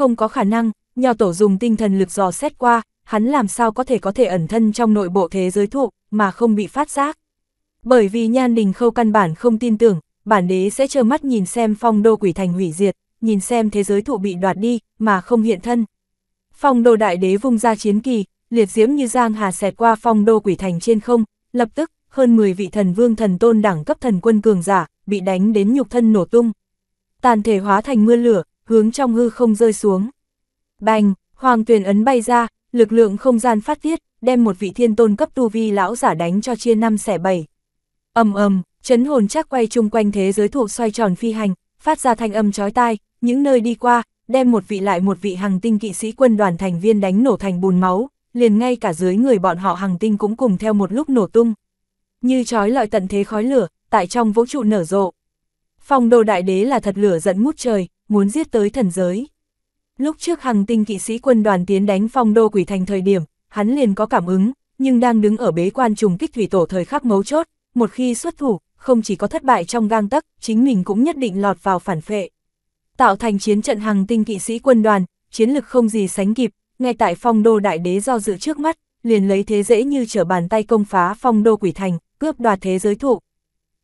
không có khả năng, nho tổ dùng tinh thần lực dò xét qua, hắn làm sao có thể có thể ẩn thân trong nội bộ thế giới thụ, mà không bị phát giác. Bởi vì nhan đình khâu căn bản không tin tưởng, bản đế sẽ trơ mắt nhìn xem phong đô quỷ thành hủy diệt, nhìn xem thế giới thụ bị đoạt đi, mà không hiện thân. Phong đô đại đế vung ra chiến kỳ, liệt diễm như giang hà xẹt qua phong đô quỷ thành trên không, lập tức, hơn 10 vị thần vương thần tôn đẳng cấp thần quân cường giả, bị đánh đến nhục thân nổ tung. Tàn thể hóa thành mưa lửa, hướng trong hư không rơi xuống. Bành, hoàng tuyển ấn bay ra, lực lượng không gian phát tiết, đem một vị thiên tôn cấp tu vi lão giả đánh cho chia năm xẻ bảy. ầm ầm, chấn hồn chắc quay chung quanh thế giới thụ xoay tròn phi hành, phát ra thanh âm chói tai, những nơi đi qua, đem một vị lại một vị hằng tinh kỵ sĩ quân đoàn thành viên đánh nổ thành bùn máu, liền ngay cả dưới người bọn họ hằng tinh cũng cùng theo một lúc nổ tung. Như chói lọi tận thế khói lửa, tại trong vũ trụ nở rộ. Phong đồ đại đế là thật lửa giận ngút trời, muốn giết tới thần giới. Lúc trước hàng tinh kỵ sĩ quân đoàn tiến đánh phong đô quỷ thành thời điểm, hắn liền có cảm ứng, nhưng đang đứng ở bế quan trùng kích thủy tổ thời khắc mấu chốt, một khi xuất thủ, không chỉ có thất bại trong gang tắc, chính mình cũng nhất định lọt vào phản phệ. Tạo thành chiến trận hàng tinh kỵ sĩ quân đoàn, chiến lực không gì sánh kịp, ngay tại phong đô đại đế do dự trước mắt, liền lấy thế dễ như trở bàn tay công phá phong đô quỷ thành, cướp đoạt thế giới thụ.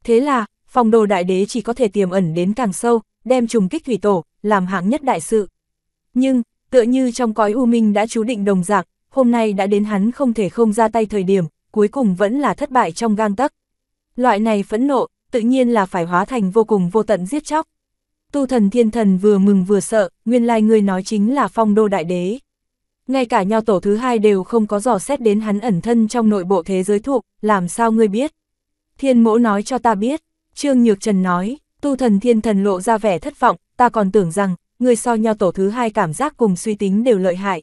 Thế là, phong đô đại đế chỉ có thể tiềm ẩn đến càng sâu, đem trùng kích thủy tổ, làm hạng nhất đại sự. Nhưng, tựa như trong cõi u minh đã chú định đồng dạng hôm nay đã đến hắn không thể không ra tay thời điểm, cuối cùng vẫn là thất bại trong gang tắc. Loại này phẫn nộ, tự nhiên là phải hóa thành vô cùng vô tận giết chóc. Tu thần thiên thần vừa mừng vừa sợ, nguyên lai người nói chính là phong đô đại đế. Ngay cả nho tổ thứ hai đều không có dò xét đến hắn ẩn thân trong nội bộ thế giới thuộc, làm sao ngươi biết? Thiên mỗ nói cho ta biết, Trương Nhược Trần nói, Tu thần thiên thần lộ ra vẻ thất vọng, ta còn tưởng rằng, người so nhau tổ thứ hai cảm giác cùng suy tính đều lợi hại.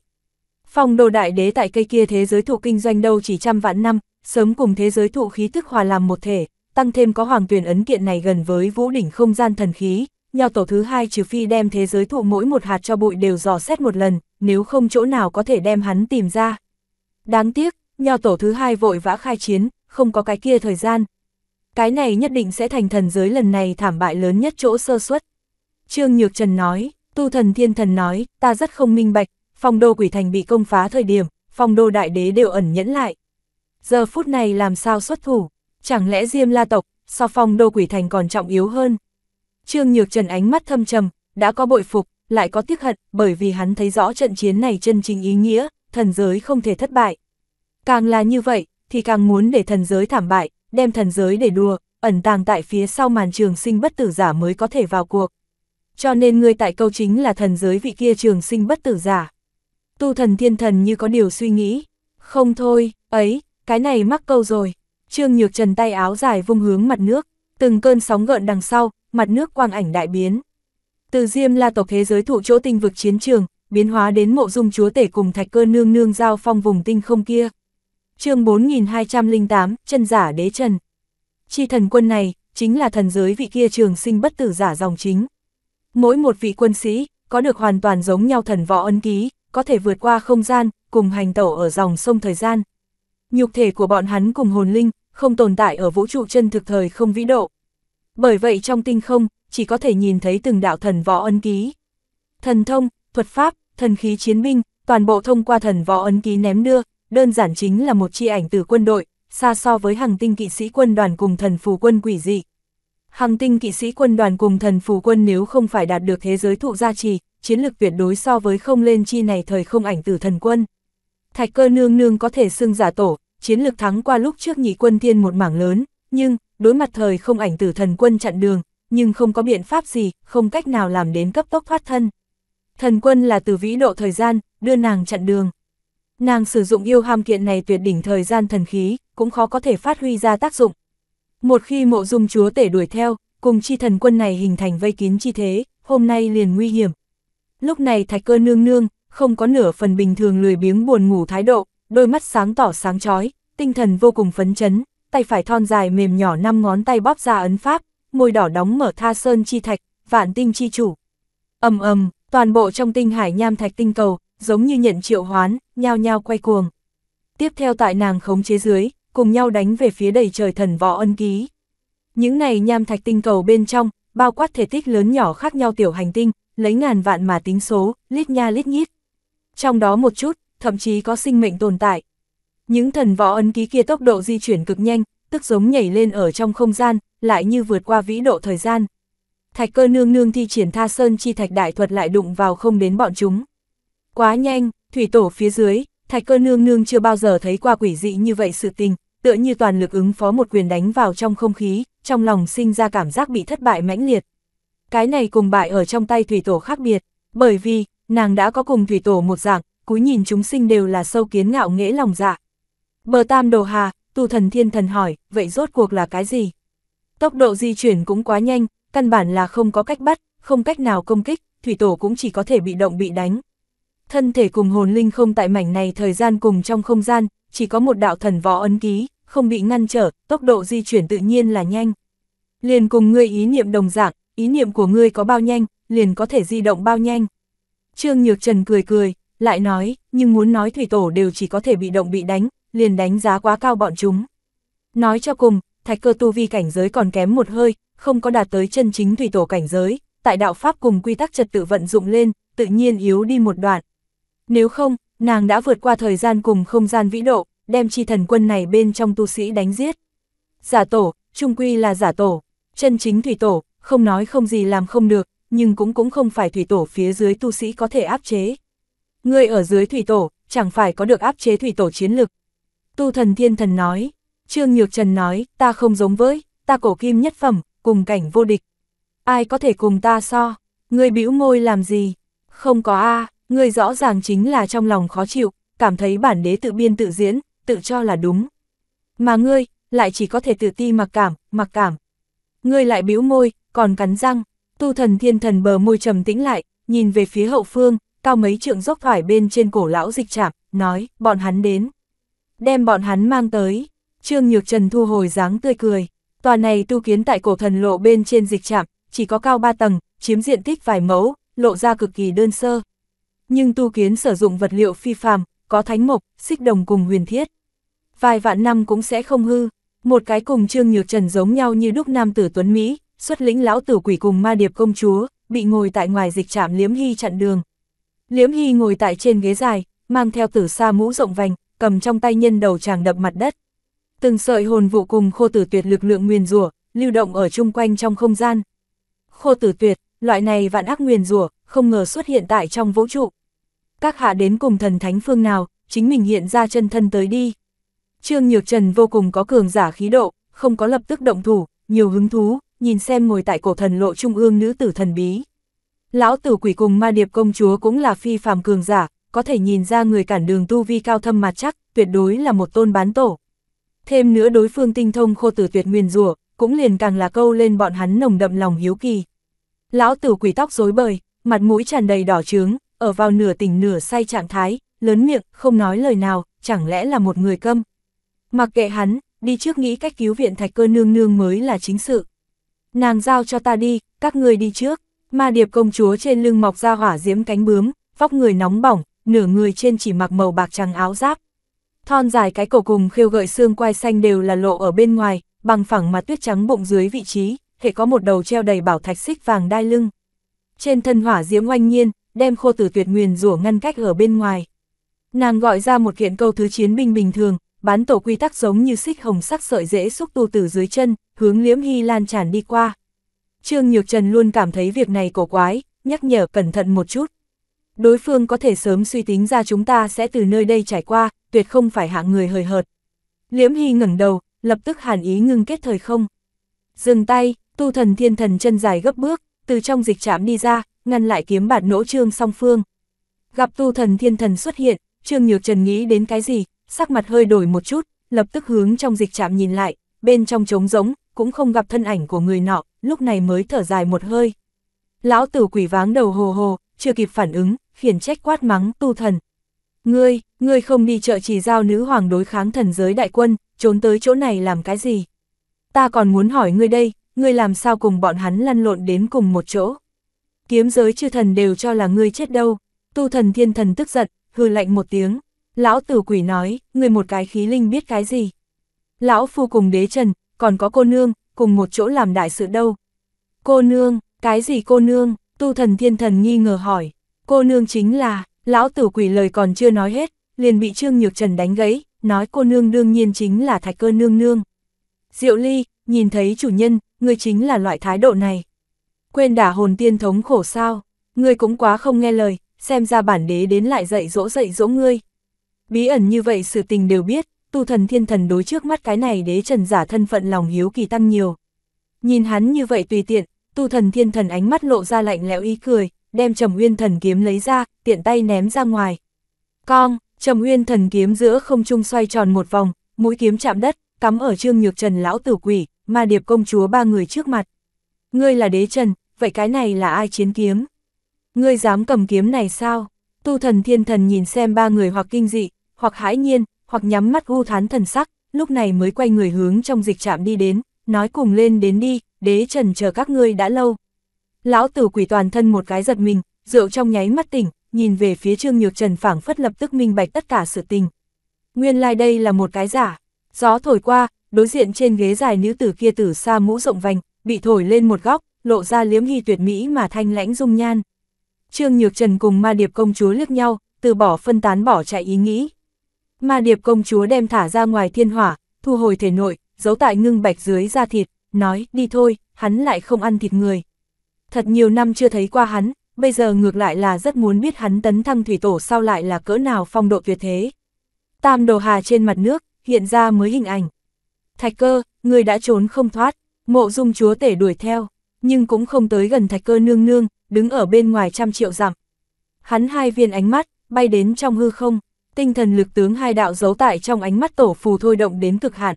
Phong đồ đại đế tại cây kia thế giới thụ kinh doanh đâu chỉ trăm vạn năm, sớm cùng thế giới thụ khí thức hòa làm một thể, tăng thêm có hoàng tuyển ấn kiện này gần với vũ đỉnh không gian thần khí, nho tổ thứ hai trừ phi đem thế giới thụ mỗi một hạt cho bụi đều dò xét một lần, nếu không chỗ nào có thể đem hắn tìm ra. Đáng tiếc, nho tổ thứ hai vội vã khai chiến, không có cái kia thời gian, cái này nhất định sẽ thành thần giới lần này thảm bại lớn nhất chỗ sơ suất. Trương Nhược Trần nói, tu thần thiên thần nói, ta rất không minh bạch, phong đô quỷ thành bị công phá thời điểm, phong đô đại đế đều ẩn nhẫn lại. Giờ phút này làm sao xuất thủ, chẳng lẽ Diêm La Tộc, so phong đô quỷ thành còn trọng yếu hơn. Trương Nhược Trần ánh mắt thâm trầm, đã có bội phục, lại có tiếc hận, bởi vì hắn thấy rõ trận chiến này chân chính ý nghĩa, thần giới không thể thất bại. Càng là như vậy, thì càng muốn để thần giới thảm bại, đem thần giới để đùa, ẩn tàng tại phía sau màn trường sinh bất tử giả mới có thể vào cuộc. Cho nên ngươi tại câu chính là thần giới vị kia trường sinh bất tử giả. Tu thần thiên thần như có điều suy nghĩ. Không thôi, ấy, cái này mắc câu rồi. Trương Nhược Trần tay áo dài vung hướng mặt nước, từng cơn sóng gợn đằng sau, mặt nước quang ảnh đại biến. Từ Diêm La tộc thế giới thụ chỗ tinh vực chiến trường, biến hóa đến mộ dung chúa tể cùng thạch cơ nương nương giao phong vùng tinh không kia chương 4208, chân giả đế trần. Chi thần quân này, chính là thần giới vị kia trường sinh bất tử giả dòng chính. Mỗi một vị quân sĩ, có được hoàn toàn giống nhau thần võ ân ký, có thể vượt qua không gian, cùng hành tẩu ở dòng sông thời gian. Nhục thể của bọn hắn cùng hồn linh, không tồn tại ở vũ trụ chân thực thời không vĩ độ. Bởi vậy trong tinh không, chỉ có thể nhìn thấy từng đạo thần võ ân ký. Thần thông, thuật pháp, thần khí chiến binh, toàn bộ thông qua thần võ ân ký ném đưa, đơn giản chính là một chi ảnh từ quân đội, xa so với hàng tinh kỵ sĩ quân đoàn cùng thần phù quân quỷ dị. Hàng tinh kỵ sĩ quân đoàn cùng thần phù quân nếu không phải đạt được thế giới thụ gia trì, chiến lược tuyệt đối so với không lên chi này thời không ảnh tử thần quân. Thạch cơ nương nương có thể xưng giả tổ, chiến lược thắng qua lúc trước nhị quân thiên một mảng lớn, nhưng, đối mặt thời không ảnh tử thần quân chặn đường, nhưng không có biện pháp gì, không cách nào làm đến cấp tốc thoát thân. Thần quân là từ vĩ độ thời gian, đưa nàng chặn đường. Nàng sử dụng yêu ham kiện này tuyệt đỉnh thời gian thần khí, cũng khó có thể phát huy ra tác dụng. Một khi mộ dung chúa tể đuổi theo, cùng chi thần quân này hình thành vây kín chi thế, hôm nay liền nguy hiểm. Lúc này thạch cơ nương nương, không có nửa phần bình thường lười biếng buồn ngủ thái độ, đôi mắt sáng tỏ sáng chói tinh thần vô cùng phấn chấn, tay phải thon dài mềm nhỏ năm ngón tay bóp ra ấn pháp, môi đỏ đóng mở tha sơn chi thạch, vạn tinh chi chủ. ầm ầm toàn bộ trong tinh hải nham thạch tinh cầu, giống như nhận triệu hoán, nhao nhao quay cuồng. Tiếp theo tại nàng khống chế dưới, cùng nhau đánh về phía đầy trời thần võ ân ký. Những này nham thạch tinh cầu bên trong, bao quát thể tích lớn nhỏ khác nhau tiểu hành tinh, lấy ngàn vạn mà tính số, lít nha lít nhít. Trong đó một chút, thậm chí có sinh mệnh tồn tại. Những thần võ ân ký kia tốc độ di chuyển cực nhanh, tức giống nhảy lên ở trong không gian, lại như vượt qua vĩ độ thời gian. Thạch cơ nương nương thi triển tha sơn chi thạch đại thuật lại đụng vào không đến bọn chúng. Quá nhanh, thủy tổ phía dưới, thạch cơ nương nương chưa bao giờ thấy qua quỷ dị như vậy sự tình, tựa như toàn lực ứng phó một quyền đánh vào trong không khí, trong lòng sinh ra cảm giác bị thất bại mãnh liệt. Cái này cùng bại ở trong tay thủy tổ khác biệt, bởi vì, nàng đã có cùng thủy tổ một dạng, cúi nhìn chúng sinh đều là sâu kiến ngạo nghễ lòng dạ. Bờ tam đồ hà, tu thần thiên thần hỏi, vậy rốt cuộc là cái gì? Tốc độ di chuyển cũng quá nhanh, căn bản là không có cách bắt, không cách nào công kích, thủy tổ cũng chỉ có thể bị động bị đánh thân thể cùng hồn linh không tại mảnh này thời gian cùng trong không gian, chỉ có một đạo thần võ ấn ký, không bị ngăn trở, tốc độ di chuyển tự nhiên là nhanh. Liền cùng ngươi ý niệm đồng dạng, ý niệm của ngươi có bao nhanh, liền có thể di động bao nhanh. Trương Nhược Trần cười cười, lại nói, nhưng muốn nói thủy tổ đều chỉ có thể bị động bị đánh, liền đánh giá quá cao bọn chúng. Nói cho cùng, thạch cơ tu vi cảnh giới còn kém một hơi, không có đạt tới chân chính thủy tổ cảnh giới, tại đạo pháp cùng quy tắc trật tự vận dụng lên, tự nhiên yếu đi một đoạn. Nếu không, nàng đã vượt qua thời gian cùng không gian vĩ độ, đem chi thần quân này bên trong tu sĩ đánh giết. Giả tổ, trung quy là giả tổ, chân chính thủy tổ, không nói không gì làm không được, nhưng cũng cũng không phải thủy tổ phía dưới tu sĩ có thể áp chế. Người ở dưới thủy tổ, chẳng phải có được áp chế thủy tổ chiến lực. Tu thần thiên thần nói, Trương Nhược Trần nói, ta không giống với, ta cổ kim nhất phẩm, cùng cảnh vô địch. Ai có thể cùng ta so, người bĩu môi làm gì? Không có a ngươi rõ ràng chính là trong lòng khó chịu, cảm thấy bản đế tự biên tự diễn, tự cho là đúng. Mà ngươi, lại chỉ có thể tự ti mặc cảm, mặc cảm. Ngươi lại bĩu môi, còn cắn răng, tu thần thiên thần bờ môi trầm tĩnh lại, nhìn về phía hậu phương, cao mấy trượng dốc thoải bên trên cổ lão dịch chạm, nói, bọn hắn đến. Đem bọn hắn mang tới, Trương Nhược Trần thu hồi dáng tươi cười, tòa này tu kiến tại cổ thần lộ bên trên dịch chạm, chỉ có cao 3 tầng, chiếm diện tích vài mẫu, lộ ra cực kỳ đơn sơ, nhưng tu kiến sử dụng vật liệu phi phàm, có thánh mộc, xích đồng cùng huyền thiết. Vài vạn năm cũng sẽ không hư, một cái cùng Trương Nhược Trần giống nhau như đúc nam tử Tuấn Mỹ, xuất lĩnh lão tử quỷ cùng ma điệp công chúa, bị ngồi tại ngoài dịch trạm Liếm Hy chặn đường. Liếm Hy ngồi tại trên ghế dài, mang theo tử sa mũ rộng vành, cầm trong tay nhân đầu chàng đập mặt đất. Từng sợi hồn vụ cùng khô tử tuyệt lực lượng nguyền rủa lưu động ở chung quanh trong không gian. Khô tử tuyệt, loại này vạn ác nguyền rủa không ngờ xuất hiện tại trong vũ trụ. Các hạ đến cùng thần thánh phương nào, chính mình hiện ra chân thân tới đi. Trương Nhược Trần vô cùng có cường giả khí độ, không có lập tức động thủ, nhiều hứng thú, nhìn xem ngồi tại cổ thần lộ trung ương nữ tử thần bí. Lão tử quỷ cùng ma điệp công chúa cũng là phi phàm cường giả, có thể nhìn ra người cản đường tu vi cao thâm mà chắc, tuyệt đối là một tôn bán tổ. Thêm nữa đối phương tinh thông khô tử tuyệt nguyên rùa, cũng liền càng là câu lên bọn hắn nồng đậm lòng hiếu kỳ. Lão tử quỷ tóc rối bời, mặt mũi tràn đầy đỏ trướng, ở vào nửa tỉnh nửa say trạng thái, lớn miệng, không nói lời nào, chẳng lẽ là một người câm. Mặc kệ hắn, đi trước nghĩ cách cứu viện thạch cơ nương nương mới là chính sự. Nàng giao cho ta đi, các người đi trước, Ma điệp công chúa trên lưng mọc ra hỏa diễm cánh bướm, vóc người nóng bỏng, nửa người trên chỉ mặc màu bạc trắng áo giáp. Thon dài cái cổ cùng khêu gợi xương quai xanh đều là lộ ở bên ngoài, bằng phẳng mặt tuyết trắng bụng dưới vị trí, hệ có một đầu treo đầy bảo thạch xích vàng đai lưng. Trên thân hỏa diễm oanh nhiên, đem khô tử tuyệt nguyền rủa ngăn cách ở bên ngoài. Nàng gọi ra một kiện câu thứ chiến binh bình thường, bán tổ quy tắc giống như xích hồng sắc sợi dễ xúc tu từ dưới chân, hướng liễm hy lan tràn đi qua. Trương Nhược Trần luôn cảm thấy việc này cổ quái, nhắc nhở cẩn thận một chút. Đối phương có thể sớm suy tính ra chúng ta sẽ từ nơi đây trải qua, tuyệt không phải hạng người hời hợt. Liễm Hy ngẩng đầu, lập tức hàn ý ngưng kết thời không. Dừng tay, tu thần thiên thần chân dài gấp bước, từ trong dịch trạm đi ra, ngăn lại kiếm bạt nỗ trương song phương. Gặp tu thần thiên thần xuất hiện, trương nhược trần nghĩ đến cái gì, sắc mặt hơi đổi một chút, lập tức hướng trong dịch trạm nhìn lại, bên trong trống rỗng, cũng không gặp thân ảnh của người nọ, lúc này mới thở dài một hơi. Lão tử quỷ váng đầu hồ hồ, chưa kịp phản ứng, khiển trách quát mắng tu thần. Ngươi, ngươi không đi chợ chỉ giao nữ hoàng đối kháng thần giới đại quân, trốn tới chỗ này làm cái gì? Ta còn muốn hỏi ngươi đây, ngươi làm sao cùng bọn hắn lăn lộn đến cùng một chỗ. Kiếm giới chư thần đều cho là ngươi chết đâu, tu thần thiên thần tức giận, hư lạnh một tiếng, lão tử quỷ nói, ngươi một cái khí linh biết cái gì. Lão phu cùng đế trần, còn có cô nương, cùng một chỗ làm đại sự đâu. Cô nương, cái gì cô nương, tu thần thiên thần nghi ngờ hỏi, cô nương chính là, lão tử quỷ lời còn chưa nói hết, liền bị Trương Nhược Trần đánh gãy, nói cô nương đương nhiên chính là thạch cơ nương nương. Diệu Ly, nhìn thấy chủ nhân, ngươi chính là loại thái độ này. Quên đả hồn tiên thống khổ sao, ngươi cũng quá không nghe lời, xem ra bản đế đến lại dạy dỗ dạy dỗ ngươi. Bí ẩn như vậy sự tình đều biết, tu thần thiên thần đối trước mắt cái này đế trần giả thân phận lòng hiếu kỳ tăng nhiều. Nhìn hắn như vậy tùy tiện, tu thần thiên thần ánh mắt lộ ra lạnh lẽo ý cười, đem trầm nguyên thần kiếm lấy ra, tiện tay ném ra ngoài. con, trầm nguyên thần kiếm giữa không trung xoay tròn một vòng, mũi kiếm chạm đất, cắm ở trương nhược trần lão tử quỷ, Ma điệp công chúa ba người trước mặt. Ngươi là đế trần, vậy cái này là ai chiến kiếm? Ngươi dám cầm kiếm này sao? Tu thần thiên thần nhìn xem ba người hoặc kinh dị, hoặc hãi nhiên, hoặc nhắm mắt u thán thần sắc, lúc này mới quay người hướng trong dịch trạm đi đến, nói cùng lên đến đi, đế trần chờ các ngươi đã lâu. Lão tử quỷ toàn thân một cái giật mình, rượu trong nháy mắt tỉnh, nhìn về phía trương nhược trần phảng phất lập tức minh bạch tất cả sự tình. Nguyên lai like đây là một cái giả, gió thổi qua, đối diện trên ghế dài nữ tử kia tử xa mũ rộng vành, bị thổi lên một góc, lộ ra liếm hy tuyệt mỹ mà thanh lãnh dung nhan. Trương Nhược Trần cùng ma điệp công chúa liếc nhau, từ bỏ phân tán bỏ chạy ý nghĩ. Ma điệp công chúa đem thả ra ngoài thiên hỏa, thu hồi thể nội, giấu tại ngưng bạch dưới da thịt, nói, đi thôi, hắn lại không ăn thịt người. Thật nhiều năm chưa thấy qua hắn, bây giờ ngược lại là rất muốn biết hắn tấn thăng thủy tổ sau lại là cỡ nào phong độ tuyệt thế. Tam đồ hà trên mặt nước, hiện ra mới hình ảnh. Thạch cơ, người đã trốn không thoát, mộ dung chúa tể đuổi theo, nhưng cũng không tới gần thạch cơ nương nương, đứng ở bên ngoài trăm triệu dặm. Hắn hai viên ánh mắt, bay đến trong hư không, tinh thần lực tướng hai đạo giấu tại trong ánh mắt tổ phù thôi động đến cực hạn.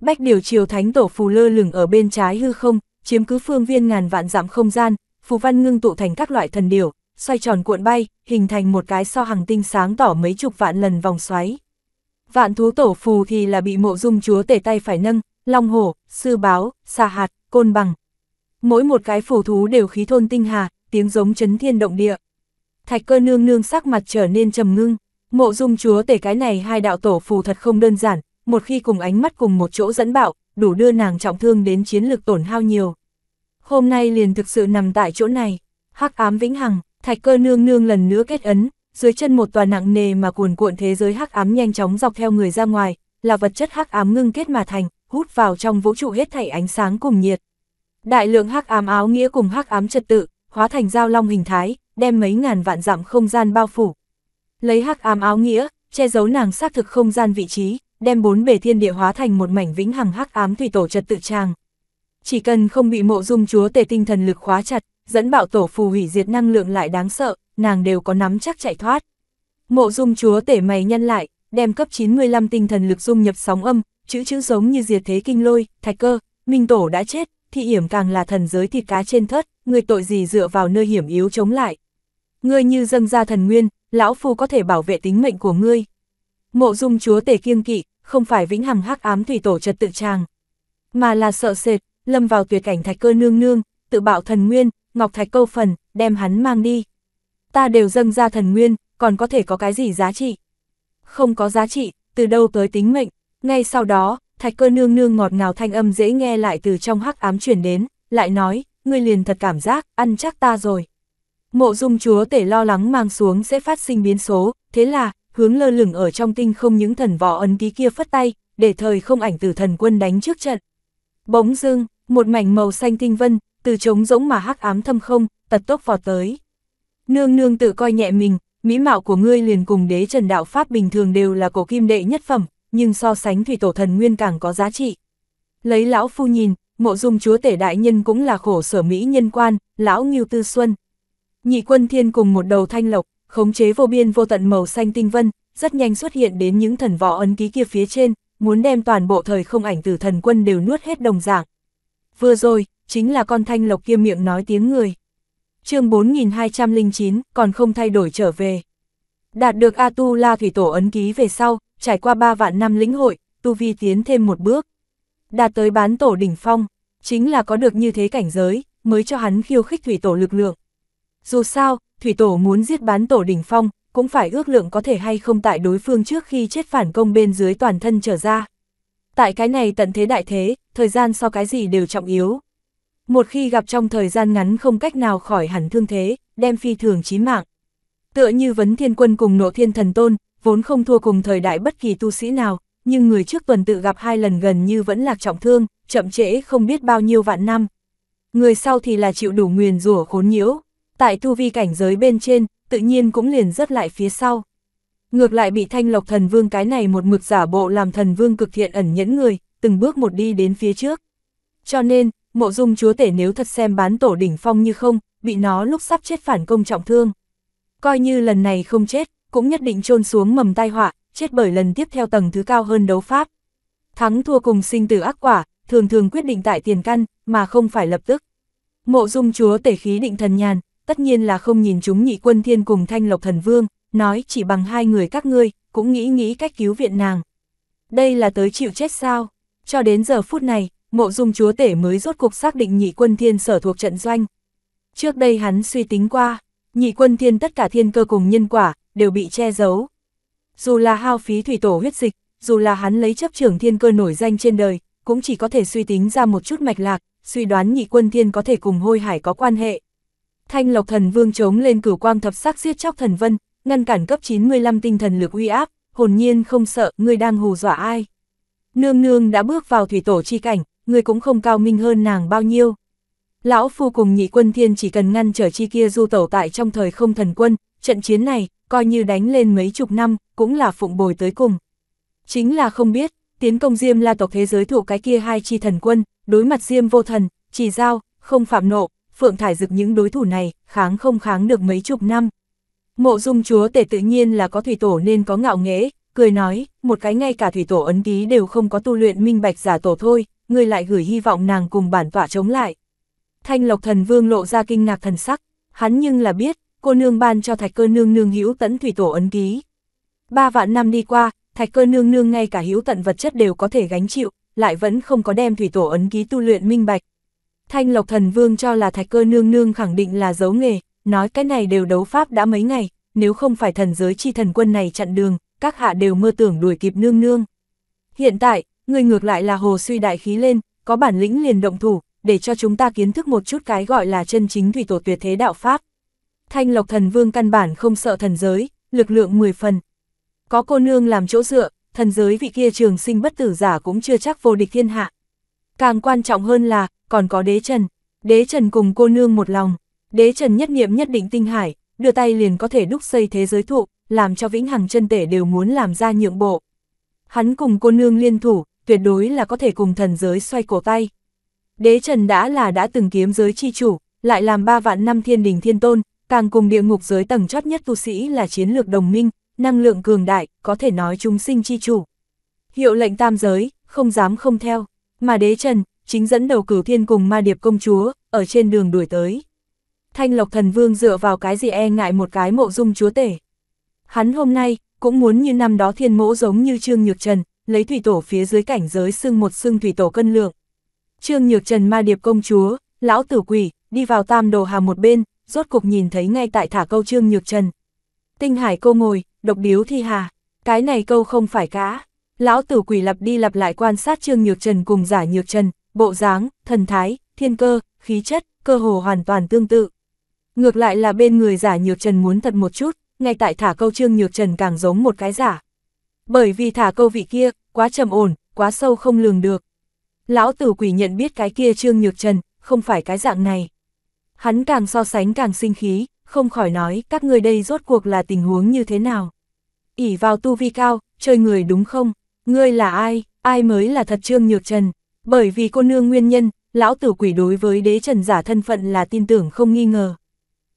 Bách điều triều thánh tổ phù lơ lửng ở bên trái hư không, chiếm cứ phương viên ngàn vạn dặm không gian, phù văn ngưng tụ thành các loại thần điều, xoay tròn cuộn bay, hình thành một cái so hàng tinh sáng tỏ mấy chục vạn lần vòng xoáy. Vạn thú tổ phù thì là bị mộ dung chúa tể tay phải nâng, long hổ, sư báo, xà hạt, côn bằng. Mỗi một cái phù thú đều khí thôn tinh hà, tiếng giống chấn thiên động địa. Thạch cơ nương nương sắc mặt trở nên trầm ngưng, mộ dung chúa tể cái này hai đạo tổ phù thật không đơn giản, một khi cùng ánh mắt cùng một chỗ dẫn bạo, đủ đưa nàng trọng thương đến chiến lực tổn hao nhiều. Hôm nay liền thực sự nằm tại chỗ này, hắc ám vĩnh hằng, thạch cơ nương nương lần nữa kết ấn, dưới chân một tòa nặng nề mà cuồn cuộn thế giới hắc ám nhanh chóng dọc theo người ra ngoài, là vật chất hắc ám ngưng kết mà thành, hút vào trong vũ trụ hết thảy ánh sáng cùng nhiệt. Đại lượng hắc ám áo nghĩa cùng hắc ám trật tự, hóa thành giao long hình thái, đem mấy ngàn vạn dặm không gian bao phủ. Lấy hắc ám áo nghĩa, che giấu nàng xác thực không gian vị trí, đem bốn bề thiên địa hóa thành một mảnh vĩnh hằng hắc ám thủy tổ trật tự tràng Chỉ cần không bị mộ dung chúa tể tinh thần lực khóa chặt, dẫn bạo tổ phù hủy diệt năng lượng lại đáng sợ, nàng đều có nắm chắc chạy thoát. Mộ dung chúa tể mày nhân lại, đem cấp 95 tinh thần lực dung nhập sóng âm, chữ chữ giống như diệt thế kinh lôi, thạch cơ, minh tổ đã chết, thị hiểm càng là thần giới thịt cá trên thớt, người tội gì dựa vào nơi hiểm yếu chống lại. Ngươi như dâng ra thần nguyên, lão phu có thể bảo vệ tính mệnh của ngươi. Mộ dung chúa tể kiêng kỵ, không phải vĩnh hằng hắc ám thủy tổ trật tự tràng, mà là sợ sệt, lâm vào tuyệt cảnh thạch cơ nương nương, tự bạo thần nguyên, ngọc thạch câu phần, đem hắn mang đi ta đều dâng ra thần nguyên, còn có thể có cái gì giá trị? Không có giá trị, từ đâu tới tính mệnh? Ngay sau đó, thạch cơ nương nương ngọt ngào thanh âm dễ nghe lại từ trong hắc ám chuyển đến, lại nói, ngươi liền thật cảm giác, ăn chắc ta rồi. Mộ dung chúa tể lo lắng mang xuống sẽ phát sinh biến số, thế là, hướng lơ lửng ở trong tinh không những thần võ ấn ký kia phất tay, để thời không ảnh từ thần quân đánh trước trận. Bỗng dưng, một mảnh màu xanh tinh vân, từ trống rỗng mà hắc ám thâm không, tật tốc vọt tới. Nương nương tự coi nhẹ mình, mỹ mạo của ngươi liền cùng đế trần đạo Pháp bình thường đều là cổ kim đệ nhất phẩm, nhưng so sánh thủy tổ thần nguyên càng có giá trị. Lấy lão phu nhìn, mộ dung chúa tể đại nhân cũng là khổ sở mỹ nhân quan, lão nghiêu tư xuân. Nhị quân thiên cùng một đầu thanh lộc, khống chế vô biên vô tận màu xanh tinh vân, rất nhanh xuất hiện đến những thần võ ấn ký kia phía trên, muốn đem toàn bộ thời không ảnh tử thần quân đều nuốt hết đồng dạng. Vừa rồi, chính là con thanh lộc kia miệng nói tiếng người chương 4209, còn không thay đổi trở về. Đạt được A-tu-la thủy tổ ấn ký về sau, trải qua 3 vạn năm lĩnh hội, tu vi tiến thêm một bước. Đạt tới bán tổ đỉnh phong, chính là có được như thế cảnh giới, mới cho hắn khiêu khích thủy tổ lực lượng. Dù sao, thủy tổ muốn giết bán tổ đỉnh phong, cũng phải ước lượng có thể hay không tại đối phương trước khi chết phản công bên dưới toàn thân trở ra. Tại cái này tận thế đại thế, thời gian so cái gì đều trọng yếu một khi gặp trong thời gian ngắn không cách nào khỏi hẳn thương thế, đem phi thường chí mạng. Tựa như vấn thiên quân cùng nộ thiên thần tôn, vốn không thua cùng thời đại bất kỳ tu sĩ nào, nhưng người trước tuần tự gặp hai lần gần như vẫn lạc trọng thương, chậm trễ không biết bao nhiêu vạn năm. Người sau thì là chịu đủ nguyền rủa khốn nhiễu, tại tu vi cảnh giới bên trên, tự nhiên cũng liền rất lại phía sau. Ngược lại bị thanh lộc thần vương cái này một mực giả bộ làm thần vương cực thiện ẩn nhẫn người, từng bước một đi đến phía trước. Cho nên, mộ dung chúa tể nếu thật xem bán tổ đỉnh phong như không, bị nó lúc sắp chết phản công trọng thương. Coi như lần này không chết, cũng nhất định chôn xuống mầm tai họa, chết bởi lần tiếp theo tầng thứ cao hơn đấu pháp. Thắng thua cùng sinh tử ác quả, thường thường quyết định tại tiền căn, mà không phải lập tức. Mộ dung chúa tể khí định thần nhàn, tất nhiên là không nhìn chúng nhị quân thiên cùng thanh lộc thần vương, nói chỉ bằng hai người các ngươi, cũng nghĩ nghĩ cách cứu viện nàng. Đây là tới chịu chết sao? Cho đến giờ phút này, mộ dung chúa tể mới rốt cuộc xác định nhị quân thiên sở thuộc trận doanh. Trước đây hắn suy tính qua, nhị quân thiên tất cả thiên cơ cùng nhân quả, đều bị che giấu. Dù là hao phí thủy tổ huyết dịch, dù là hắn lấy chấp trưởng thiên cơ nổi danh trên đời, cũng chỉ có thể suy tính ra một chút mạch lạc, suy đoán nhị quân thiên có thể cùng hôi hải có quan hệ. Thanh lộc thần vương chống lên cửu quang thập sắc giết chóc thần vân, ngăn cản cấp 95 tinh thần lực uy áp, hồn nhiên không sợ, ngươi đang hù dọa ai. Nương nương đã bước vào thủy tổ chi cảnh, người cũng không cao minh hơn nàng bao nhiêu. Lão phu cùng nhị quân thiên chỉ cần ngăn trở chi kia du tẩu tại trong thời không thần quân, trận chiến này, coi như đánh lên mấy chục năm, cũng là phụng bồi tới cùng. Chính là không biết, tiến công Diêm la tộc thế giới thủ cái kia hai chi thần quân, đối mặt Diêm vô thần, chỉ giao, không phạm nộ, phượng thải dực những đối thủ này, kháng không kháng được mấy chục năm. Mộ dung chúa tể tự nhiên là có thủy tổ nên có ngạo nghế cười nói, một cái ngay cả thủy tổ ấn ký đều không có tu luyện minh bạch giả tổ thôi, ngươi lại gửi hy vọng nàng cùng bản tỏa chống lại. Thanh lộc thần vương lộ ra kinh ngạc thần sắc, hắn nhưng là biết, cô nương ban cho thạch cơ nương nương hữu tận thủy tổ ấn ký. Ba vạn năm đi qua, thạch cơ nương nương ngay cả hữu tận vật chất đều có thể gánh chịu, lại vẫn không có đem thủy tổ ấn ký tu luyện minh bạch. Thanh lộc thần vương cho là thạch cơ nương nương khẳng định là giấu nghề, nói cái này đều đấu pháp đã mấy ngày, nếu không phải thần giới chi thần quân này chặn đường, các hạ đều mơ tưởng đuổi kịp nương nương. Hiện tại, Người ngược lại là hồ suy đại khí lên, có bản lĩnh liền động thủ, để cho chúng ta kiến thức một chút cái gọi là chân chính thủy tổ tuyệt thế đạo Pháp. Thanh lộc thần vương căn bản không sợ thần giới, lực lượng 10 phần. Có cô nương làm chỗ dựa, thần giới vị kia trường sinh bất tử giả cũng chưa chắc vô địch thiên hạ. Càng quan trọng hơn là, còn có đế trần. Đế trần cùng cô nương một lòng. Đế trần nhất nghiệm nhất định tinh hải, đưa tay liền có thể đúc xây thế giới thụ, làm cho vĩnh hằng chân tể đều muốn làm ra nhượng bộ. Hắn cùng cô nương liên thủ, tuyệt đối là có thể cùng thần giới xoay cổ tay. Đế Trần đã là đã từng kiếm giới chi chủ, lại làm ba vạn năm thiên đình thiên tôn, càng cùng địa ngục giới tầng chót nhất tu sĩ là chiến lược đồng minh, năng lượng cường đại, có thể nói chúng sinh chi chủ. Hiệu lệnh tam giới, không dám không theo, mà đế Trần, chính dẫn đầu cử thiên cùng ma điệp công chúa, ở trên đường đuổi tới. Thanh Lộc Thần Vương dựa vào cái gì e ngại một cái mộ dung chúa tể. Hắn hôm nay, cũng muốn như năm đó thiên mỗ giống như Trương Nhược Trần, lấy thủy tổ phía dưới cảnh giới xưng một xưng thủy tổ cân lượng. Trương Nhược Trần ma điệp công chúa, lão tử quỷ, đi vào tam đồ hà một bên, rốt cục nhìn thấy ngay tại thả câu Trương Nhược Trần. Tinh hải cô ngồi, độc điếu thi hà, cái này câu không phải cá. Lão tử quỷ lặp đi lặp lại quan sát Trương Nhược Trần cùng giả Nhược Trần, bộ dáng, thần thái, thiên cơ, khí chất, cơ hồ hoàn toàn tương tự. Ngược lại là bên người giả Nhược Trần muốn thật một chút, ngay tại thả câu Trương Nhược Trần càng giống một cái giả, bởi vì thả câu vị kia, quá trầm ổn, quá sâu không lường được. Lão tử quỷ nhận biết cái kia Trương Nhược Trần, không phải cái dạng này. Hắn càng so sánh càng sinh khí, không khỏi nói các người đây rốt cuộc là tình huống như thế nào. ỉ vào tu vi cao, chơi người đúng không? Ngươi là ai, ai mới là thật Trương Nhược Trần? Bởi vì cô nương nguyên nhân, lão tử quỷ đối với đế trần giả thân phận là tin tưởng không nghi ngờ.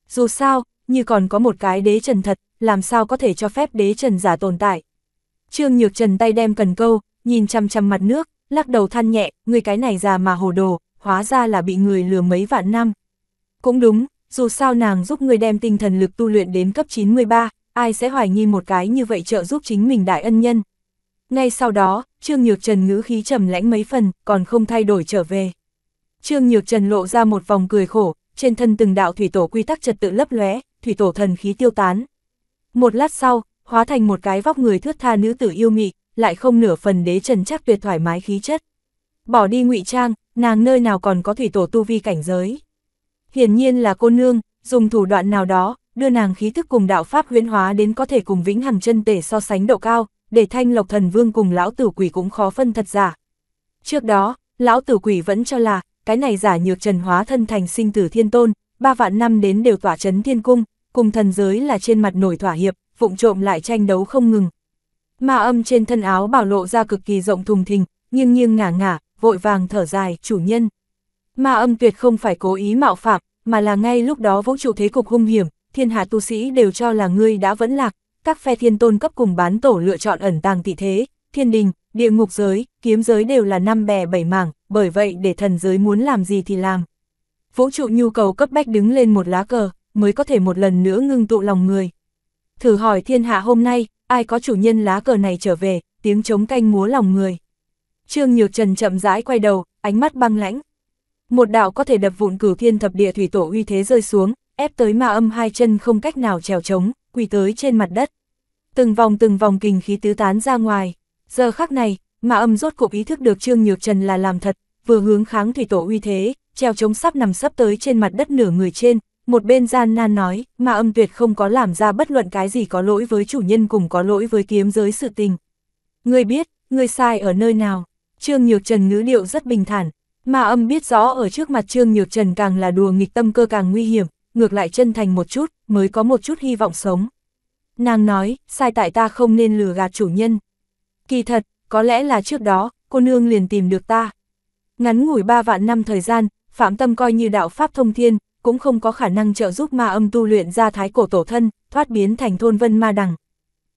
Dù sao, như còn có một cái đế trần thật, làm sao có thể cho phép đế trần giả tồn tại. Trương Nhược Trần tay đem cần câu, nhìn chăm chăm mặt nước, lắc đầu than nhẹ, người cái này già mà hồ đồ, hóa ra là bị người lừa mấy vạn năm. Cũng đúng, dù sao nàng giúp người đem tinh thần lực tu luyện đến cấp 93, ai sẽ hoài nghi một cái như vậy trợ giúp chính mình đại ân nhân. Ngay sau đó, Trương Nhược Trần ngữ khí trầm lãnh mấy phần, còn không thay đổi trở về. Trương Nhược Trần lộ ra một vòng cười khổ, trên thân từng đạo thủy tổ quy tắc trật tự lấp lóe, thủy tổ thần khí tiêu tán. Một lát sau, hóa thành một cái vóc người thướt tha nữ tử yêu mị, lại không nửa phần đế trần chắc tuyệt thoải mái khí chất. Bỏ đi ngụy trang, nàng nơi nào còn có thủy tổ tu vi cảnh giới. Hiển nhiên là cô nương, dùng thủ đoạn nào đó, đưa nàng khí thức cùng đạo pháp huyễn hóa đến có thể cùng vĩnh hằng chân tể so sánh độ cao, để thanh lộc thần vương cùng lão tử quỷ cũng khó phân thật giả. Trước đó, lão tử quỷ vẫn cho là, cái này giả nhược trần hóa thân thành sinh tử thiên tôn, ba vạn năm đến đều tỏa chấn thiên cung, cùng thần giới là trên mặt nổi thỏa hiệp, vụng trộm lại tranh đấu không ngừng. Ma âm trên thân áo bảo lộ ra cực kỳ rộng thùng thình, nghiêng nghiêng ngả ngả, vội vàng thở dài, chủ nhân. Ma âm tuyệt không phải cố ý mạo phạm, mà là ngay lúc đó vũ trụ thế cục hung hiểm, thiên hạ tu sĩ đều cho là ngươi đã vẫn lạc, các phe thiên tôn cấp cùng bán tổ lựa chọn ẩn tàng tị thế, thiên đình, địa ngục giới, kiếm giới đều là năm bè bảy mảng, bởi vậy để thần giới muốn làm gì thì làm. Vũ trụ nhu cầu cấp bách đứng lên một lá cờ, mới có thể một lần nữa ngưng tụ lòng người thử hỏi thiên hạ hôm nay, ai có chủ nhân lá cờ này trở về, tiếng chống canh múa lòng người. Trương Nhược Trần chậm rãi quay đầu, ánh mắt băng lãnh. Một đạo có thể đập vụn cửu thiên thập địa thủy tổ uy thế rơi xuống, ép tới ma âm hai chân không cách nào trèo trống, quỳ tới trên mặt đất. Từng vòng từng vòng kình khí tứ tán ra ngoài, giờ khắc này, ma âm rốt cuộc ý thức được Trương Nhược Trần là làm thật, vừa hướng kháng thủy tổ uy thế, trèo chống sắp nằm sắp tới trên mặt đất nửa người trên, một bên gian nan nói, mà âm tuyệt không có làm ra bất luận cái gì có lỗi với chủ nhân cùng có lỗi với kiếm giới sự tình. Người biết, người sai ở nơi nào. Trương Nhược Trần ngữ điệu rất bình thản, mà âm biết rõ ở trước mặt Trương Nhược Trần càng là đùa nghịch tâm cơ càng nguy hiểm, ngược lại chân thành một chút, mới có một chút hy vọng sống. Nàng nói, sai tại ta không nên lừa gạt chủ nhân. Kỳ thật, có lẽ là trước đó, cô nương liền tìm được ta. Ngắn ngủi ba vạn năm thời gian, Phạm Tâm coi như đạo Pháp thông thiên, cũng không có khả năng trợ giúp ma âm tu luyện ra thái cổ tổ thân, thoát biến thành thôn vân ma đằng.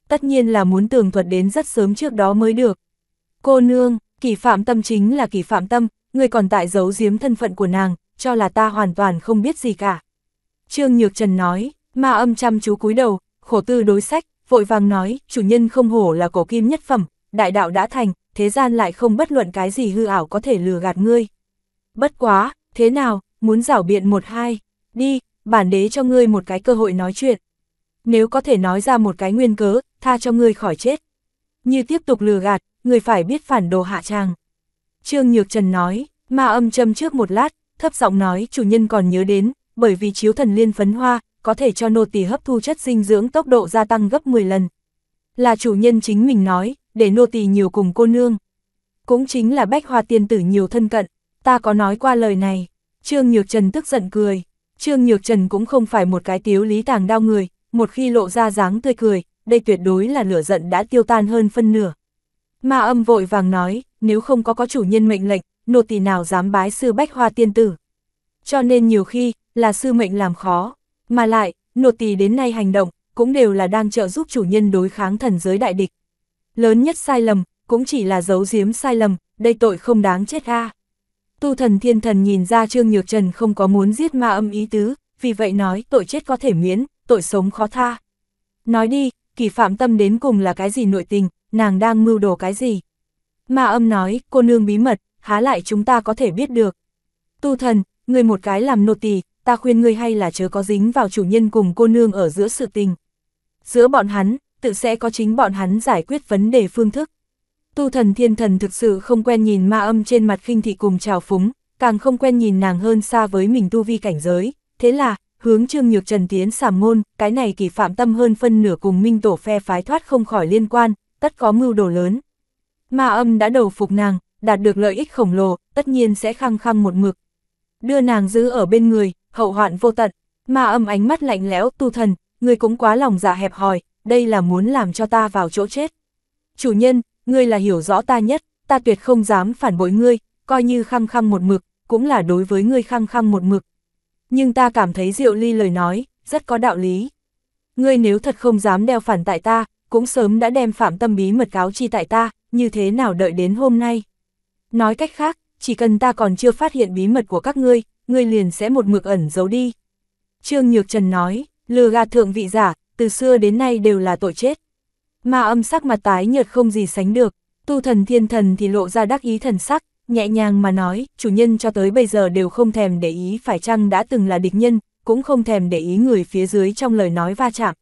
Tất nhiên là muốn tường thuật đến rất sớm trước đó mới được. Cô nương, kỳ phạm tâm chính là kỳ phạm tâm, người còn tại giấu giếm thân phận của nàng, cho là ta hoàn toàn không biết gì cả. Trương Nhược Trần nói, ma âm chăm chú cúi đầu, khổ tư đối sách, vội vàng nói, chủ nhân không hổ là cổ kim nhất phẩm, đại đạo đã thành, thế gian lại không bất luận cái gì hư ảo có thể lừa gạt ngươi. Bất quá, thế nào, muốn rảo biện một hai, đi, bản đế cho ngươi một cái cơ hội nói chuyện. Nếu có thể nói ra một cái nguyên cớ, tha cho ngươi khỏi chết. Như tiếp tục lừa gạt, người phải biết phản đồ hạ tràng. Trương Nhược Trần nói, ma âm châm trước một lát, thấp giọng nói chủ nhân còn nhớ đến, bởi vì chiếu thần liên phấn hoa, có thể cho nô tỳ hấp thu chất dinh dưỡng tốc độ gia tăng gấp 10 lần. Là chủ nhân chính mình nói, để nô tỳ nhiều cùng cô nương. Cũng chính là bách hoa tiên tử nhiều thân cận, ta có nói qua lời này. Trương Nhược Trần tức giận cười. Trương Nhược Trần cũng không phải một cái tiếu lý tàng đau người, một khi lộ ra dáng tươi cười, đây tuyệt đối là lửa giận đã tiêu tan hơn phân nửa. Ma âm vội vàng nói, nếu không có có chủ nhân mệnh lệnh, nô tỳ nào dám bái sư bách hoa tiên tử. Cho nên nhiều khi, là sư mệnh làm khó, mà lại, nô tỳ đến nay hành động, cũng đều là đang trợ giúp chủ nhân đối kháng thần giới đại địch. Lớn nhất sai lầm, cũng chỉ là giấu giếm sai lầm, đây tội không đáng chết a. Tu thần thiên thần nhìn ra Trương Nhược Trần không có muốn giết ma âm ý tứ, vì vậy nói tội chết có thể miễn, tội sống khó tha. Nói đi, kỳ phạm tâm đến cùng là cái gì nội tình, nàng đang mưu đồ cái gì? Ma âm nói, cô nương bí mật, há lại chúng ta có thể biết được. Tu thần, người một cái làm nô tỳ, ta khuyên ngươi hay là chớ có dính vào chủ nhân cùng cô nương ở giữa sự tình. Giữa bọn hắn, tự sẽ có chính bọn hắn giải quyết vấn đề phương thức. Tu thần thiên thần thực sự không quen nhìn ma âm trên mặt khinh thị cùng trào phúng, càng không quen nhìn nàng hơn xa với mình tu vi cảnh giới, thế là, hướng trương nhược trần tiến sảm ngôn, cái này kỳ phạm tâm hơn phân nửa cùng minh tổ phe phái thoát không khỏi liên quan, tất có mưu đồ lớn. Ma âm đã đầu phục nàng, đạt được lợi ích khổng lồ, tất nhiên sẽ khăng khăng một mực. Đưa nàng giữ ở bên người, hậu hoạn vô tận, ma âm ánh mắt lạnh lẽo, tu thần, người cũng quá lòng dạ hẹp hòi, đây là muốn làm cho ta vào chỗ chết. Chủ nhân, ngươi là hiểu rõ ta nhất, ta tuyệt không dám phản bội ngươi, coi như khăng khăng một mực, cũng là đối với ngươi khăng khăng một mực. Nhưng ta cảm thấy Diệu Ly lời nói, rất có đạo lý. Ngươi nếu thật không dám đeo phản tại ta, cũng sớm đã đem phạm tâm bí mật cáo chi tại ta, như thế nào đợi đến hôm nay. Nói cách khác, chỉ cần ta còn chưa phát hiện bí mật của các ngươi, ngươi liền sẽ một mực ẩn giấu đi. Trương Nhược Trần nói, lừa gạt thượng vị giả, từ xưa đến nay đều là tội chết. Ma âm sắc mặt tái nhợt không gì sánh được, tu thần thiên thần thì lộ ra đắc ý thần sắc, nhẹ nhàng mà nói, chủ nhân cho tới bây giờ đều không thèm để ý phải chăng đã từng là địch nhân, cũng không thèm để ý người phía dưới trong lời nói va chạm.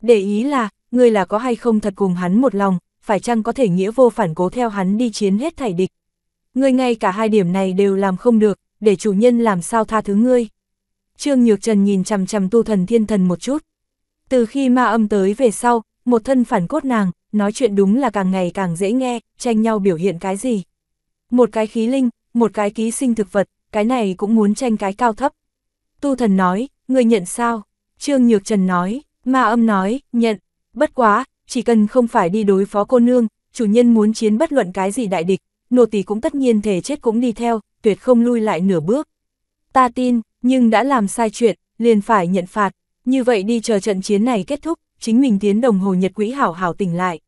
Để ý là, người là có hay không thật cùng hắn một lòng, phải chăng có thể nghĩa vô phản cố theo hắn đi chiến hết thảy địch. Ngươi ngay cả hai điểm này đều làm không được, để chủ nhân làm sao tha thứ ngươi. Trương Nhược Trần nhìn chằm chằm tu thần thiên thần một chút. Từ khi ma âm tới về sau, một thân phản cốt nàng, nói chuyện đúng là càng ngày càng dễ nghe, tranh nhau biểu hiện cái gì. Một cái khí linh, một cái ký sinh thực vật, cái này cũng muốn tranh cái cao thấp. Tu thần nói, người nhận sao? Trương Nhược Trần nói, ma âm nói, nhận, bất quá, chỉ cần không phải đi đối phó cô nương, chủ nhân muốn chiến bất luận cái gì đại địch, nô tỳ cũng tất nhiên thể chết cũng đi theo, tuyệt không lui lại nửa bước. Ta tin, nhưng đã làm sai chuyện, liền phải nhận phạt, như vậy đi chờ trận chiến này kết thúc, chính mình tiến đồng hồ nhật quỹ hảo hảo tỉnh lại.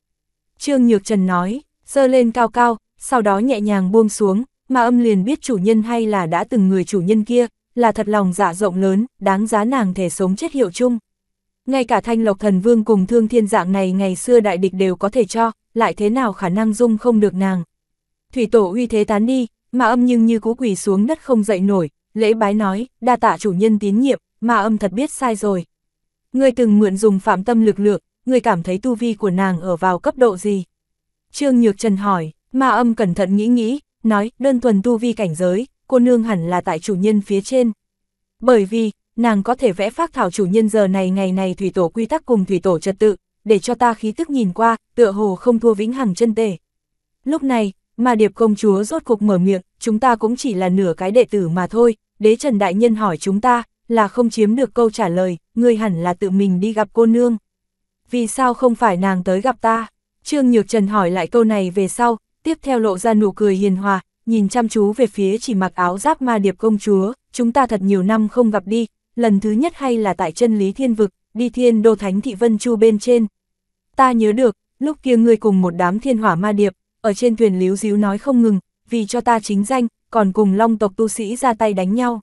Trương Nhược Trần nói, dơ lên cao cao, sau đó nhẹ nhàng buông xuống, mà âm liền biết chủ nhân hay là đã từng người chủ nhân kia, là thật lòng dạ rộng lớn, đáng giá nàng thể sống chết hiệu chung. Ngay cả thanh lộc thần vương cùng thương thiên dạng này ngày xưa đại địch đều có thể cho, lại thế nào khả năng dung không được nàng. Thủy tổ uy thế tán đi, mà âm nhưng như cú quỳ xuống đất không dậy nổi, lễ bái nói, đa tạ chủ nhân tín nhiệm, mà âm thật biết sai rồi. Ngươi từng mượn dùng phạm tâm lực lượng, người cảm thấy tu vi của nàng ở vào cấp độ gì? Trương Nhược Trần hỏi, ma âm cẩn thận nghĩ nghĩ, nói, đơn thuần tu vi cảnh giới, cô nương hẳn là tại chủ nhân phía trên. Bởi vì, nàng có thể vẽ phác thảo chủ nhân giờ này ngày này thủy tổ quy tắc cùng thủy tổ trật tự, để cho ta khí tức nhìn qua, tựa hồ không thua vĩnh hằng chân tề. Lúc này, mà điệp công chúa rốt cục mở miệng, chúng ta cũng chỉ là nửa cái đệ tử mà thôi, đế trần đại nhân hỏi chúng ta, là không chiếm được câu trả lời, ngươi hẳn là tự mình đi gặp cô nương. Vì sao không phải nàng tới gặp ta? Trương Nhược Trần hỏi lại câu này về sau, tiếp theo lộ ra nụ cười hiền hòa, nhìn chăm chú về phía chỉ mặc áo giáp ma điệp công chúa, chúng ta thật nhiều năm không gặp đi, lần thứ nhất hay là tại chân lý thiên vực, đi thiên đô thánh thị vân chu bên trên. Ta nhớ được, lúc kia ngươi cùng một đám thiên hỏa ma điệp, ở trên thuyền líu díu nói không ngừng, vì cho ta chính danh, còn cùng long tộc tu sĩ ra tay đánh nhau.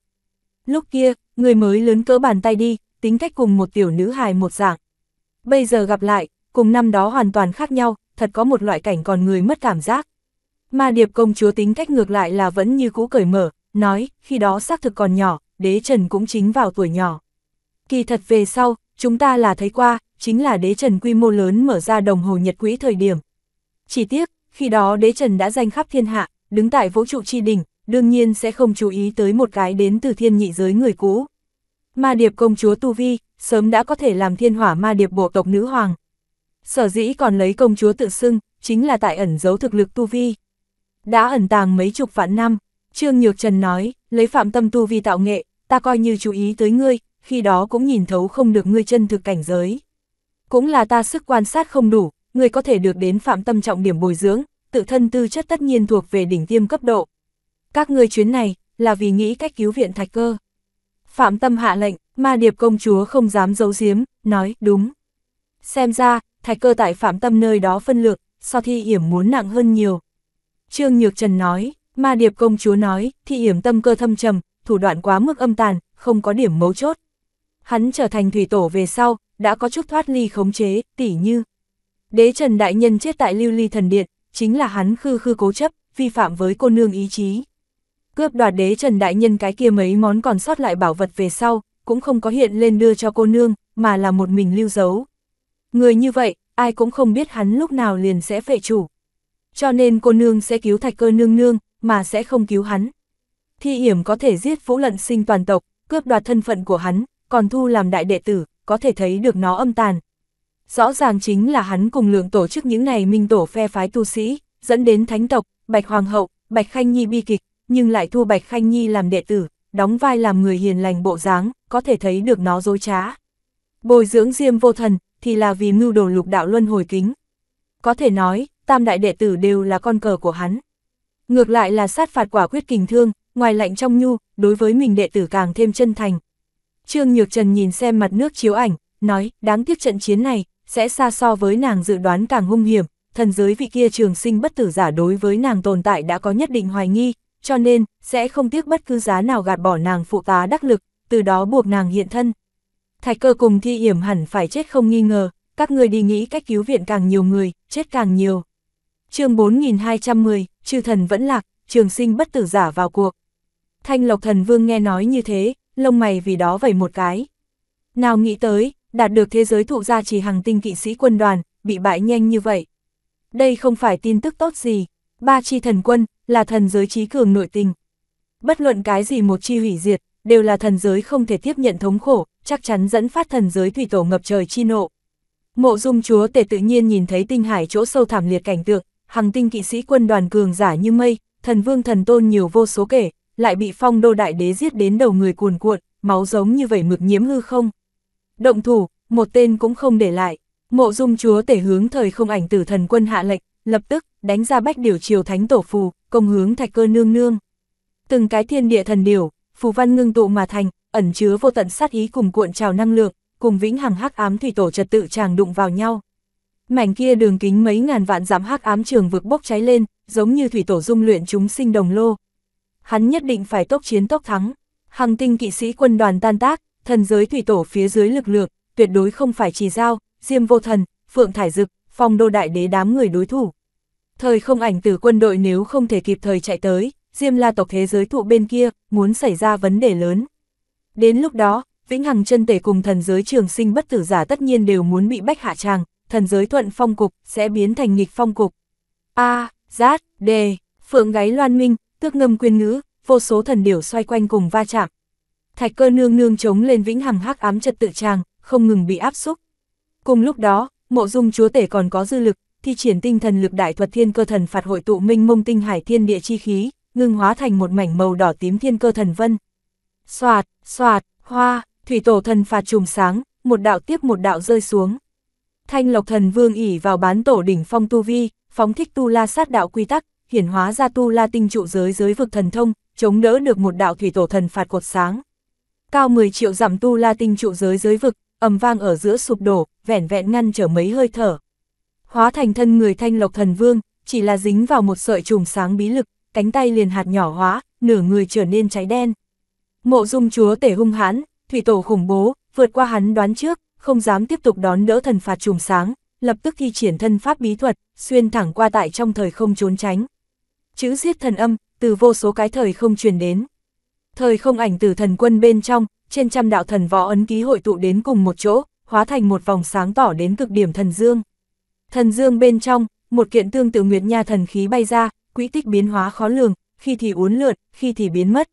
Lúc kia, người mới lớn cỡ bàn tay đi, tính cách cùng một tiểu nữ hài một dạng. Bây giờ gặp lại, cùng năm đó hoàn toàn khác nhau, thật có một loại cảnh còn người mất cảm giác. Mà điệp công chúa tính cách ngược lại là vẫn như cũ cởi mở, nói, khi đó xác thực còn nhỏ, đế trần cũng chính vào tuổi nhỏ. Kỳ thật về sau, chúng ta là thấy qua, chính là đế trần quy mô lớn mở ra đồng hồ nhật quỹ thời điểm. Chỉ tiếc, khi đó đế trần đã danh khắp thiên hạ, đứng tại vũ trụ tri đỉnh, đương nhiên sẽ không chú ý tới một cái đến từ thiên nhị giới người cũ. Ma điệp công chúa Tu Vi, sớm đã có thể làm thiên hỏa ma điệp bộ tộc nữ hoàng. Sở dĩ còn lấy công chúa tự xưng, chính là tại ẩn giấu thực lực Tu Vi. Đã ẩn tàng mấy chục vạn năm, Trương Nhược Trần nói, lấy phạm tâm Tu Vi tạo nghệ, ta coi như chú ý tới ngươi, khi đó cũng nhìn thấu không được ngươi chân thực cảnh giới. Cũng là ta sức quan sát không đủ, ngươi có thể được đến phạm tâm trọng điểm bồi dưỡng, tự thân tư chất tất nhiên thuộc về đỉnh tiêm cấp độ các ngươi chuyến này, là vì nghĩ cách cứu viện thạch cơ. Phạm Tâm hạ lệnh, ma điệp công chúa không dám giấu giếm, nói, đúng. Xem ra, thạch cơ tại Phạm Tâm nơi đó phân lược, so thi yểm muốn nặng hơn nhiều. Trương Nhược Trần nói, ma điệp công chúa nói, thi yểm tâm cơ thâm trầm, thủ đoạn quá mức âm tàn, không có điểm mấu chốt. Hắn trở thành thủy tổ về sau, đã có chút thoát ly khống chế, tỉ như. Đế Trần Đại Nhân chết tại Lưu Ly Thần Điện, chính là hắn khư khư cố chấp, vi phạm với cô nương ý chí cướp đoạt đế Trần Đại Nhân cái kia mấy món còn sót lại bảo vật về sau, cũng không có hiện lên đưa cho cô nương, mà là một mình lưu giấu. Người như vậy, ai cũng không biết hắn lúc nào liền sẽ vệ chủ. Cho nên cô nương sẽ cứu thạch cơ nương nương, mà sẽ không cứu hắn. Thi hiểm có thể giết vũ lận sinh toàn tộc, cướp đoạt thân phận của hắn, còn thu làm đại đệ tử, có thể thấy được nó âm tàn. Rõ ràng chính là hắn cùng lượng tổ chức những này minh tổ phe phái tu sĩ, dẫn đến thánh tộc, bạch hoàng hậu, bạch khanh nhi bi kịch, nhưng lại thu Bạch Khanh Nhi làm đệ tử, đóng vai làm người hiền lành bộ dáng, có thể thấy được nó dối trá. Bồi dưỡng Diêm Vô Thần thì là vì mưu đồ lục đạo luân hồi kính. Có thể nói, tam đại đệ tử đều là con cờ của hắn. Ngược lại là sát phạt quả quyết kình thương, ngoài lạnh trong nhu, đối với mình đệ tử càng thêm chân thành. Trương Nhược Trần nhìn xem mặt nước chiếu ảnh, nói, đáng tiếc trận chiến này, sẽ xa so với nàng dự đoán càng hung hiểm, thần giới vị kia trường sinh bất tử giả đối với nàng tồn tại đã có nhất định hoài nghi, cho nên, sẽ không tiếc bất cứ giá nào gạt bỏ nàng phụ tá đắc lực, từ đó buộc nàng hiện thân. Thạch cơ cùng thi hiểm hẳn phải chết không nghi ngờ, các người đi nghĩ cách cứu viện càng nhiều người, chết càng nhiều. chương 4210, chư thần vẫn lạc, trường sinh bất tử giả vào cuộc. Thanh Lộc Thần Vương nghe nói như thế, lông mày vì đó vẩy một cái. Nào nghĩ tới, đạt được thế giới thụ gia chỉ hàng tinh kỵ sĩ quân đoàn, bị bại nhanh như vậy. Đây không phải tin tức tốt gì. Ba chi thần quân, là thần giới trí cường nội tình. Bất luận cái gì một chi hủy diệt, đều là thần giới không thể tiếp nhận thống khổ, chắc chắn dẫn phát thần giới thủy tổ ngập trời chi nộ. Mộ dung chúa tể tự nhiên nhìn thấy tinh hải chỗ sâu thảm liệt cảnh tượng, hàng tinh kỵ sĩ quân đoàn cường giả như mây, thần vương thần tôn nhiều vô số kể, lại bị phong đô đại đế giết đến đầu người cuồn cuộn, máu giống như vẩy mực nhiễm hư không. Động thủ, một tên cũng không để lại, mộ dung chúa tể hướng thời không ảnh tử thần quân hạ lệnh, lập tức đánh ra bách điều triều thánh tổ phù, công hướng thạch cơ nương nương. Từng cái thiên địa thần điểu, phù văn ngưng tụ mà thành, ẩn chứa vô tận sát ý cùng cuộn trào năng lượng, cùng vĩnh hằng hắc ám thủy tổ trật tự chàng đụng vào nhau. Mảnh kia đường kính mấy ngàn vạn dặm hắc ám trường vực bốc cháy lên, giống như thủy tổ dung luyện chúng sinh đồng lô. Hắn nhất định phải tốc chiến tốc thắng. hàng tinh kỵ sĩ quân đoàn tan tác, thần giới thủy tổ phía dưới lực lượng, tuyệt đối không phải chỉ giao, diêm vô thần, phượng thải dực, phong đô đại đế đám người đối thủ. Thời không ảnh từ quân đội nếu không thể kịp thời chạy tới, Diêm La tộc thế giới thụ bên kia, muốn xảy ra vấn đề lớn. Đến lúc đó, Vĩnh Hằng chân tể cùng thần giới trường sinh bất tử giả tất nhiên đều muốn bị bách hạ tràng, thần giới thuận phong cục sẽ biến thành nghịch phong cục. A, Giát, Đề, Phượng gáy loan minh, tước ngâm quyên ngữ, vô số thần điểu xoay quanh cùng va chạm. Thạch cơ nương nương chống lên Vĩnh Hằng hắc ám trật tự tràng, không ngừng bị áp xúc. Cùng lúc đó, mộ dung chúa tể còn có dư lực, thi triển tinh thần lực đại thuật thiên cơ thần phạt hội tụ minh mông tinh hải thiên địa chi khí, ngưng hóa thành một mảnh màu đỏ tím thiên cơ thần vân. Xoạt, xoạt, hoa, thủy tổ thần phạt trùm sáng, một đạo tiếp một đạo rơi xuống. Thanh lộc thần vương ỉ vào bán tổ đỉnh phong tu vi, phóng thích tu la sát đạo quy tắc, hiển hóa ra tu la tinh trụ giới giới vực thần thông, chống đỡ được một đạo thủy tổ thần phạt cột sáng. Cao 10 triệu giảm tu la tinh trụ giới giới vực, ầm vang ở giữa sụp đổ, vẻn vẹn ngăn trở mấy hơi thở hóa thành thân người thanh lộc thần vương, chỉ là dính vào một sợi trùm sáng bí lực, cánh tay liền hạt nhỏ hóa, nửa người trở nên cháy đen. Mộ dung chúa tể hung hãn, thủy tổ khủng bố, vượt qua hắn đoán trước, không dám tiếp tục đón đỡ thần phạt trùm sáng, lập tức thi triển thân pháp bí thuật, xuyên thẳng qua tại trong thời không trốn tránh. Chữ giết thần âm, từ vô số cái thời không truyền đến. Thời không ảnh từ thần quân bên trong, trên trăm đạo thần võ ấn ký hội tụ đến cùng một chỗ, hóa thành một vòng sáng tỏ đến cực điểm thần dương. Thần dương bên trong, một kiện tương tự nguyệt nha thần khí bay ra, quỹ tích biến hóa khó lường, khi thì uốn lượn, khi thì biến mất.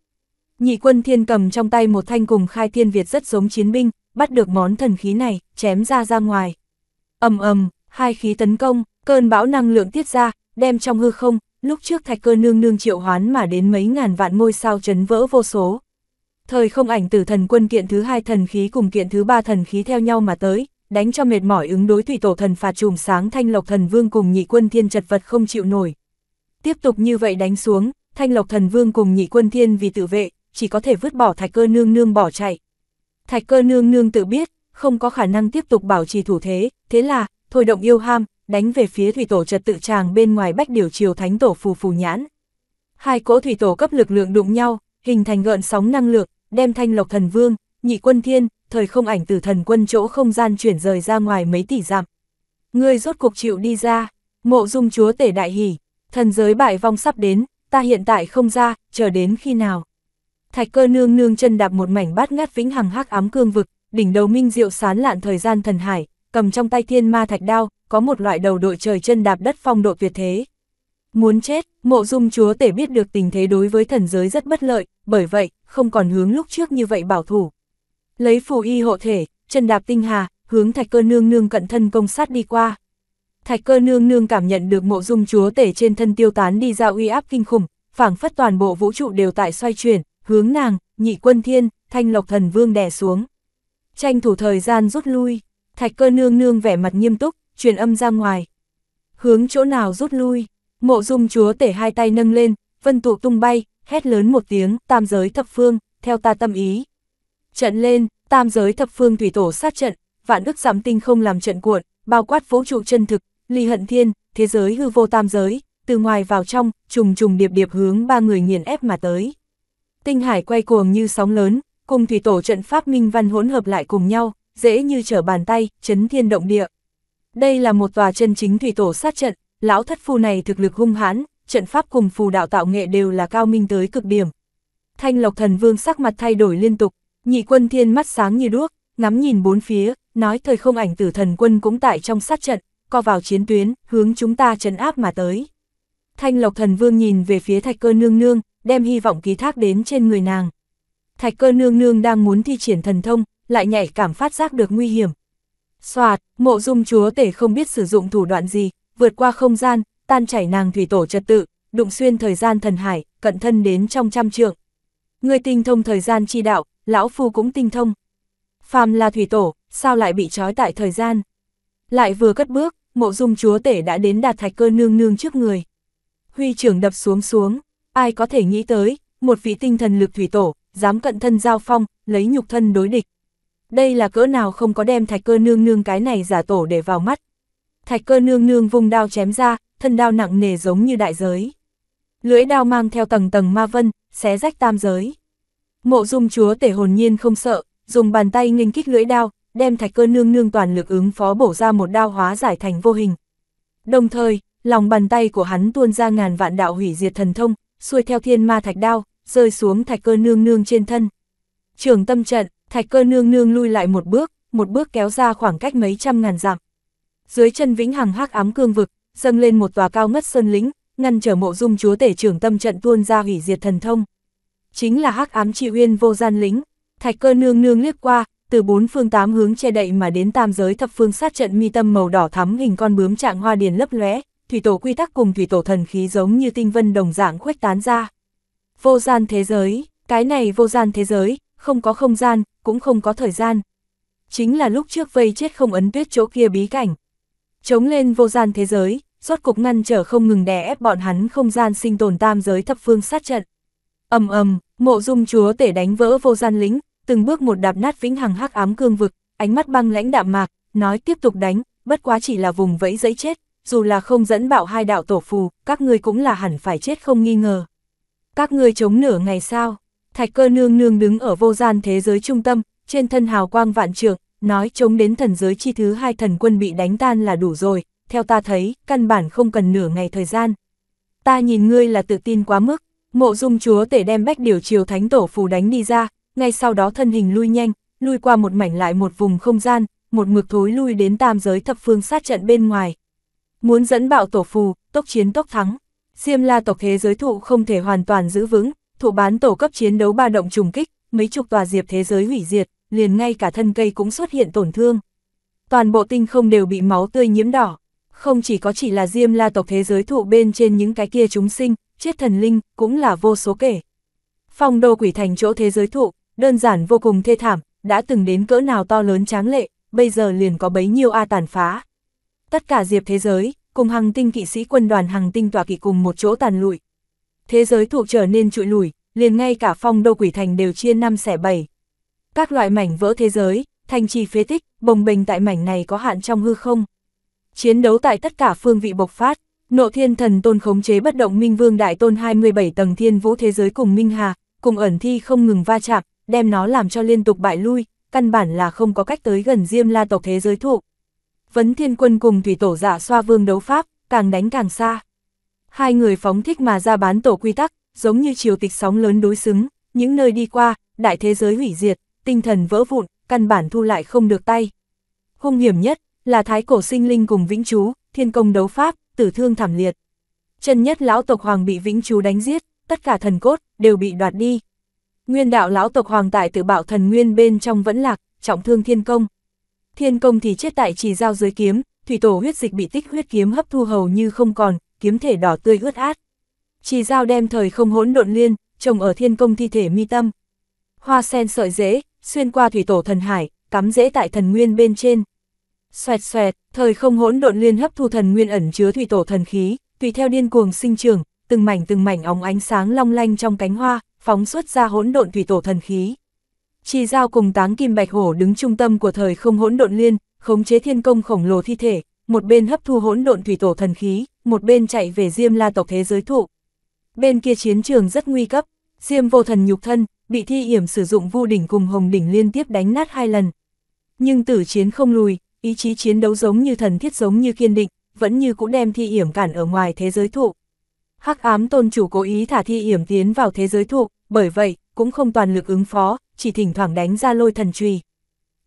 Nhị quân thiên cầm trong tay một thanh cùng khai thiên Việt rất giống chiến binh, bắt được món thần khí này, chém ra ra ngoài. ầm ầm, hai khí tấn công, cơn bão năng lượng tiết ra, đem trong hư không, lúc trước thạch cơ nương nương triệu hoán mà đến mấy ngàn vạn ngôi sao chấn vỡ vô số. Thời không ảnh tử thần quân kiện thứ hai thần khí cùng kiện thứ ba thần khí theo nhau mà tới, đánh cho mệt mỏi ứng đối thủy tổ thần phạt trùm sáng thanh lộc thần vương cùng nhị quân thiên chật vật không chịu nổi. Tiếp tục như vậy đánh xuống, thanh lộc thần vương cùng nhị quân thiên vì tự vệ, chỉ có thể vứt bỏ thạch cơ nương nương bỏ chạy. Thạch cơ nương nương tự biết, không có khả năng tiếp tục bảo trì thủ thế, thế là, thôi động yêu ham, đánh về phía thủy tổ trật tự tràng bên ngoài bách điều chiều thánh tổ phù phù nhãn. Hai cỗ thủy tổ cấp lực lượng đụng nhau, hình thành gợn sóng năng lượng, đem thanh lộc thần vương, nhị quân thiên, thời không ảnh từ thần quân chỗ không gian chuyển rời ra ngoài mấy tỷ dặm. Ngươi rốt cuộc chịu đi ra, mộ dung chúa tể đại hỉ, thần giới bại vong sắp đến, ta hiện tại không ra, chờ đến khi nào. Thạch cơ nương nương chân đạp một mảnh bát ngát vĩnh hằng hắc ám cương vực, đỉnh đầu minh diệu sán lạn thời gian thần hải, cầm trong tay thiên ma thạch đao, có một loại đầu đội trời chân đạp đất phong độ tuyệt thế. Muốn chết, mộ dung chúa tể biết được tình thế đối với thần giới rất bất lợi, bởi vậy, không còn hướng lúc trước như vậy bảo thủ. Lấy phù y hộ thể, chân đạp tinh hà, hướng thạch cơ nương nương cận thân công sát đi qua. Thạch cơ nương nương cảm nhận được mộ dung chúa tể trên thân tiêu tán đi ra uy áp kinh khủng, phảng phất toàn bộ vũ trụ đều tại xoay chuyển, hướng nàng, nhị quân thiên, thanh lộc thần vương đè xuống. Tranh thủ thời gian rút lui, thạch cơ nương nương vẻ mặt nghiêm túc, truyền âm ra ngoài. Hướng chỗ nào rút lui, mộ dung chúa tể hai tay nâng lên, vân tụ tung bay, hét lớn một tiếng, tam giới thập phương, theo ta tâm ý. Trận lên, tam giới thập phương thủy tổ sát trận, vạn đức giảm tinh không làm trận cuộn, bao quát vũ trụ chân thực, ly hận thiên, thế giới hư vô tam giới, từ ngoài vào trong, trùng trùng điệp điệp hướng ba người nghiền ép mà tới. Tinh hải quay cuồng như sóng lớn, cùng thủy tổ trận pháp minh văn hỗn hợp lại cùng nhau, dễ như trở bàn tay, chấn thiên động địa. Đây là một tòa chân chính thủy tổ sát trận, lão thất phu này thực lực hung hãn, trận pháp cùng phù đạo tạo nghệ đều là cao minh tới cực điểm. Thanh Lộc Thần Vương sắc mặt thay đổi liên tục, Nhị quân thiên mắt sáng như đuốc, ngắm nhìn bốn phía, nói thời không ảnh tử thần quân cũng tại trong sát trận, co vào chiến tuyến, hướng chúng ta trấn áp mà tới. Thanh lộc thần vương nhìn về phía thạch cơ nương nương, đem hy vọng ký thác đến trên người nàng. Thạch cơ nương nương đang muốn thi triển thần thông, lại nhạy cảm phát giác được nguy hiểm. Xoạt, mộ dung chúa tể không biết sử dụng thủ đoạn gì, vượt qua không gian, tan chảy nàng thủy tổ trật tự, đụng xuyên thời gian thần hải, cận thân đến trong trăm trượng. Người tinh thông thời gian chi đạo, lão phu cũng tinh thông. Phàm là thủy tổ, sao lại bị trói tại thời gian? Lại vừa cất bước, mộ dung chúa tể đã đến đạt thạch cơ nương nương trước người. Huy trưởng đập xuống xuống, ai có thể nghĩ tới, một vị tinh thần lực thủy tổ, dám cận thân giao phong, lấy nhục thân đối địch. Đây là cỡ nào không có đem thạch cơ nương nương cái này giả tổ để vào mắt. Thạch cơ nương nương vùng đao chém ra, thân đao nặng nề giống như đại giới. Lưỡi đao mang theo tầng tầng ma vân, xé rách tam giới. Mộ dung chúa tể hồn nhiên không sợ, dùng bàn tay nghênh kích lưỡi đao, đem thạch cơ nương nương toàn lực ứng phó bổ ra một đao hóa giải thành vô hình. Đồng thời, lòng bàn tay của hắn tuôn ra ngàn vạn đạo hủy diệt thần thông, xuôi theo thiên ma thạch đao, rơi xuống thạch cơ nương nương trên thân. Trường tâm trận, thạch cơ nương nương lui lại một bước, một bước kéo ra khoảng cách mấy trăm ngàn dặm. Dưới chân vĩnh hằng hắc ám cương vực, dâng lên một tòa cao ngất sơn lĩnh, ngăn trở mộ dung chúa tể Trường tâm trận tuôn ra hủy diệt thần thông chính là hắc ám chi uyên vô gian lính. Thạch cơ nương nương liếc qua, từ bốn phương tám hướng che đậy mà đến tam giới thập phương sát trận mi tâm màu đỏ thắm hình con bướm trạng hoa điền lấp lóe, thủy tổ quy tắc cùng thủy tổ thần khí giống như tinh vân đồng dạng khuếch tán ra. Vô gian thế giới, cái này vô gian thế giới, không có không gian, cũng không có thời gian. Chính là lúc trước vây chết không ấn tuyết chỗ kia bí cảnh. Chống lên vô gian thế giới, rốt cục ngăn trở không ngừng đè ép bọn hắn không gian sinh tồn tam giới thập phương sát trận ầm ầm, mộ dung chúa tể đánh vỡ vô gian lính, từng bước một đạp nát vĩnh hằng hắc ám cương vực, ánh mắt băng lãnh đạm mạc, nói tiếp tục đánh, bất quá chỉ là vùng vẫy dẫy chết, dù là không dẫn bạo hai đạo tổ phù, các ngươi cũng là hẳn phải chết không nghi ngờ. Các ngươi chống nửa ngày sao? Thạch cơ nương nương đứng ở vô gian thế giới trung tâm, trên thân hào quang vạn trường, nói chống đến thần giới chi thứ hai thần quân bị đánh tan là đủ rồi, theo ta thấy, căn bản không cần nửa ngày thời gian. Ta nhìn ngươi là tự tin quá mức, Mộ dung chúa tể đem bách điều chiều thánh tổ phù đánh đi ra, ngay sau đó thân hình lui nhanh, lui qua một mảnh lại một vùng không gian, một mực thối lui đến tam giới thập phương sát trận bên ngoài. Muốn dẫn bạo tổ phù, tốc chiến tốc thắng. Diêm la tộc thế giới thụ không thể hoàn toàn giữ vững, thụ bán tổ cấp chiến đấu ba động trùng kích, mấy chục tòa diệp thế giới hủy diệt, liền ngay cả thân cây cũng xuất hiện tổn thương. Toàn bộ tinh không đều bị máu tươi nhiễm đỏ. Không chỉ có chỉ là diêm la tộc thế giới thụ bên trên những cái kia chúng sinh, chết thần linh, cũng là vô số kể. Phong đô quỷ thành chỗ thế giới thụ, đơn giản vô cùng thê thảm, đã từng đến cỡ nào to lớn tráng lệ, bây giờ liền có bấy nhiêu A tàn phá. Tất cả diệp thế giới, cùng hàng tinh kỵ sĩ quân đoàn hàng tinh tòa kỵ cùng một chỗ tàn lụi. Thế giới thụ trở nên trụi lùi, liền ngay cả phong đô quỷ thành đều chia năm xẻ bảy. Các loại mảnh vỡ thế giới, thành trì phế tích, bồng bình tại mảnh này có hạn trong hư không. Chiến đấu tại tất cả phương vị bộc phát, Nộ thiên thần tôn khống chế bất động minh vương đại tôn 27 tầng thiên vũ thế giới cùng minh hà, cùng ẩn thi không ngừng va chạm, đem nó làm cho liên tục bại lui, căn bản là không có cách tới gần diêm la tộc thế giới thụ. Vấn thiên quân cùng thủy tổ giả dạ xoa vương đấu pháp, càng đánh càng xa. Hai người phóng thích mà ra bán tổ quy tắc, giống như chiều tịch sóng lớn đối xứng, những nơi đi qua, đại thế giới hủy diệt, tinh thần vỡ vụn, căn bản thu lại không được tay. Hung hiểm nhất, là thái cổ sinh linh cùng vĩnh chú, thiên công đấu pháp, tử thương thảm liệt. Chân nhất lão tộc hoàng bị vĩnh chú đánh giết, tất cả thần cốt đều bị đoạt đi. Nguyên đạo lão tộc hoàng tại tự bảo thần nguyên bên trong vẫn lạc, trọng thương thiên công. Thiên công thì chết tại chỉ giao dưới kiếm, thủy tổ huyết dịch bị tích huyết kiếm hấp thu hầu như không còn, kiếm thể đỏ tươi ướt át. Chỉ giao đem thời không hỗn độn liên, trồng ở thiên công thi thể mi tâm. Hoa sen sợi dễ xuyên qua thủy tổ thần hải, cắm dễ tại thần nguyên bên trên. Xoẹt xoẹt, thời không hỗn độn liên hấp thu thần nguyên ẩn chứa thủy tổ thần khí, tùy theo điên cuồng sinh trưởng, từng mảnh từng mảnh óng ánh sáng long lanh trong cánh hoa, phóng xuất ra hỗn độn thủy tổ thần khí. chi giao cùng Táng Kim Bạch Hổ đứng trung tâm của thời không hỗn độn liên, khống chế thiên công khổng lồ thi thể, một bên hấp thu hỗn độn thủy tổ thần khí, một bên chạy về Diêm La tộc thế giới thụ. Bên kia chiến trường rất nguy cấp, Diêm Vô Thần nhục thân, bị Thi Yểm sử dụng Vu đỉnh cùng Hồng đỉnh liên tiếp đánh nát hai lần. Nhưng tử chiến không lùi, ý chí chiến đấu giống như thần thiết giống như kiên định, vẫn như cũng đem thi yểm cản ở ngoài thế giới thụ. Hắc ám tôn chủ cố ý thả thi yểm tiến vào thế giới thụ, bởi vậy, cũng không toàn lực ứng phó, chỉ thỉnh thoảng đánh ra lôi thần truy.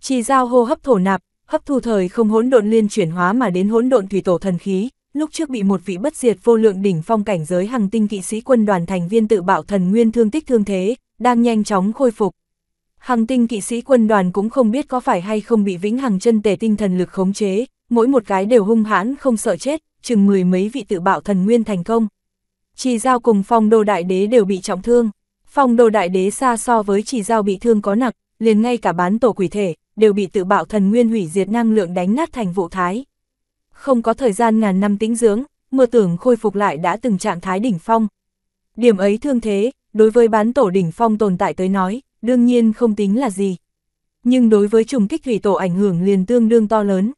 Chỉ giao hô hấp thổ nạp, hấp thu thời không hỗn độn liên chuyển hóa mà đến hỗn độn thủy tổ thần khí, lúc trước bị một vị bất diệt vô lượng đỉnh phong cảnh giới hàng tinh kỵ sĩ quân đoàn thành viên tự bạo thần nguyên thương tích thương thế, đang nhanh chóng khôi phục hằng tinh kỵ sĩ quân đoàn cũng không biết có phải hay không bị vĩnh hằng chân tề tinh thần lực khống chế, mỗi một cái đều hung hãn không sợ chết, chừng mười mấy vị tự bạo thần nguyên thành công. Chỉ giao cùng phong đồ đại đế đều bị trọng thương, phong đồ đại đế xa so với chỉ giao bị thương có nặng, liền ngay cả bán tổ quỷ thể, đều bị tự bạo thần nguyên hủy diệt năng lượng đánh nát thành vụ thái. Không có thời gian ngàn năm tĩnh dưỡng, mơ tưởng khôi phục lại đã từng trạng thái đỉnh phong. Điểm ấy thương thế, đối với bán tổ đỉnh phong tồn tại tới nói, đương nhiên không tính là gì. Nhưng đối với trùng kích thủy tổ ảnh hưởng liền tương đương to lớn.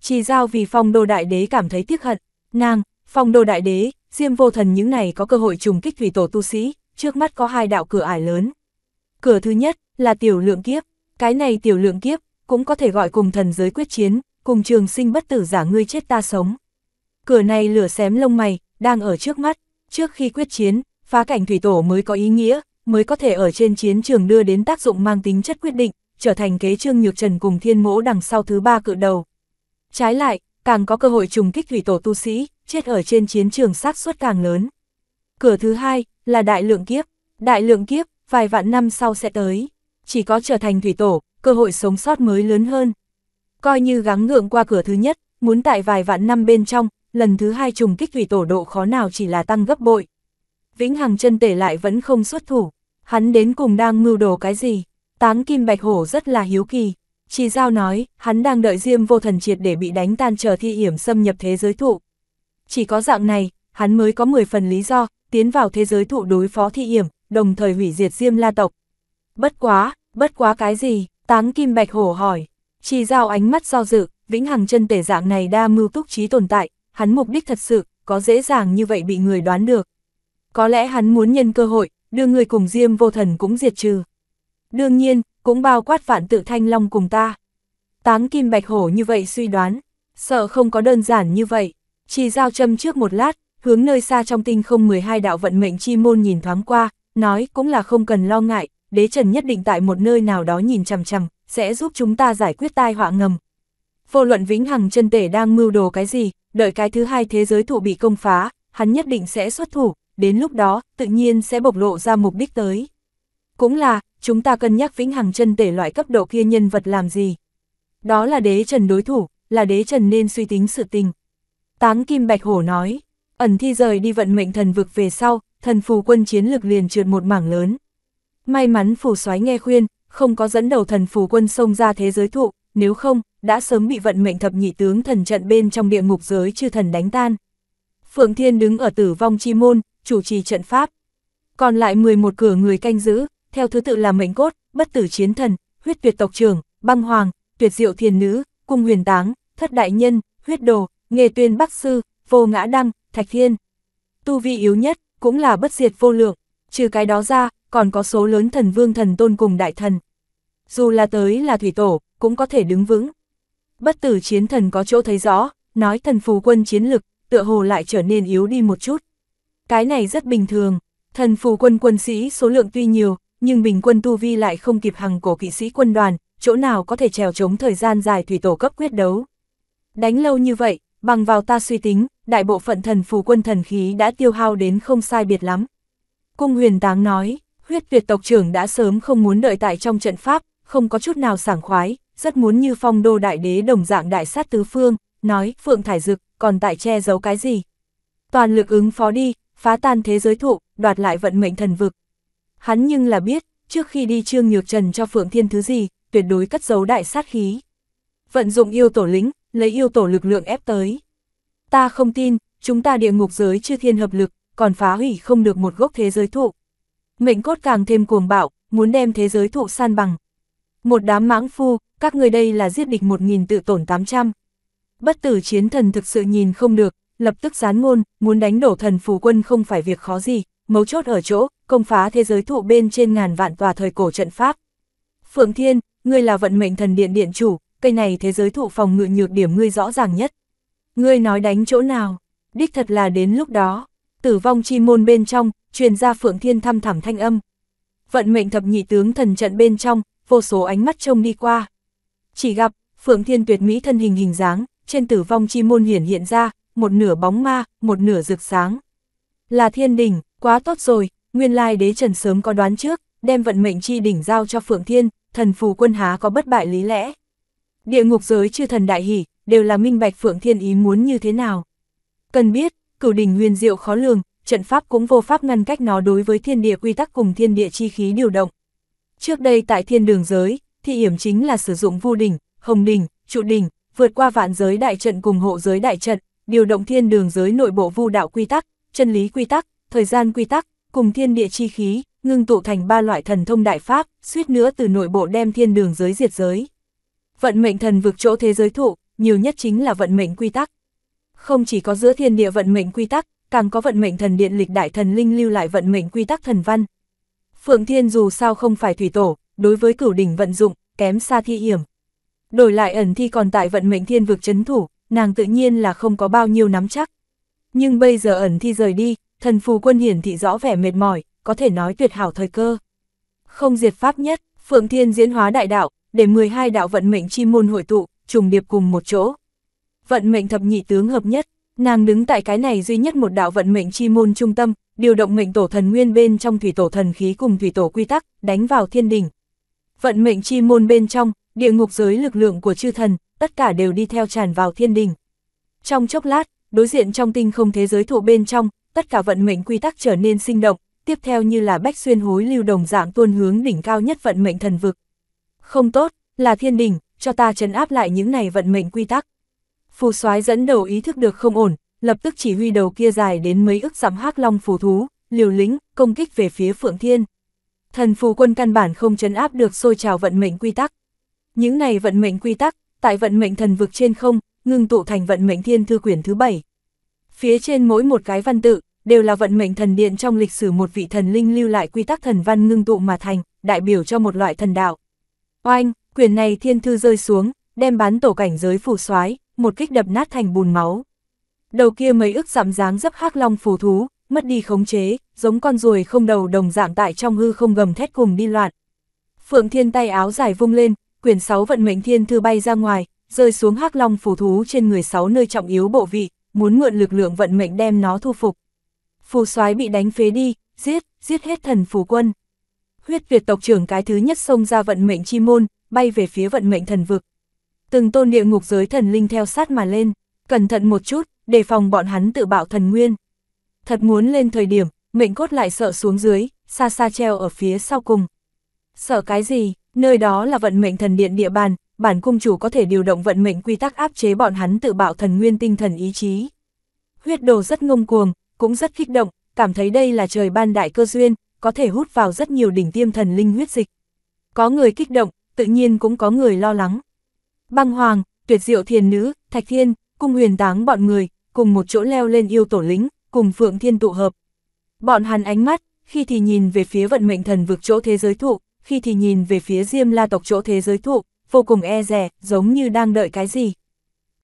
Chỉ giao vì phong đô đại đế cảm thấy tiếc hận, nàng, phong đô đại đế, diêm vô thần những này có cơ hội trùng kích thủy tổ tu sĩ, trước mắt có hai đạo cửa ải lớn. Cửa thứ nhất là tiểu lượng kiếp, cái này tiểu lượng kiếp cũng có thể gọi cùng thần giới quyết chiến, cùng trường sinh bất tử giả ngươi chết ta sống. Cửa này lửa xém lông mày, đang ở trước mắt, trước khi quyết chiến, phá cảnh thủy tổ mới có ý nghĩa, mới có thể ở trên chiến trường đưa đến tác dụng mang tính chất quyết định, trở thành kế trương nhược trần cùng thiên mỗ đằng sau thứ ba cự đầu. Trái lại, càng có cơ hội trùng kích thủy tổ tu sĩ, chết ở trên chiến trường xác suất càng lớn. Cửa thứ hai là đại lượng kiếp, đại lượng kiếp, vài vạn năm sau sẽ tới, chỉ có trở thành thủy tổ, cơ hội sống sót mới lớn hơn. Coi như gắng ngượng qua cửa thứ nhất, muốn tại vài vạn năm bên trong, lần thứ hai trùng kích thủy tổ độ khó nào chỉ là tăng gấp bội. Vĩnh Hằng chân tể lại vẫn không xuất thủ. Hắn đến cùng đang mưu đồ cái gì? Táng Kim Bạch Hổ rất là hiếu kỳ. Chỉ giao nói, hắn đang đợi Diêm vô thần triệt để bị đánh tan chờ thi hiểm xâm nhập thế giới thụ. Chỉ có dạng này, hắn mới có 10 phần lý do, tiến vào thế giới thụ đối phó thi hiểm, đồng thời hủy diệt Diêm la tộc. Bất quá, bất quá cái gì? Táng Kim Bạch Hổ hỏi. Chỉ giao ánh mắt do dự, Vĩnh Hằng chân tể dạng này đa mưu túc trí tồn tại, hắn mục đích thật sự, có dễ dàng như vậy bị người đoán được. Có lẽ hắn muốn nhân cơ hội, đưa người cùng Diêm vô thần cũng diệt trừ. Đương nhiên, cũng bao quát vạn tự thanh long cùng ta. Táng kim bạch hổ như vậy suy đoán, sợ không có đơn giản như vậy. Chỉ giao châm trước một lát, hướng nơi xa trong tinh không 12 đạo vận mệnh chi môn nhìn thoáng qua, nói cũng là không cần lo ngại, đế trần nhất định tại một nơi nào đó nhìn chằm chằm, sẽ giúp chúng ta giải quyết tai họa ngầm. Vô luận vĩnh hằng chân tể đang mưu đồ cái gì, đợi cái thứ hai thế giới thụ bị công phá, hắn nhất định sẽ xuất thủ, đến lúc đó, tự nhiên sẽ bộc lộ ra mục đích tới. Cũng là, chúng ta cân nhắc vĩnh hằng chân tể loại cấp độ kia nhân vật làm gì. Đó là đế trần đối thủ, là đế trần nên suy tính sự tình. Táng Kim Bạch Hổ nói, ẩn thi rời đi vận mệnh thần vực về sau, thần phù quân chiến lực liền trượt một mảng lớn. May mắn phù soái nghe khuyên, không có dẫn đầu thần phù quân xông ra thế giới thụ, nếu không, đã sớm bị vận mệnh thập nhị tướng thần trận bên trong địa ngục giới chư thần đánh tan. Phượng Thiên đứng ở tử vong chi môn, chủ trì trận pháp. Còn lại 11 cửa người canh giữ, theo thứ tự là mệnh cốt, bất tử chiến thần, huyết tuyệt tộc trưởng, băng hoàng, tuyệt diệu thiền nữ, cung huyền táng, thất đại nhân, huyết đồ, nghề tuyên bắc sư, vô ngã đăng, thạch thiên. Tu vi yếu nhất, cũng là bất diệt vô lượng, trừ cái đó ra, còn có số lớn thần vương thần tôn cùng đại thần. Dù là tới là thủy tổ, cũng có thể đứng vững. Bất tử chiến thần có chỗ thấy rõ, nói thần phù quân chiến lực, tựa hồ lại trở nên yếu đi một chút. Cái này rất bình thường, thần phù quân quân sĩ số lượng tuy nhiều, nhưng bình quân tu vi lại không kịp hàng cổ kỵ sĩ quân đoàn, chỗ nào có thể trèo chống thời gian dài thủy tổ cấp quyết đấu. Đánh lâu như vậy, bằng vào ta suy tính, đại bộ phận thần phù quân thần khí đã tiêu hao đến không sai biệt lắm. Cung huyền táng nói, huyết tuyệt tộc trưởng đã sớm không muốn đợi tại trong trận pháp, không có chút nào sảng khoái, rất muốn như phong đô đại đế đồng dạng đại sát tứ phương, nói, phượng thải dực, còn tại che giấu cái gì. Toàn lực ứng phó đi, phá tan thế giới thụ, đoạt lại vận mệnh thần vực. Hắn nhưng là biết, trước khi đi Trương Nhược Trần cho Phượng Thiên thứ gì, tuyệt đối cất giấu đại sát khí. Vận dụng yêu tổ lính, lấy yêu tổ lực lượng ép tới. Ta không tin, chúng ta địa ngục giới chưa thiên hợp lực, còn phá hủy không được một gốc thế giới thụ. Mệnh cốt càng thêm cuồng bạo, muốn đem thế giới thụ san bằng. Một đám mãng phu, các người đây là giết địch 1.000 tự tổn 800. Bất tử chiến thần thực sự nhìn không được, lập tức gián ngôn, muốn đánh đổ thần phù quân không phải việc khó gì, mấu chốt ở chỗ, công phá thế giới thụ bên trên ngàn vạn tòa thời cổ trận pháp. Phượng Thiên, ngươi là vận mệnh thần điện điện chủ, cây này thế giới thụ phòng ngự nhược điểm ngươi rõ ràng nhất. Ngươi nói đánh chỗ nào, đích thật là đến lúc đó, tử vong chi môn bên trong, truyền ra Phượng Thiên thăm thẳm thanh âm. Vận mệnh thập nhị tướng thần trận bên trong, vô số ánh mắt trông đi qua. Chỉ gặp, Phượng Thiên tuyệt mỹ thân hình hình dáng, trên tử vong chi môn hiển hiện ra, một nửa bóng ma, một nửa rực sáng. Là thiên đỉnh, quá tốt rồi, nguyên lai đế trần sớm có đoán trước, đem vận mệnh chi đỉnh giao cho Phượng Thiên, thần phù quân há có bất bại lý lẽ. Địa ngục giới chư thần đại hỷ, đều là minh bạch Phượng Thiên ý muốn như thế nào. Cần biết, cửu đỉnh huyền diệu khó lường, trận pháp cũng vô pháp ngăn cách nó đối với thiên địa quy tắc cùng thiên địa chi khí điều động. Trước đây tại thiên đường giới, thì hiểm chính là sử dụng vu đỉnh, hồng đỉnh, trụ đỉnh, vượt qua vạn giới đại trận cùng hộ giới đại trận, điều động thiên đường giới nội bộ vu đạo quy tắc, chân lý quy tắc, thời gian quy tắc, cùng thiên địa chi khí, ngưng tụ thành ba loại thần thông đại pháp, suýt nữa từ nội bộ đem thiên đường giới diệt giới. Vận mệnh thần vực chỗ thế giới thụ, nhiều nhất chính là vận mệnh quy tắc. Không chỉ có giữa thiên địa vận mệnh quy tắc, càng có vận mệnh thần điện lịch đại thần linh lưu lại vận mệnh quy tắc thần văn. Phượng Thiên dù sao không phải thủy tổ, đối với cửu đỉnh vận dụng, kém xa thi hiểm. Đổi lại ẩn thi còn tại vận mệnh thiên vực chấn thủ, nàng tự nhiên là không có bao nhiêu nắm chắc. Nhưng bây giờ ẩn thi rời đi, thần phù quân hiển thị rõ vẻ mệt mỏi, có thể nói tuyệt hảo thời cơ. Không diệt pháp nhất, Phượng Thiên diễn hóa đại đạo, để 12 đạo vận mệnh chi môn hội tụ, trùng điệp cùng một chỗ. Vận mệnh thập nhị tướng hợp nhất, nàng đứng tại cái này duy nhất một đạo vận mệnh chi môn trung tâm, điều động mệnh tổ thần nguyên bên trong thủy tổ thần khí cùng thủy tổ quy tắc, đánh vào thiên đình. Vận mệnh chi môn bên trong, địa ngục giới lực lượng của chư thần, tất cả đều đi theo tràn vào thiên đình. Trong chốc lát, đối diện trong tinh không thế giới thụ bên trong, tất cả vận mệnh quy tắc trở nên sinh động, tiếp theo như là bách xuyên hối lưu đồng dạng tuôn hướng đỉnh cao nhất vận mệnh thần vực. Không tốt, là thiên đình, cho ta trấn áp lại những này vận mệnh quy tắc. Phù soái dẫn đầu ý thức được không ổn, lập tức chỉ huy đầu kia dài đến mấy ức dặm hắc long phù thú, liều lĩnh, công kích về phía Phượng Thiên. Thần phù quân căn bản không trấn áp được sôi trào vận mệnh quy tắc. Những này vận mệnh quy tắc, tại vận mệnh thần vực trên không, ngưng tụ thành vận mệnh thiên thư quyển thứ bảy. Phía trên mỗi một cái văn tự, đều là vận mệnh thần điện trong lịch sử một vị thần linh lưu lại quy tắc thần văn ngưng tụ mà thành, đại biểu cho một loại thần đạo. Oanh, quyển này thiên thư rơi xuống, đem bán tổ cảnh giới phủ soái một kích đập nát thành bùn máu. Đầu kia mấy ức giảm dáng dấp hắc long phù thú, mất đi khống chế, giống con ruồi không đầu đồng dạng tại trong hư không gầm thét cùng đi loạn. Phượng Thiên tay áo dài vung lên, quyển sáu vận mệnh thiên thư bay ra ngoài, rơi xuống hắc long phù thú trên người sáu nơi trọng yếu bộ vị, muốn mượn lực lượng vận mệnh đem nó thu phục. Phù soái bị đánh phế đi, giết, giết hết thần phù quân. Huyết Việt tộc trưởng cái thứ nhất xông ra vận mệnh chi môn, bay về phía vận mệnh thần vực. Từng tôn địa ngục giới thần linh theo sát mà lên, cẩn thận một chút, đề phòng bọn hắn tự bạo thần nguyên. Thật muốn lên thời điểm, mệnh cốt lại sợ xuống dưới, xa xa treo ở phía sau cùng. Sợ cái gì, Nơi đó là vận mệnh thần điện địa bàn, bản cung chủ có thể điều động vận mệnh quy tắc áp chế bọn hắn tự bạo thần nguyên tinh thần ý chí. Huyết đồ rất ngông cuồng, cũng rất kích động, cảm thấy đây là trời ban đại cơ duyên, có thể hút vào rất nhiều đỉnh tiêm thần linh huyết dịch. Có người kích động, tự nhiên cũng có người lo lắng. Băng Hoàng, Tuyệt Diệu Thiền Nữ, Thạch Thiên, cung huyền táng bọn người, cùng một chỗ leo lên yêu tổ lính, cùng Phượng Thiên tụ hợp. Bọn hắn ánh mắt, khi thì nhìn về phía vận mệnh thần vực chỗ thế giới thụ, khi thì nhìn về phía Diêm La tộc chỗ thế giới thụ, vô cùng e rẻ, giống như đang đợi cái gì.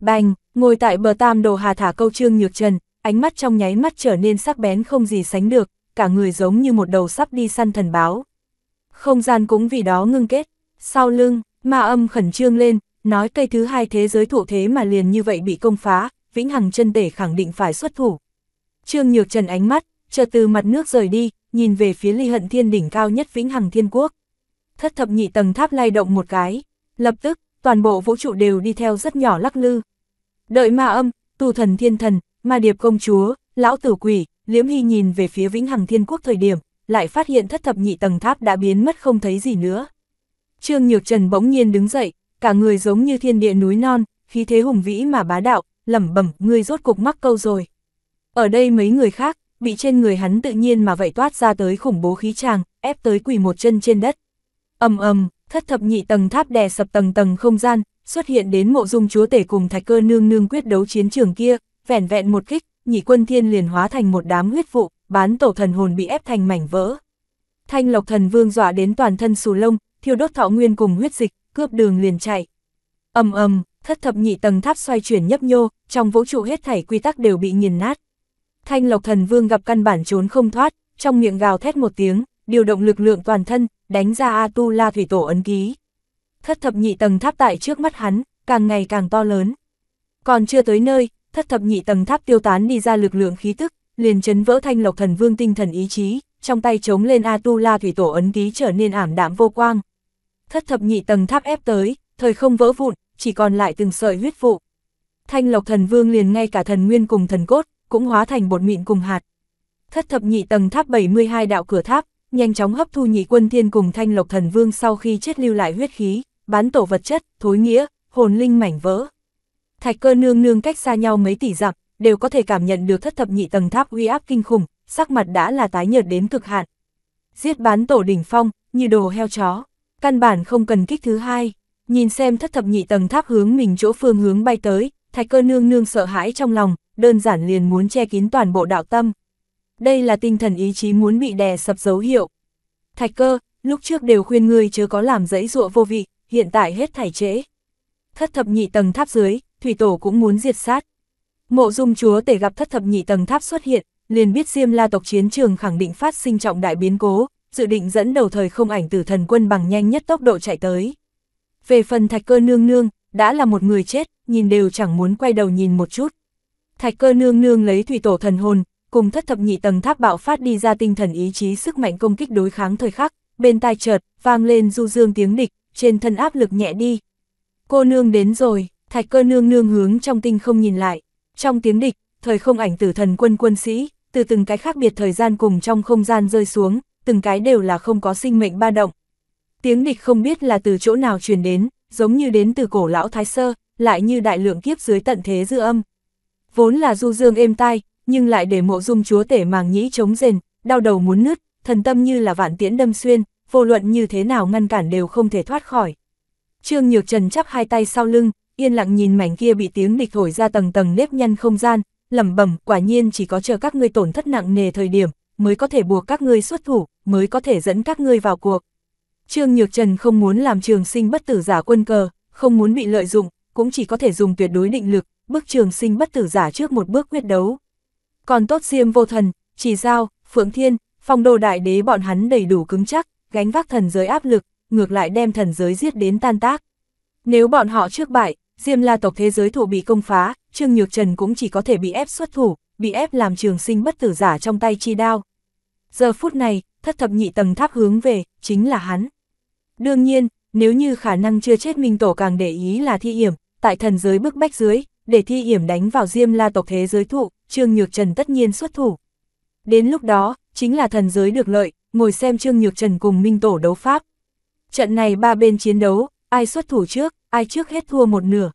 Bành, ngồi tại bờ tam đồ hà thả câu trương nhược trần, ánh mắt trong nháy mắt trở nên sắc bén không gì sánh được, cả người giống như một đầu sắp đi săn thần báo. Không gian cũng vì đó ngưng kết, sau lưng, ma âm khẩn trương lên, nói cây thứ hai thế giới thụ thế mà liền như vậy bị công phá, vĩnh hằng chân tể khẳng định phải xuất thủ. Trương Nhược Trần ánh mắt, chờ từ mặt nước rời đi, nhìn về phía ly hận thiên đỉnh cao nhất vĩnh hằng thiên quốc thất thập nhị tầng tháp lay động một cái, lập tức, toàn bộ vũ trụ đều đi theo rất nhỏ lắc lư. Đợi ma âm, tù thần thiên thần, ma điệp công chúa, lão tử quỷ, liễm hy nhìn về phía vĩnh hằng thiên quốc thời điểm, lại phát hiện thất thập nhị tầng tháp đã biến mất không thấy gì nữa. Trương Nhược Trần bỗng nhiên đứng dậy, cả người giống như thiên địa núi non, khí thế hùng vĩ mà bá đạo, lẩm bẩm, ngươi rốt cục mắc câu rồi. Ở đây mấy người khác, bị trên người hắn tự nhiên mà vậy toát ra tới khủng bố khí tràng, ép tới quỳ một chân trên đất ầm ầm, thất thập nhị tầng tháp đè sập tầng tầng không gian, xuất hiện đến mộ dung chúa tể cùng thạch cơ nương nương quyết đấu chiến trường kia, vẻn vẹn một kích, nhị quân thiên liền hóa thành một đám huyết vụ, bán tổ thần hồn bị ép thành mảnh vỡ. Thanh Lộc Thần Vương dọa đến toàn thân sù lông, thiêu đốt thọ nguyên cùng huyết dịch, cướp đường liền chạy. Ầm ầm, thất thập nhị tầng tháp xoay chuyển nhấp nhô, trong vũ trụ hết thảy quy tắc đều bị nghiền nát. Thanh Lộc Thần Vương gặp căn bản trốn không thoát, trong miệng gào thét một tiếng, điều động lực lượng toàn thân, đánh ra A-tu-la thủy tổ ấn ký. Thất thập nhị tầng tháp tại trước mắt hắn, càng ngày càng to lớn. Còn chưa tới nơi, thất thập nhị tầng tháp tiêu tán đi ra lực lượng khí tức, liền chấn vỡ thanh lộc thần vương tinh thần ý chí, trong tay chống lên A-tu-la thủy tổ ấn ký trở nên ảm đạm vô quang. Thất thập nhị tầng tháp ép tới, thời không vỡ vụn, chỉ còn lại từng sợi huyết vụ. Thanh lộc thần vương liền ngay cả thần nguyên cùng thần cốt, cũng hóa thành bột mịn cùng hạt. Thất thập nhị tầng tháp 72 đạo cửa tháp, nhanh chóng hấp thu nhị quân thiên cùng thanh lộc thần vương sau khi chết lưu lại huyết khí, bán tổ vật chất, thối nghĩa, hồn linh mảnh vỡ. Thạch cơ nương nương cách xa nhau mấy tỷ dặm, đều có thể cảm nhận được thất thập nhị tầng tháp uy áp kinh khủng, sắc mặt đã là tái nhợt đến cực hạn. Giết bán tổ đỉnh phong, như đồ heo chó, căn bản không cần kích thứ hai. Nhìn xem thất thập nhị tầng tháp hướng mình chỗ phương hướng bay tới, thạch cơ nương nương sợ hãi trong lòng, đơn giản liền muốn che kín toàn bộ đạo tâm đây là tinh thần ý chí muốn bị đè sập dấu hiệu. Thạch cơ, lúc trước đều khuyên ngươi chớ có làm dẫy dụa vô vị, hiện tại hết thải trễ. Thất thập nhị tầng tháp dưới, thủy tổ cũng muốn diệt sát. Mộ dung chúa tể gặp thất thập nhị tầng tháp xuất hiện, liền biết Diêm La tộc chiến trường khẳng định phát sinh trọng đại biến cố, dự định dẫn đầu thời không ảnh tử thần quân bằng nhanh nhất tốc độ chạy tới. Về phần thạch cơ nương nương, đã là một người chết, nhìn đều chẳng muốn quay đầu nhìn một chút. Thạch cơ nương nương lấy thủy tổ thần hồn, cùng thất thập nhị tầng tháp bạo phát đi ra tinh thần ý chí sức mạnh công kích đối kháng thời khắc, bên tai chợt, vang lên du dương tiếng địch, trên thân áp lực nhẹ đi. Cô nương đến rồi, thạch cơ nương nương hướng trong tinh không nhìn lại, trong tiếng địch, thời không ảnh tử thần quân quân sĩ, từ từng cái khác biệt thời gian cùng trong không gian rơi xuống, từng cái đều là không có sinh mệnh ba động. Tiếng địch không biết là từ chỗ nào truyền đến, giống như đến từ cổ lão thái sơ, lại như đại lượng kiếp dưới tận thế dư âm. Vốn là du dương êm tai, nhưng lại để mộ dung chúa tể màng nhĩ chống rền, đau đầu muốn nứt, thần tâm như là vạn tiễn đâm xuyên, vô luận như thế nào ngăn cản đều không thể thoát khỏi. Trương Nhược Trần chắp hai tay sau lưng, yên lặng nhìn mảnh kia bị tiếng địch thổi ra tầng tầng nếp nhăn không gian, lẩm bẩm, quả nhiên chỉ có chờ các ngươi tổn thất nặng nề thời điểm, mới có thể buộc các ngươi xuất thủ, mới có thể dẫn các ngươi vào cuộc. Trương Nhược Trần không muốn làm trường sinh bất tử giả quân cờ, không muốn bị lợi dụng, cũng chỉ có thể dùng tuyệt đối định lực, bước trường sinh bất tử giả trước một bước quyết đấu. Còn tốt diêm vô thần, chỉ giao, phượng thiên, phong đô đại đế bọn hắn đầy đủ cứng chắc, gánh vác thần giới áp lực, ngược lại đem thần giới giết đến tan tác. Nếu bọn họ trước bại, diêm la tộc thế giới thụ bị công phá, Trương Nhược Trần cũng chỉ có thể bị ép xuất thủ, bị ép làm trường sinh bất tử giả trong tay chi đao. Giờ phút này, thất thập nhị tầng tháp hướng về, chính là hắn. Đương nhiên, nếu như khả năng chưa chết minh tổ càng để ý là thi hiểm, tại thần giới bức bách dưới, để thi hiểm đánh vào diêm la tộc thế giới thụ, Trương Nhược Trần tất nhiên xuất thủ. Đến lúc đó, chính là thần giới được lợi, ngồi xem Trương Nhược Trần cùng Minh Tổ đấu pháp. Trận này ba bên chiến đấu, ai xuất thủ trước, ai trước hết thua một nửa.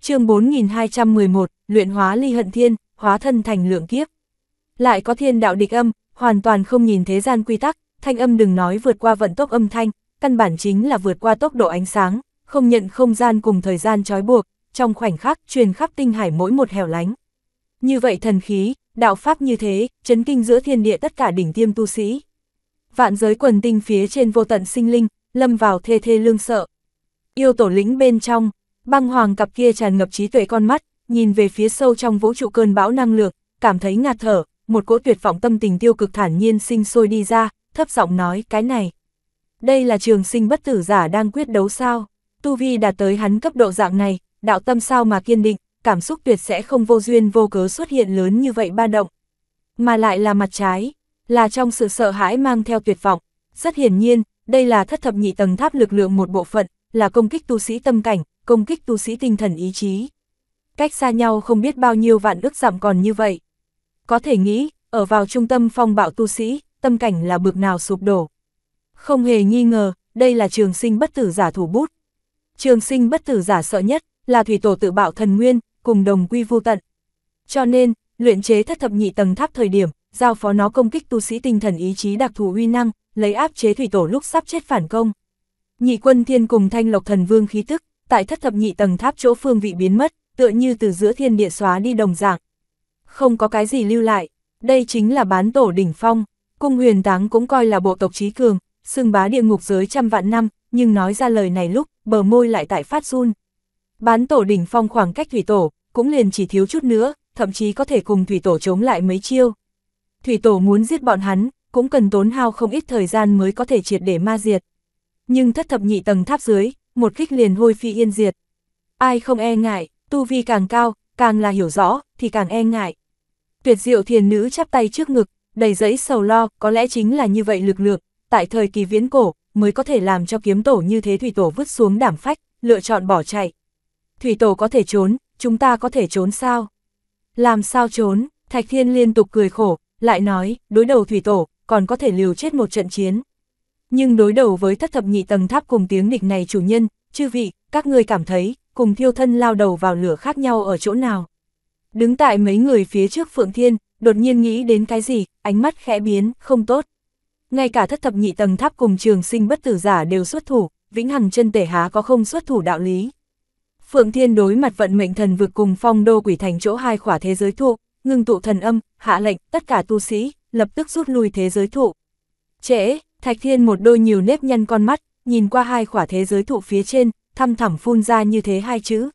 chương 4211, luyện hóa ly hận thiên, hóa thân thành lượng kiếp. Lại có thiên đạo địch âm, hoàn toàn không nhìn thế gian quy tắc, thanh âm đừng nói vượt qua vận tốc âm thanh, căn bản chính là vượt qua tốc độ ánh sáng, không nhận không gian cùng thời gian trói buộc, trong khoảnh khắc truyền khắp tinh hải mỗi một hẻo lánh. Như vậy thần khí, đạo pháp như thế, chấn kinh giữa thiên địa tất cả đỉnh tiêm tu sĩ. Vạn giới quần tinh phía trên vô tận sinh linh, lâm vào thê thê lương sợ. Yêu tổ lĩnh bên trong, băng hoàng cặp kia tràn ngập trí tuệ con mắt, nhìn về phía sâu trong vũ trụ cơn bão năng lượng, cảm thấy ngạt thở, một cỗ tuyệt vọng tâm tình tiêu cực thản nhiên sinh sôi đi ra, thấp giọng nói cái này. Đây là trường sinh bất tử giả đang quyết đấu sao, tu vi đạt tới hắn cấp độ dạng này, đạo tâm sao mà kiên định, cảm xúc tuyệt sẽ không vô duyên vô cớ xuất hiện lớn như vậy ba động. Mà lại là mặt trái, là trong sự sợ hãi mang theo tuyệt vọng. Rất hiển nhiên, đây là thất thập nhị tầng tháp lực lượng một bộ phận, là công kích tu sĩ tâm cảnh, công kích tu sĩ tinh thần ý chí. Cách xa nhau không biết bao nhiêu vạn ước giảm còn như vậy. Có thể nghĩ, ở vào trung tâm phong bạo tu sĩ, tâm cảnh là bực nào sụp đổ. Không hề nghi ngờ, đây là trường sinh bất tử giả thủ bút. Trường sinh bất tử giả sợ nhất, là thủy tổ tự bạo thần nguyên, cùng đồng quy vô tận. Cho nên, luyện chế thất thập nhị tầng tháp thời điểm, giao phó nó công kích tu sĩ tinh thần ý chí đặc thù uy năng, lấy áp chế thủy tổ lúc sắp chết phản công. Nhị quân thiên cùng thanh lộc thần vương khí tức, tại thất thập nhị tầng tháp chỗ phương vị biến mất, tựa như từ giữa thiên địa xóa đi đồng dạng. Không có cái gì lưu lại, đây chính là bán tổ đỉnh phong, cung huyền táng cũng coi là bộ tộc trí cường, xưng bá địa ngục giới trăm vạn năm, nhưng nói ra lời này lúc, bờ môi lại tại phát run. Bán tổ đỉnh phong khoảng cách thủy tổ, cũng liền chỉ thiếu chút nữa, thậm chí có thể cùng thủy tổ chống lại mấy chiêu. Thủy tổ muốn giết bọn hắn, cũng cần tốn hao không ít thời gian mới có thể triệt để ma diệt. Nhưng thất thập nhị tầng tháp dưới, một kích liền hôi phi yên diệt. Ai không e ngại, tu vi càng cao, càng là hiểu rõ, thì càng e ngại. Tuyệt diệu thiền nữ chắp tay trước ngực, đầy giấy sầu lo, có lẽ chính là như vậy lực lượng, tại thời kỳ viễn cổ, mới có thể làm cho kiếm tổ như thế thủy tổ vứt xuống đảm phách, lựa chọn bỏ chạy thủy tổ có thể trốn, chúng ta có thể trốn sao? Làm sao trốn? Thạch Thiên liên tục cười khổ, lại nói, đối đầu thủy tổ, còn có thể liều chết một trận chiến. Nhưng đối đầu với thất thập nhị tầng tháp cùng tiếng địch này chủ nhân, chư vị, các ngươi cảm thấy, cùng thiêu thân lao đầu vào lửa khác nhau ở chỗ nào? Đứng tại mấy người phía trước Phượng Thiên, đột nhiên nghĩ đến cái gì, ánh mắt khẽ biến, không tốt. Ngay cả thất thập nhị tầng tháp cùng trường sinh bất tử giả đều xuất thủ, vĩnh hằng chân tể há có không xuất thủ đạo lý. Phượng Thiên đối mặt vận mệnh thần vực cùng phong đô quỷ thành chỗ hai khỏa thế giới thụ, ngưng tụ thần âm, hạ lệnh tất cả tu sĩ, lập tức rút lui thế giới thụ. Trễ, Thạch Thiên một đôi nhiều nếp nhăn con mắt, nhìn qua hai khỏa thế giới thụ phía trên, thăm thẳm phun ra như thế hai chữ.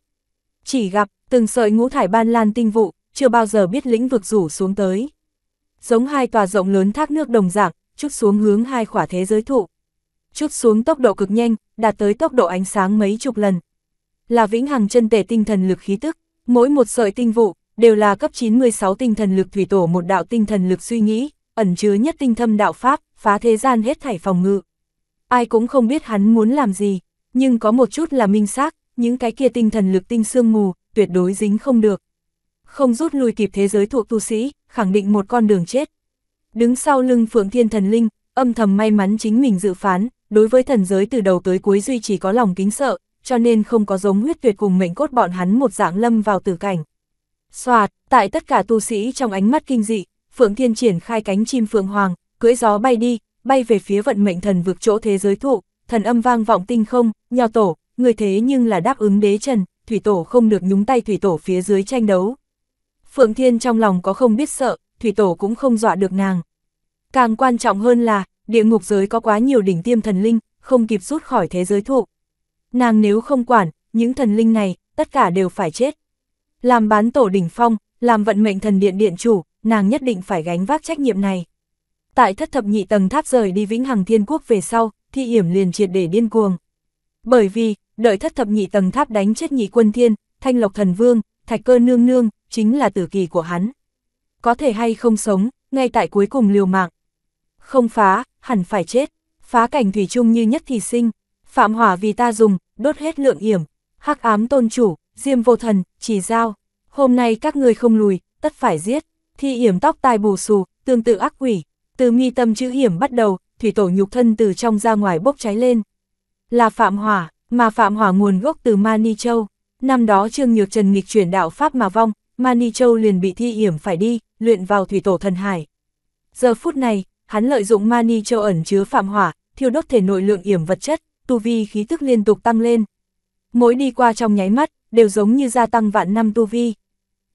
Chỉ gặp, từng sợi ngũ thải ban lan tinh vụ, chưa bao giờ biết lĩnh vực rủ xuống tới. Giống hai tòa rộng lớn thác nước đồng dạng, chút xuống hướng hai khỏa thế giới thụ. Chút xuống tốc độ cực nhanh, đạt tới tốc độ ánh sáng mấy chục lần, là vĩnh hằng chân tể tinh thần lực khí tức, mỗi một sợi tinh vụ, đều là cấp 96 tinh thần lực thủy tổ một đạo tinh thần lực suy nghĩ, ẩn chứa nhất tinh thâm đạo pháp, phá thế gian hết thảy phòng ngự. Ai cũng không biết hắn muốn làm gì, nhưng có một chút là minh xác, những cái kia tinh thần lực tinh sương mù, tuyệt đối dính không được. Không rút lui kịp thế giới thuộc tu sĩ, khẳng định một con đường chết. Đứng sau lưng Phượng Thiên Thần Linh, âm thầm may mắn chính mình dự phán, đối với thần giới từ đầu tới cuối duy chỉ có lòng kính sợ, cho nên không có giống huyết tuyệt cùng mệnh cốt bọn hắn một dạng lâm vào tử cảnh. Xoạt, tại tất cả tu sĩ trong ánh mắt kinh dị, Phượng Thiên triển khai cánh chim Phượng Hoàng, cưỡi gió bay đi, bay về phía vận mệnh thần vực chỗ thế giới thụ, thần âm vang vọng tinh không, nhào tổ, người thế nhưng là đáp ứng đế trần, thủy tổ không được nhúng tay thủy tổ phía dưới tranh đấu. Phượng Thiên trong lòng có không biết sợ, thủy tổ cũng không dọa được nàng. Càng quan trọng hơn là, địa ngục giới có quá nhiều đỉnh tiêm thần linh, không kịp rút khỏi thế giới thụ nàng nếu không quản, những thần linh này, tất cả đều phải chết. Làm bán tổ đỉnh phong, làm vận mệnh thần điện điện chủ, nàng nhất định phải gánh vác trách nhiệm này. Tại thất thập nhị tầng tháp rời đi vĩnh hằng thiên quốc về sau, thi hiểm liền triệt để điên cuồng. Bởi vì, đợi thất thập nhị tầng tháp đánh chết nhị quân thiên, thanh lộc thần vương, thạch cơ nương nương, chính là tử kỳ của hắn. Có thể hay không sống, ngay tại cuối cùng liều mạng. Không phá, hẳn phải chết, phá cảnh thủy chung như nhất thì sinh, phạm hỏa vì ta dùng, đốt hết lượng yểm, hắc ám tôn chủ, diêm vô thần, chỉ giao. Hôm nay các người không lùi, tất phải giết, thi yểm tóc tai bù xù, tương tự ác quỷ. Từ mi tâm chữ hiểm bắt đầu, thủy tổ nhục thân từ trong ra ngoài bốc cháy lên. Là phạm hỏa, mà phạm hỏa nguồn gốc từ Mani Châu. Năm đó Trương Nhược Trần nghịch chuyển đạo Pháp mà vong, Mani Châu liền bị thi hiểm phải đi, luyện vào thủy tổ thần hải. Giờ phút này, hắn lợi dụng Mani Châu ẩn chứa phạm hỏa, thiêu đốt thể nội lượng yểm vật chất, tu vi khí thức liên tục tăng lên. Mỗi đi qua trong nháy mắt, đều giống như gia tăng vạn năm tu vi.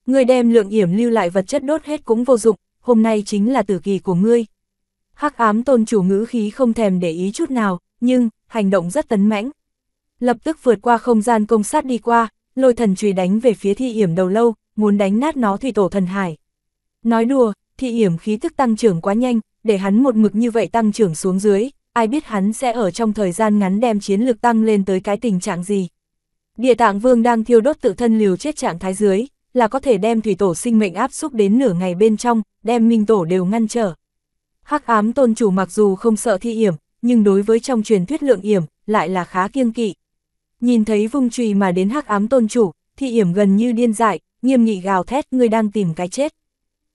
Ngươi đem lượng yểm lưu lại vật chất đốt hết cũng vô dụng, hôm nay chính là tử kỳ của ngươi. Hắc ám tôn chủ ngữ khí không thèm để ý chút nào, nhưng, hành động rất tấn mãnh. Lập tức vượt qua không gian công sát đi qua, lôi thần chùy đánh về phía thi yểm đầu lâu, muốn đánh nát nó thủy tổ thần hải. Nói đùa, thi yểm khí thức tăng trưởng quá nhanh, để hắn một mực như vậy tăng trưởng xuống dưới, ai biết hắn sẽ ở trong thời gian ngắn đem chiến lực tăng lên tới cái tình trạng gì. Địa tạng vương đang thiêu đốt tự thân liều chết trạng thái dưới, là có thể đem thủy tổ sinh mệnh áp xúc đến nửa ngày bên trong, đem minh tổ đều ngăn trở. Hắc ám tôn chủ mặc dù không sợ thi hiểm, nhưng đối với trong truyền thuyết lượng hiểm lại là khá kiêng kỵ. Nhìn thấy vung trùy mà đến hắc ám tôn chủ, thi hiểm gần như điên dại, nghiêm nghị gào thét người đang tìm cái chết.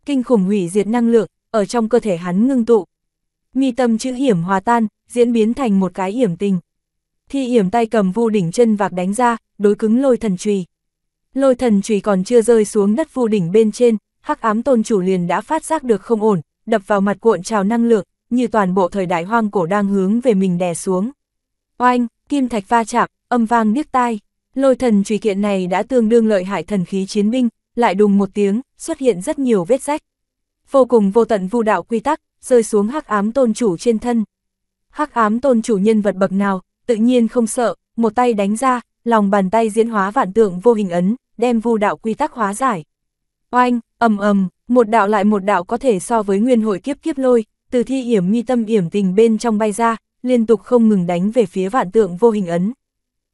Kinh khủng hủy diệt năng lượng, ở trong cơ thể hắn ngưng tụ, mi tâm chữ hiểm hòa tan, diễn biến thành một cái hiểm tình. Thi hiểm tay cầm vu đỉnh chân vạc đánh ra, đối cứng lôi thần trùy. Lôi thần trùy còn chưa rơi xuống đất vu đỉnh bên trên, hắc ám tôn chủ liền đã phát giác được không ổn, đập vào mặt cuộn trào năng lượng, như toàn bộ thời đại hoang cổ đang hướng về mình đè xuống. Oanh, kim thạch va chạm, âm vang niếc tai. Lôi thần trùy kiện này đã tương đương lợi hại thần khí chiến binh, lại đùng một tiếng, xuất hiện rất nhiều vết rách. Vô cùng vô tận vu đạo quy tắc, rơi xuống hắc ám tôn chủ trên thân. Hắc ám tôn chủ nhân vật bậc nào, tự nhiên không sợ, một tay đánh ra, lòng bàn tay diễn hóa vạn tượng vô hình ấn, đem vu đạo quy tắc hóa giải. Oanh, ầm ầm, một đạo lại một đạo có thể so với nguyên hội kiếp kiếp lôi, từ thi hiểm mi tâm hiểm tình bên trong bay ra, liên tục không ngừng đánh về phía vạn tượng vô hình ấn.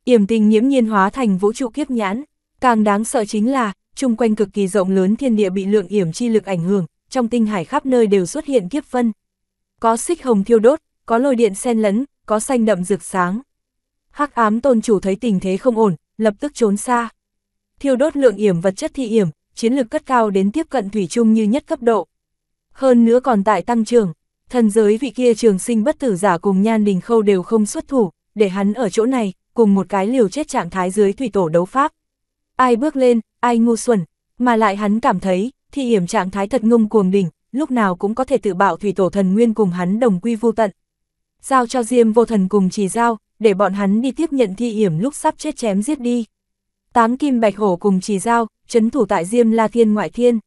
Hiểm tình nhiễm nhiên hóa thành vũ trụ kiếp nhãn, càng đáng sợ chính là, chung quanh cực kỳ rộng lớn thiên địa bị lượng hiểm chi lực ảnh hưởng, trong tinh hải khắp nơi đều xuất hiện kiếp vân. Có xích hồng thiêu đốt, có lôi điện xen lẫn, có xanh đậm rực sáng. Hắc ám tôn chủ thấy tình thế không ổn, lập tức trốn xa. Thiêu đốt lượng yểm vật chất thị yểm, chiến lực cất cao đến tiếp cận thủy chung như nhất cấp độ. Hơn nữa còn tại tăng trưởng, thần giới vị kia trường sinh bất tử giả cùng nhan đình khâu đều không xuất thủ, để hắn ở chỗ này, cùng một cái liều chết trạng thái dưới thủy tổ đấu pháp. Ai bước lên, ai ngu xuẩn, mà lại hắn cảm thấy, thì hiểm trạng thái thật ngông cuồng đỉnh, lúc nào cũng có thể tự bạo thủy tổ thần nguyên cùng hắn đồng quy vô tận. Giao cho Diêm vô thần cùng chỉ giao, để bọn hắn đi tiếp nhận thi hiểm lúc sắp chết chém giết đi. Tám kim bạch hổ cùng chỉ giao, chấn thủ tại Diêm La Thiên ngoại thiên.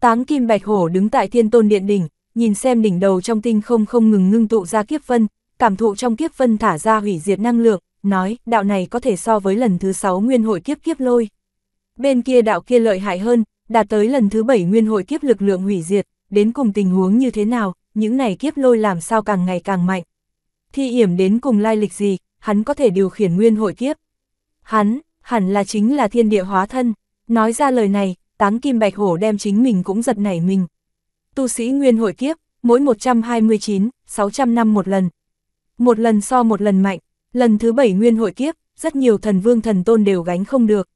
Tám kim bạch hổ đứng tại thiên tôn điện đỉnh, nhìn xem đỉnh đầu trong tinh không không ngừng ngưng tụ ra kiếp vân, cảm thụ trong kiếp vân thả ra hủy diệt năng lượng, nói đạo này có thể so với lần thứ sáu nguyên hội kiếp kiếp lôi. Bên kia đạo kia lợi hại hơn, đạt tới lần thứ bảy nguyên hội kiếp lực lượng hủy diệt, đến cùng tình huống như thế nào, những này kiếp lôi làm sao càng ngày càng mạnh. Thi yểm đến cùng lai lịch gì, hắn có thể điều khiển nguyên hội kiếp. Hắn, hẳn là chính là thiên địa hóa thân, nói ra lời này, táng kim bạch hổ đem chính mình cũng giật nảy mình. Tu sĩ nguyên hội kiếp, mỗi 129, 600 năm một lần. Một lần so một lần mạnh, lần thứ bảy nguyên hội kiếp, rất nhiều thần vương thần tôn đều gánh không được.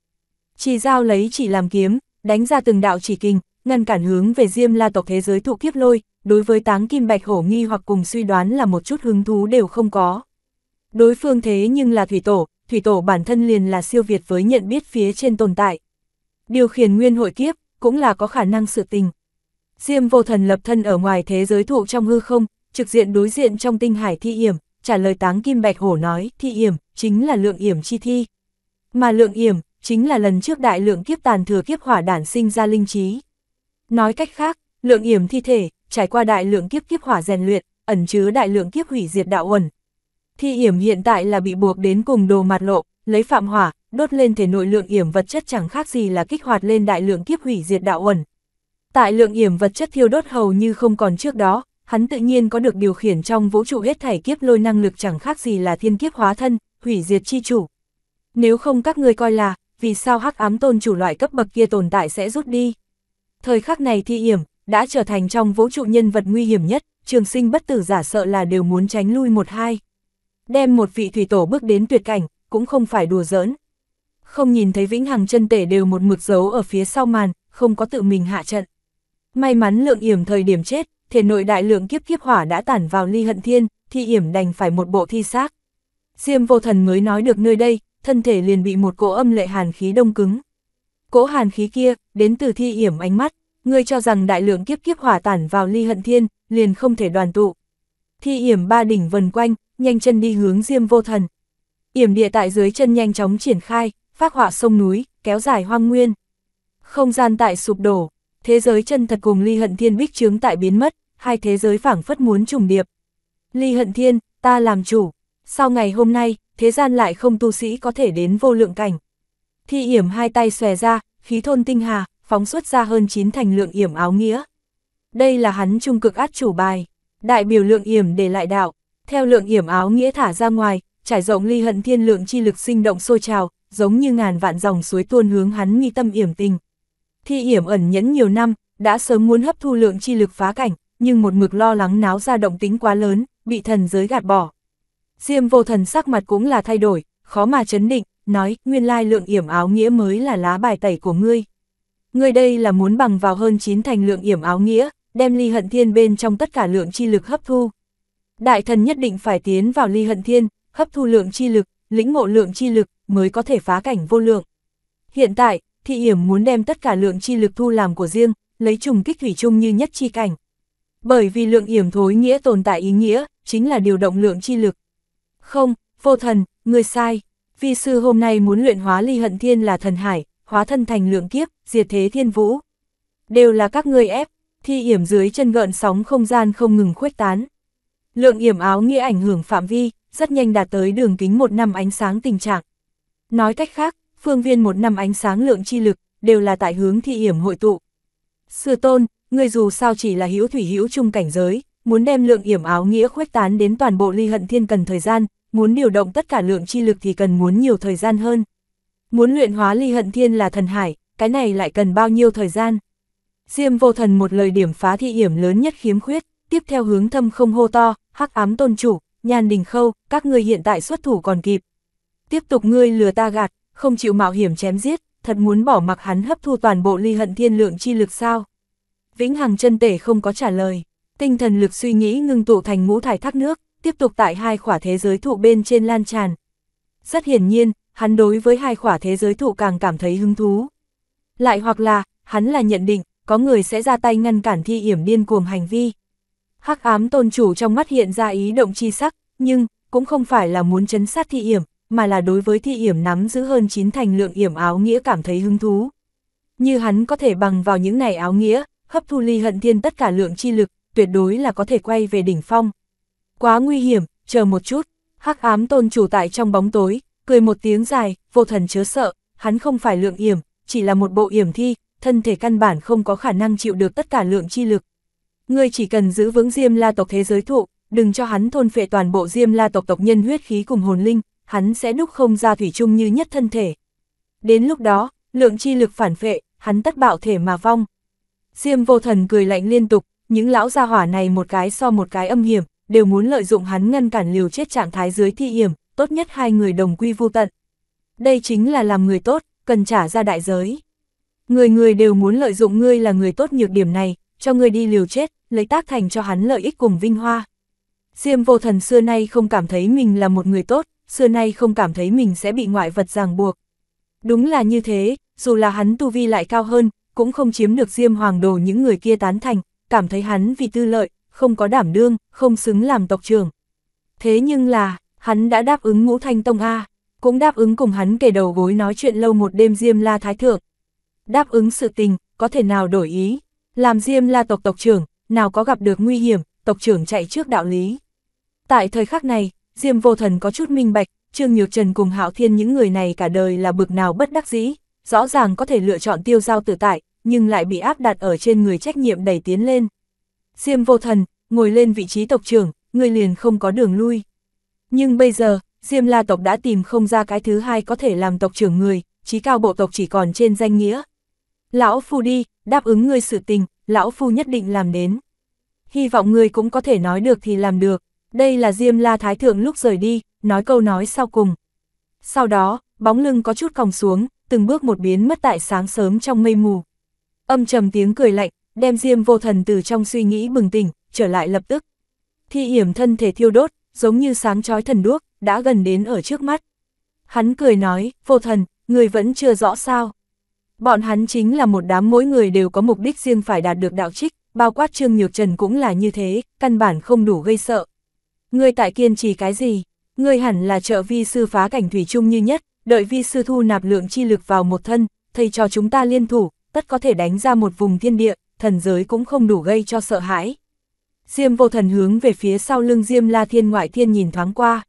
Chỉ giao lấy chỉ làm kiếm, đánh ra từng đạo chỉ kinh, ngăn cản hướng về Diêm La tộc thế giới thụ kiếp lôi, đối với Táng Kim Bạch Hổ nghi hoặc cùng suy đoán là một chút hứng thú đều không có. Đối phương thế nhưng là thủy tổ, thủy tổ bản thân liền là siêu việt với nhận biết phía trên tồn tại. Điều khiển nguyên hội kiếp cũng là có khả năng sự tình. Diêm Vô Thần lập thân ở ngoài thế giới thụ trong hư không, trực diện đối diện trong tinh hải thi hiểm trả lời Táng Kim Bạch Hổ nói, thi hiểm chính là lượng hiểm chi thi. Mà lượng hiểm chính là lần trước đại lượng kiếp tàn thừa kiếp hỏa đản sinh ra linh trí. Nói cách khác, lượng yểm thi thể, trải qua đại lượng kiếp kiếp hỏa rèn luyện, ẩn chứa đại lượng kiếp hủy diệt đạo uẩn. Thi yểm hiện tại là bị buộc đến cùng đồ mặt lộ, lấy phạm hỏa, đốt lên thể nội lượng yểm vật chất chẳng khác gì là kích hoạt lên đại lượng kiếp hủy diệt đạo uẩn. Tại lượng yểm vật chất thiêu đốt hầu như không còn trước đó, hắn tự nhiên có được điều khiển trong vũ trụ hết thảy kiếp lôi năng lực chẳng khác gì là thiên kiếp hóa thân, hủy diệt chi chủ. Nếu không các ngươi coi là, vì sao hắc ám tôn chủ loại cấp bậc kia tồn tại sẽ rút đi. Thời khắc này thi hiểm, đã trở thành trong vũ trụ nhân vật nguy hiểm nhất, trường sinh bất tử giả sợ là đều muốn tránh lui một hai. Đem một vị thủy tổ bước đến tuyệt cảnh, cũng không phải đùa giỡn. Không nhìn thấy vĩnh hằng chân tể đều một mực dấu ở phía sau màn, không có tự mình hạ trận. May mắn lượng yểm thời điểm chết, thể nội đại lượng kiếp kiếp hỏa đã tản vào ly hận thiên, thi yểm đành phải một bộ thi xác. Diêm vô thần mới nói được nơi đây, thân thể liền bị một cỗ âm lệ hàn khí đông cứng. Cỗ hàn khí kia, đến từ thi yểm ánh mắt, ngươi cho rằng đại lượng kiếp kiếp hỏa tản vào ly hận thiên, liền không thể đoàn tụ. Thi yểm ba đỉnh vần quanh, nhanh chân đi hướng diêm vô thần. Yểm địa tại dưới chân nhanh chóng triển khai, phát hỏa sông núi, kéo dài hoang nguyên. Không gian tại sụp đổ, thế giới chân thật cùng ly hận thiên bích chướng tại biến mất, hai thế giới phảng phất muốn trùng điệp. Ly hận thiên, ta làm chủ, sau ngày hôm nay, thế gian lại không tu sĩ có thể đến vô lượng cảnh. Thi yểm hai tay xòe ra, khí thôn tinh hà, phóng xuất ra hơn chín thành lượng yểm áo nghĩa. Đây là hắn trung cực át chủ bài, đại biểu lượng yểm để lại đạo, theo lượng yểm áo nghĩa thả ra ngoài, trải rộng ly hận thiên lượng chi lực sinh động sôi trào, giống như ngàn vạn dòng suối tuôn hướng hắn nghi tâm yểm tình. Thi yểm ẩn nhẫn nhiều năm, đã sớm muốn hấp thu lượng chi lực phá cảnh, nhưng một mực lo lắng náo ra động tính quá lớn, bị thần giới gạt bỏ. Diêm vô thần sắc mặt cũng là thay đổi, khó mà chấn định, nói, nguyên lai lượng yểm áo nghĩa mới là lá bài tẩy của ngươi. Ngươi đây là muốn bằng vào hơn 9 thành lượng yểm áo nghĩa, đem ly hận thiên bên trong tất cả lượng chi lực hấp thu. Đại thần nhất định phải tiến vào ly hận thiên, hấp thu lượng chi lực, lĩnh ngộ lượng chi lực, mới có thể phá cảnh vô lượng. Hiện tại, thị yểm muốn đem tất cả lượng chi lực thu làm của riêng, lấy trùng kích thủy chung như nhất chi cảnh. Bởi vì lượng yểm thối nghĩa tồn tại ý nghĩa, chính là điều động lượng chi lực. Không, vô thần, người sai. Vi sư hôm nay muốn luyện hóa ly hận thiên là thần hải, hóa thân thành lượng kiếp, diệt thế thiên vũ. Đều là các ngươi ép, thi yểm dưới chân gợn sóng không gian không ngừng khuếch tán. Lượng hiểm áo nghĩa ảnh hưởng phạm vi, rất nhanh đạt tới đường kính một năm ánh sáng tình trạng. Nói cách khác, phương viên một năm ánh sáng lượng chi lực, đều là tại hướng thi hiểm hội tụ. Sư tôn, người dù sao chỉ là hữu thủy hữu trung cảnh giới, muốn đem lượng yểm áo nghĩa khuếch tán đến toàn bộ ly hận thiên cần thời gian, muốn điều động tất cả lượng chi lực thì cần muốn nhiều thời gian hơn. Muốn luyện hóa ly hận thiên là thần hải, cái này lại cần bao nhiêu thời gian. Diêm vô thần một lời điểm phá thị yểm lớn nhất khiếm khuyết, tiếp theo hướng thâm không hô to, hắc ám tôn chủ, nhàn đình khâu, các ngươi hiện tại xuất thủ còn kịp. Tiếp tục ngươi lừa ta gạt, không chịu mạo hiểm chém giết, thật muốn bỏ mặc hắn hấp thu toàn bộ ly hận thiên lượng chi lực sao. Vĩnh Hằng chân tể không có trả lời tinh thần lực suy nghĩ ngưng tụ thành ngũ thải thác nước, tiếp tục tại hai khỏa thế giới thụ bên trên lan tràn. Rất hiển nhiên, hắn đối với hai khỏa thế giới thụ càng cảm thấy hứng thú. Lại hoặc là, hắn là nhận định, có người sẽ ra tay ngăn cản thi hiểm điên cuồng hành vi. Hắc ám tôn chủ trong mắt hiện ra ý động chi sắc, nhưng, cũng không phải là muốn chấn sát thi hiểm, mà là đối với thi hiểm nắm giữ hơn chín thành lượng hiểm áo nghĩa cảm thấy hứng thú. Như hắn có thể bằng vào những này áo nghĩa, hấp thu ly hận thiên tất cả lượng chi lực, tuyệt đối là có thể quay về đỉnh phong. Quá nguy hiểm, chờ một chút, hắc ám tôn chủ tại trong bóng tối, cười một tiếng dài, vô thần chớ sợ, hắn không phải lượng yểm, chỉ là một bộ yểm thi, thân thể căn bản không có khả năng chịu được tất cả lượng chi lực. Ngươi chỉ cần giữ vững Diêm La tộc thế giới thụ, đừng cho hắn thôn phệ toàn bộ Diêm La tộc tộc nhân huyết khí cùng hồn linh, hắn sẽ đúc không ra thủy chung như nhất thân thể. Đến lúc đó, lượng chi lực phản phệ, hắn tất bạo thể mà vong. Diêm vô thần cười lạnh liên tục, những lão gia hỏa này một cái so một cái âm hiểm, đều muốn lợi dụng hắn ngăn cản liều chết trạng thái dưới thi hiểm, tốt nhất hai người đồng quy vô tận. Đây chính là làm người tốt, cần trả ra đại giới. Người người đều muốn lợi dụng ngươi là người tốt nhược điểm này, cho ngươi đi liều chết, lấy tác thành cho hắn lợi ích cùng vinh hoa. Diêm vô thần xưa nay không cảm thấy mình là một người tốt, xưa nay không cảm thấy mình sẽ bị ngoại vật ràng buộc. Đúng là như thế, dù là hắn tu vi lại cao hơn, cũng không chiếm được Diêm Hoàng Đồ những người kia tán thành, cảm thấy hắn vì tư lợi, không có đảm đương, không xứng làm tộc trưởng. Thế nhưng là, hắn đã đáp ứng ngũ thanh tông A, cũng đáp ứng cùng hắn kể đầu gối nói chuyện lâu một đêm Diêm La Thái Thượng. Đáp ứng sự tình, có thể nào đổi ý, làm Diêm La tộc tộc trưởng, nào có gặp được nguy hiểm, tộc trưởng chạy trước đạo lý. Tại thời khắc này, Diêm Vô Thần có chút minh bạch, Trương Nhược Trần cùng Hạo Thiên những người này cả đời là bực nào bất đắc dĩ, rõ ràng có thể lựa chọn tiêu giao tử tại, nhưng lại bị áp đặt ở trên người trách nhiệm đẩy tiến lên. Diêm vô thần, ngồi lên vị trí tộc trưởng, người liền không có đường lui. Nhưng bây giờ, Diêm La tộc đã tìm không ra cái thứ hai có thể làm tộc trưởng người, trí cao bộ tộc chỉ còn trên danh nghĩa. Lão Phu đi, đáp ứng người sự tình, Lão Phu nhất định làm đến. Hy vọng người cũng có thể nói được thì làm được, đây là Diêm La Thái Thượng lúc rời đi, nói câu nói sau cùng. Sau đó, bóng lưng có chút còng xuống, từng bước một biến mất tại sáng sớm trong mây mù. Âm trầm tiếng cười lạnh, đem Diêm Vô Thần từ trong suy nghĩ bừng tỉnh, trở lại lập tức. Thi hiểm thân thể thiêu đốt, giống như sáng chói thần đuốc, đã gần đến ở trước mắt. Hắn cười nói, Vô Thần, người vẫn chưa rõ sao. Bọn hắn chính là một đám mỗi người đều có mục đích riêng phải đạt được đạo trích, bao quát Trương Nhược Trần cũng là như thế, căn bản không đủ gây sợ. người tại kiên trì cái gì? người hẳn là trợ vi sư phá cảnh thủy chung như nhất, đợi vi sư thu nạp lượng chi lực vào một thân, thầy cho chúng ta liên thủ, tất có thể đánh ra một vùng thiên địa, thần giới cũng không đủ gây cho sợ hãi. Diêm vô thần hướng về phía sau lưng Diêm La Thiên ngoại thiên nhìn thoáng qua.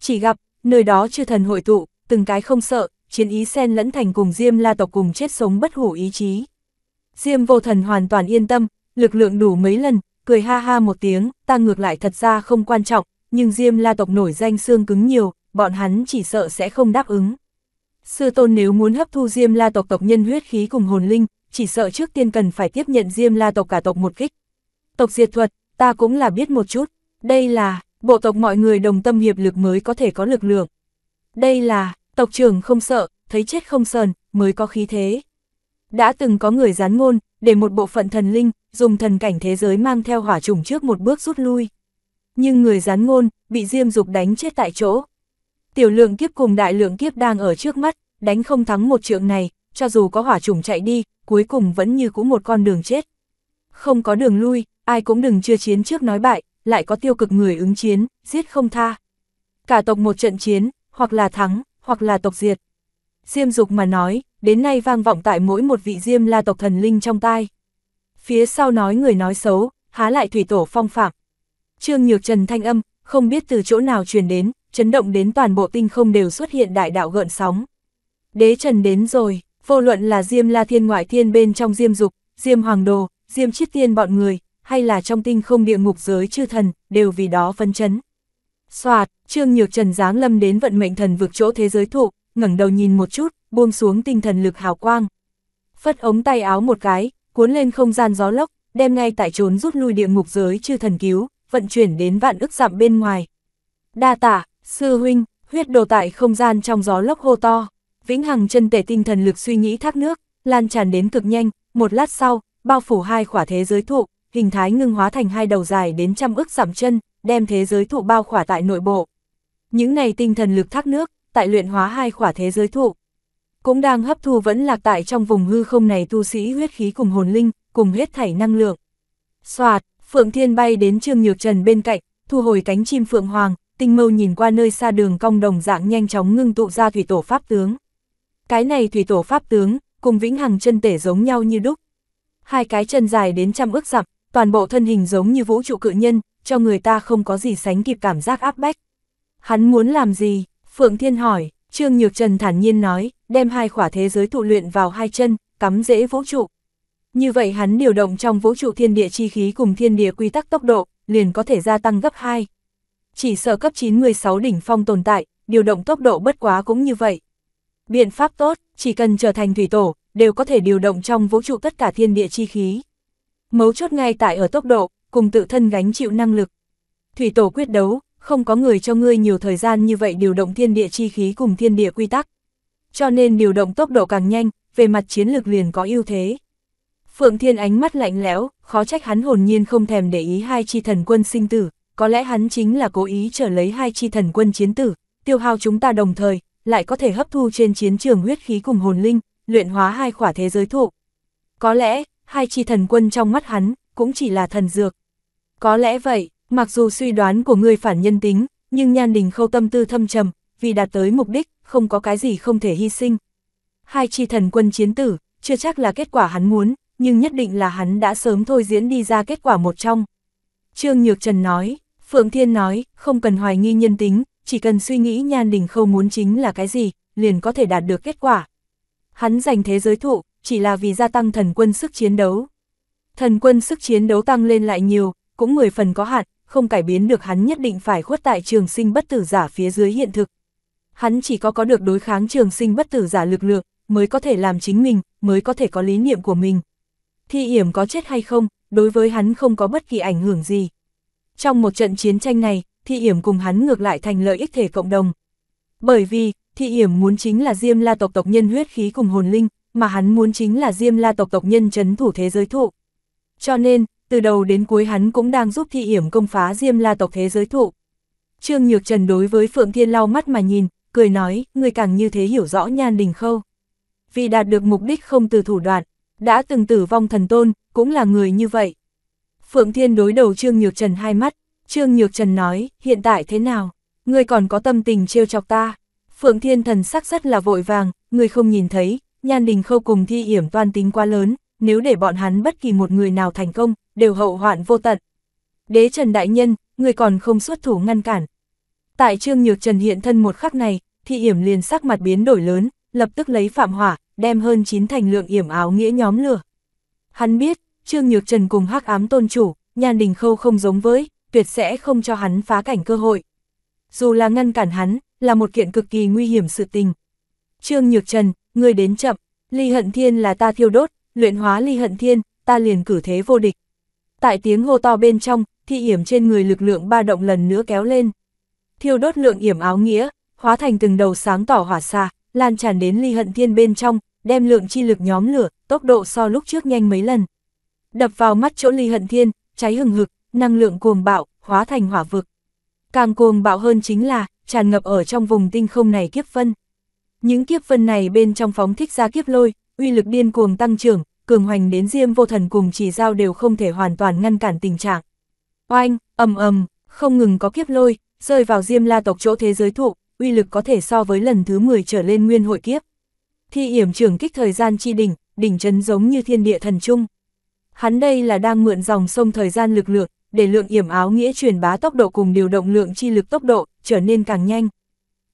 Chỉ gặp, nơi đó chư thần hội tụ, từng cái không sợ, chiến ý xen lẫn thành cùng Diêm La tộc cùng chết sống bất hủ ý chí. Diêm vô thần hoàn toàn yên tâm, lực lượng đủ mấy lần, cười ha ha một tiếng, ta ngược lại thật ra không quan trọng, nhưng Diêm La tộc nổi danh xương cứng nhiều, bọn hắn chỉ sợ sẽ không đáp ứng. Sư tôn nếu muốn hấp thu Diêm La tộc tộc nhân huyết khí cùng hồn linh, chỉ sợ trước tiên cần phải tiếp nhận Diêm La tộc cả tộc một kích. Tộc diệt thuật, ta cũng là biết một chút, đây là, bộ tộc mọi người đồng tâm hiệp lực mới có thể có lực lượng. Đây là, tộc trưởng không sợ, thấy chết không sờn, mới có khí thế. Đã từng có người gián ngôn, để một bộ phận thần linh, dùng thần cảnh thế giới mang theo hỏa trùng trước một bước rút lui. Nhưng người gián ngôn, bị Diêm Dục đánh chết tại chỗ. Tiểu lượng kiếp cùng đại lượng kiếp đang ở trước mắt, đánh không thắng một trượng này, cho dù có hỏa trùng chạy đi, cuối cùng vẫn như cũ một con đường chết. Không có đường lui, ai cũng đừng chưa chiến trước nói bại, lại có tiêu cực người ứng chiến, giết không tha. Cả tộc một trận chiến, hoặc là thắng, hoặc là tộc diệt. Diêm dục mà nói, đến nay vang vọng tại mỗi một vị diêm la tộc thần linh trong tai. Phía sau nói người nói xấu, há lại thủy tổ phong phạm. Trương Nhược Trần thanh âm, không biết từ chỗ nào truyền đến, chấn động đến toàn bộ tinh không đều xuất hiện đại đạo gợn sóng. Đế trần đến rồi, vô luận là Diêm La Thiên ngoại thiên bên trong Diêm Dục, Diêm Hoàng Đồ, Diêm Chiết Tiên bọn người, hay là trong tinh không địa ngục giới chư thần, đều vì đó phân chấn. Soạt, Trương Nhược Trần giáng lâm đến vận mệnh thần vực chỗ thế giới thụ, ngẩng đầu nhìn một chút, buông xuống tinh thần lực hào quang. Phất ống tay áo một cái, cuốn lên không gian gió lốc, đem ngay tại trốn rút lui địa ngục giới chư thần cứu, vận chuyển đến vạn ức dặm bên ngoài. Đa tả, Sư huynh, huyết đồ tại không gian trong gió lốc hô to, vĩnh hằng chân tể tinh thần lực suy nghĩ thác nước, lan tràn đến cực nhanh, một lát sau, bao phủ hai khỏa thế giới thụ, hình thái ngưng hóa thành hai đầu dài đến trăm ức giảm chân, đem thế giới thụ bao khỏa tại nội bộ. Những này tinh thần lực thác nước, tại luyện hóa hai khỏa thế giới thụ, cũng đang hấp thu vẫn lạc tại trong vùng hư không này tu sĩ huyết khí cùng hồn linh, cùng huyết thảy năng lượng. Xoạt, Phượng Thiên bay đến Trương Nhược Trần bên cạnh, thu hồi cánh chim Phượng Hoàng, tinh mâu nhìn qua nơi xa đường cong đồng dạng nhanh chóng ngưng tụ ra thủy tổ pháp tướng. Cái này thủy tổ pháp tướng, cùng vĩnh hằng chân tể giống nhau như đúc. Hai cái chân dài đến trăm ước dặm, toàn bộ thân hình giống như vũ trụ cự nhân, cho người ta không có gì sánh kịp cảm giác áp bách. Hắn muốn làm gì? Phượng Thiên hỏi, Trương Nhược Trần thản nhiên nói, đem hai khỏa thế giới tụ luyện vào hai chân, cắm rễ vũ trụ. Như vậy hắn điều động trong vũ trụ thiên địa chi khí cùng thiên địa quy tắc tốc độ, liền có thể gia tăng gấp 2, chỉ sợ cấp 9-16 đỉnh phong tồn tại, điều động tốc độ bất quá cũng như vậy. Biện pháp tốt, chỉ cần trở thành thủy tổ, đều có thể điều động trong vũ trụ tất cả thiên địa chi khí. Mấu chốt ngay tại ở tốc độ, cùng tự thân gánh chịu năng lực. Thủy tổ quyết đấu, không có người cho ngươi nhiều thời gian như vậy điều động thiên địa chi khí cùng thiên địa quy tắc. Cho nên điều động tốc độ càng nhanh, về mặt chiến lược liền có ưu thế. Phượng Thiên ánh mắt lạnh lẽo, khó trách hắn hồn nhiên không thèm để ý hai chi thần quân sinh tử, có lẽ hắn chính là cố ý trở lấy hai chi thần quân chiến tử, tiêu hao chúng ta đồng thời, lại có thể hấp thu trên chiến trường huyết khí cùng hồn linh, luyện hóa hai khỏa thế giới thụ. Có lẽ, hai chi thần quân trong mắt hắn, cũng chỉ là thần dược. Có lẽ vậy, mặc dù suy đoán của người phản nhân tính, nhưng nhan đình khâu tâm tư thâm trầm, vì đạt tới mục đích, không có cái gì không thể hy sinh. Hai chi thần quân chiến tử, chưa chắc là kết quả hắn muốn, nhưng nhất định là hắn đã sớm thôi diễn đi ra kết quả một trong. Trương Nhược Trần nói, Phượng Thiên nói, không cần hoài nghi nhân tính, chỉ cần suy nghĩ nhan đình khâu muốn chính là cái gì, liền có thể đạt được kết quả. Hắn giành thế giới thụ, chỉ là vì gia tăng thần quân sức chiến đấu. Thần quân sức chiến đấu tăng lên lại nhiều, cũng 10 phần có hạn, không cải biến được hắn nhất định phải khuất tại trường sinh bất tử giả phía dưới hiện thực. Hắn chỉ có có được đối kháng trường sinh bất tử giả lực lượng, mới có thể làm chính mình, mới có thể có lý niệm của mình. Thi yểm có chết hay không, đối với hắn không có bất kỳ ảnh hưởng gì. Trong một trận chiến tranh này, Thị Yểm cùng hắn ngược lại thành lợi ích thể cộng đồng. Bởi vì, Thị Yểm muốn chính là Diêm La tộc tộc nhân huyết khí cùng hồn linh, mà hắn muốn chính là Diêm La tộc tộc nhân chấn thủ thế giới thụ. Cho nên, từ đầu đến cuối hắn cũng đang giúp Thị Yểm công phá Diêm La tộc thế giới thụ. Trương Nhược Trần đối với Phượng Thiên lau mắt mà nhìn, cười nói, người càng như thế hiểu rõ nhan đình khâu. Vì đạt được mục đích không từ thủ đoạn, đã từng tử vong thần tôn, cũng là người như vậy. Phượng Thiên đối đầu Trương Nhược Trần hai mắt, Trương Nhược Trần nói, hiện tại thế nào, ngươi còn có tâm tình trêu chọc ta. Phượng Thiên thần sắc rất là vội vàng, người không nhìn thấy, nhan đình khâu cùng thi hiểm toan tính quá lớn, nếu để bọn hắn bất kỳ một người nào thành công, đều hậu hoạn vô tận. Đế Trần Đại Nhân, người còn không xuất thủ ngăn cản. Tại Trương Nhược Trần hiện thân một khắc này, thi hiểm liền sắc mặt biến đổi lớn, lập tức lấy phạm hỏa, đem hơn chín thành lượng hiểm áo nghĩa nhóm lửa. Hắn biết, Trương Nhược Trần cùng hắc ám tôn chủ, nhan đình khâu không giống với, tuyệt sẽ không cho hắn phá cảnh cơ hội. Dù là ngăn cản hắn, là một kiện cực kỳ nguy hiểm sự tình. Trương Nhược Trần, người đến chậm, ly hận thiên là ta thiêu đốt, luyện hóa ly hận thiên, ta liền cử thế vô địch. Tại tiếng hô to bên trong, thị hiểm trên người lực lượng ba động lần nữa kéo lên. Thiêu đốt lượng hiểm áo nghĩa, hóa thành từng đầu sáng tỏ hỏa xa, lan tràn đến ly hận thiên bên trong, đem lượng chi lực nhóm lửa, tốc độ so lúc trước nhanh mấy lần đập vào mắt chỗ ly hận thiên, cháy hừng hực, năng lượng cuồng bạo, hóa thành hỏa vực. Càng cuồng bạo hơn chính là, tràn ngập ở trong vùng tinh không này kiếp phân Những kiếp phân này bên trong phóng thích ra kiếp lôi, uy lực điên cuồng tăng trưởng, cường hoành đến diêm vô thần cùng chỉ giao đều không thể hoàn toàn ngăn cản tình trạng. Oanh, ầm ầm, không ngừng có kiếp lôi, rơi vào diêm la tộc chỗ thế giới thụ, uy lực có thể so với lần thứ 10 trở lên nguyên hội kiếp. Thi yểm trưởng kích thời gian chi đỉnh, đỉnh chấn giống như thiên địa thần trung. Hắn đây là đang mượn dòng sông thời gian lực lượng, để lượng yểm áo nghĩa truyền bá tốc độ cùng điều động lượng chi lực tốc độ, trở nên càng nhanh.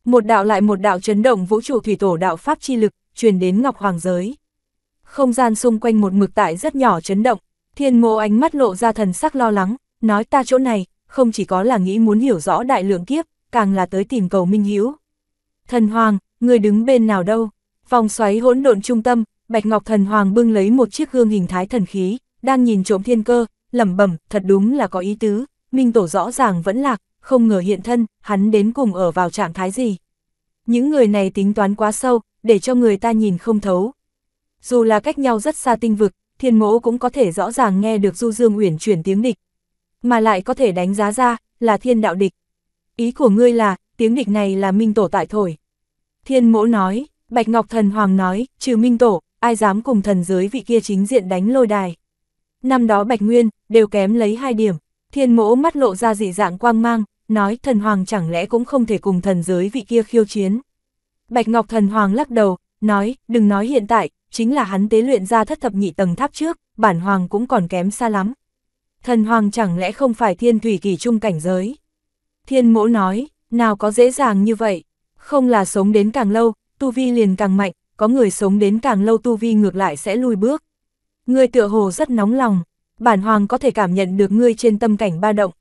Một đạo lại một đạo chấn động vũ trụ thủy tổ đạo pháp chi lực, truyền đến Ngọc Hoàng giới. Không gian xung quanh một mực tại rất nhỏ chấn động, thiên mộ ánh mắt lộ ra thần sắc lo lắng, nói ta chỗ này, không chỉ có là nghĩ muốn hiểu rõ đại lượng kiếp, càng là tới tìm cầu minh hữu Thần Hoàng, người đứng bên nào đâu? Vòng xoáy hỗn độn trung tâm, Bạch Ngọc Thần Hoàng bưng lấy một chiếc gương hình thái thần khí, đang nhìn trộm thiên cơ, lẩm bẩm, thật đúng là có ý tứ, Minh Tổ rõ ràng vẫn lạc, không ngờ hiện thân, hắn đến cùng ở vào trạng thái gì. Những người này tính toán quá sâu, để cho người ta nhìn không thấu. Dù là cách nhau rất xa tinh vực, thiên mẫu cũng có thể rõ ràng nghe được Du Dương Uyển chuyển tiếng địch. Mà lại có thể đánh giá ra, là thiên đạo địch. Ý của ngươi là, tiếng địch này là Minh Tổ tại thổi. Thiên mẫu nói, Bạch Ngọc Thần Hoàng nói, trừ Minh Tổ, ai dám cùng thần giới vị kia chính diện đánh lôi đài. Năm đó Bạch Nguyên, đều kém lấy hai điểm. Thiên mỗ mắt lộ ra dị dạng quang mang, nói thần hoàng chẳng lẽ cũng không thể cùng thần giới vị kia khiêu chiến. Bạch Ngọc thần hoàng lắc đầu, nói, đừng nói hiện tại, chính là hắn tế luyện ra thất thập nhị tầng tháp trước, bản hoàng cũng còn kém xa lắm. Thần hoàng chẳng lẽ không phải thiên thủy kỳ trung cảnh giới. Thiên mỗ nói, nào có dễ dàng như vậy, không là sống đến càng lâu, tu vi liền càng mạnh, có người sống đến càng lâu tu vi ngược lại sẽ lùi bước. Ngươi tựa hồ rất nóng lòng, bản hoàng có thể cảm nhận được ngươi trên tâm cảnh ba động.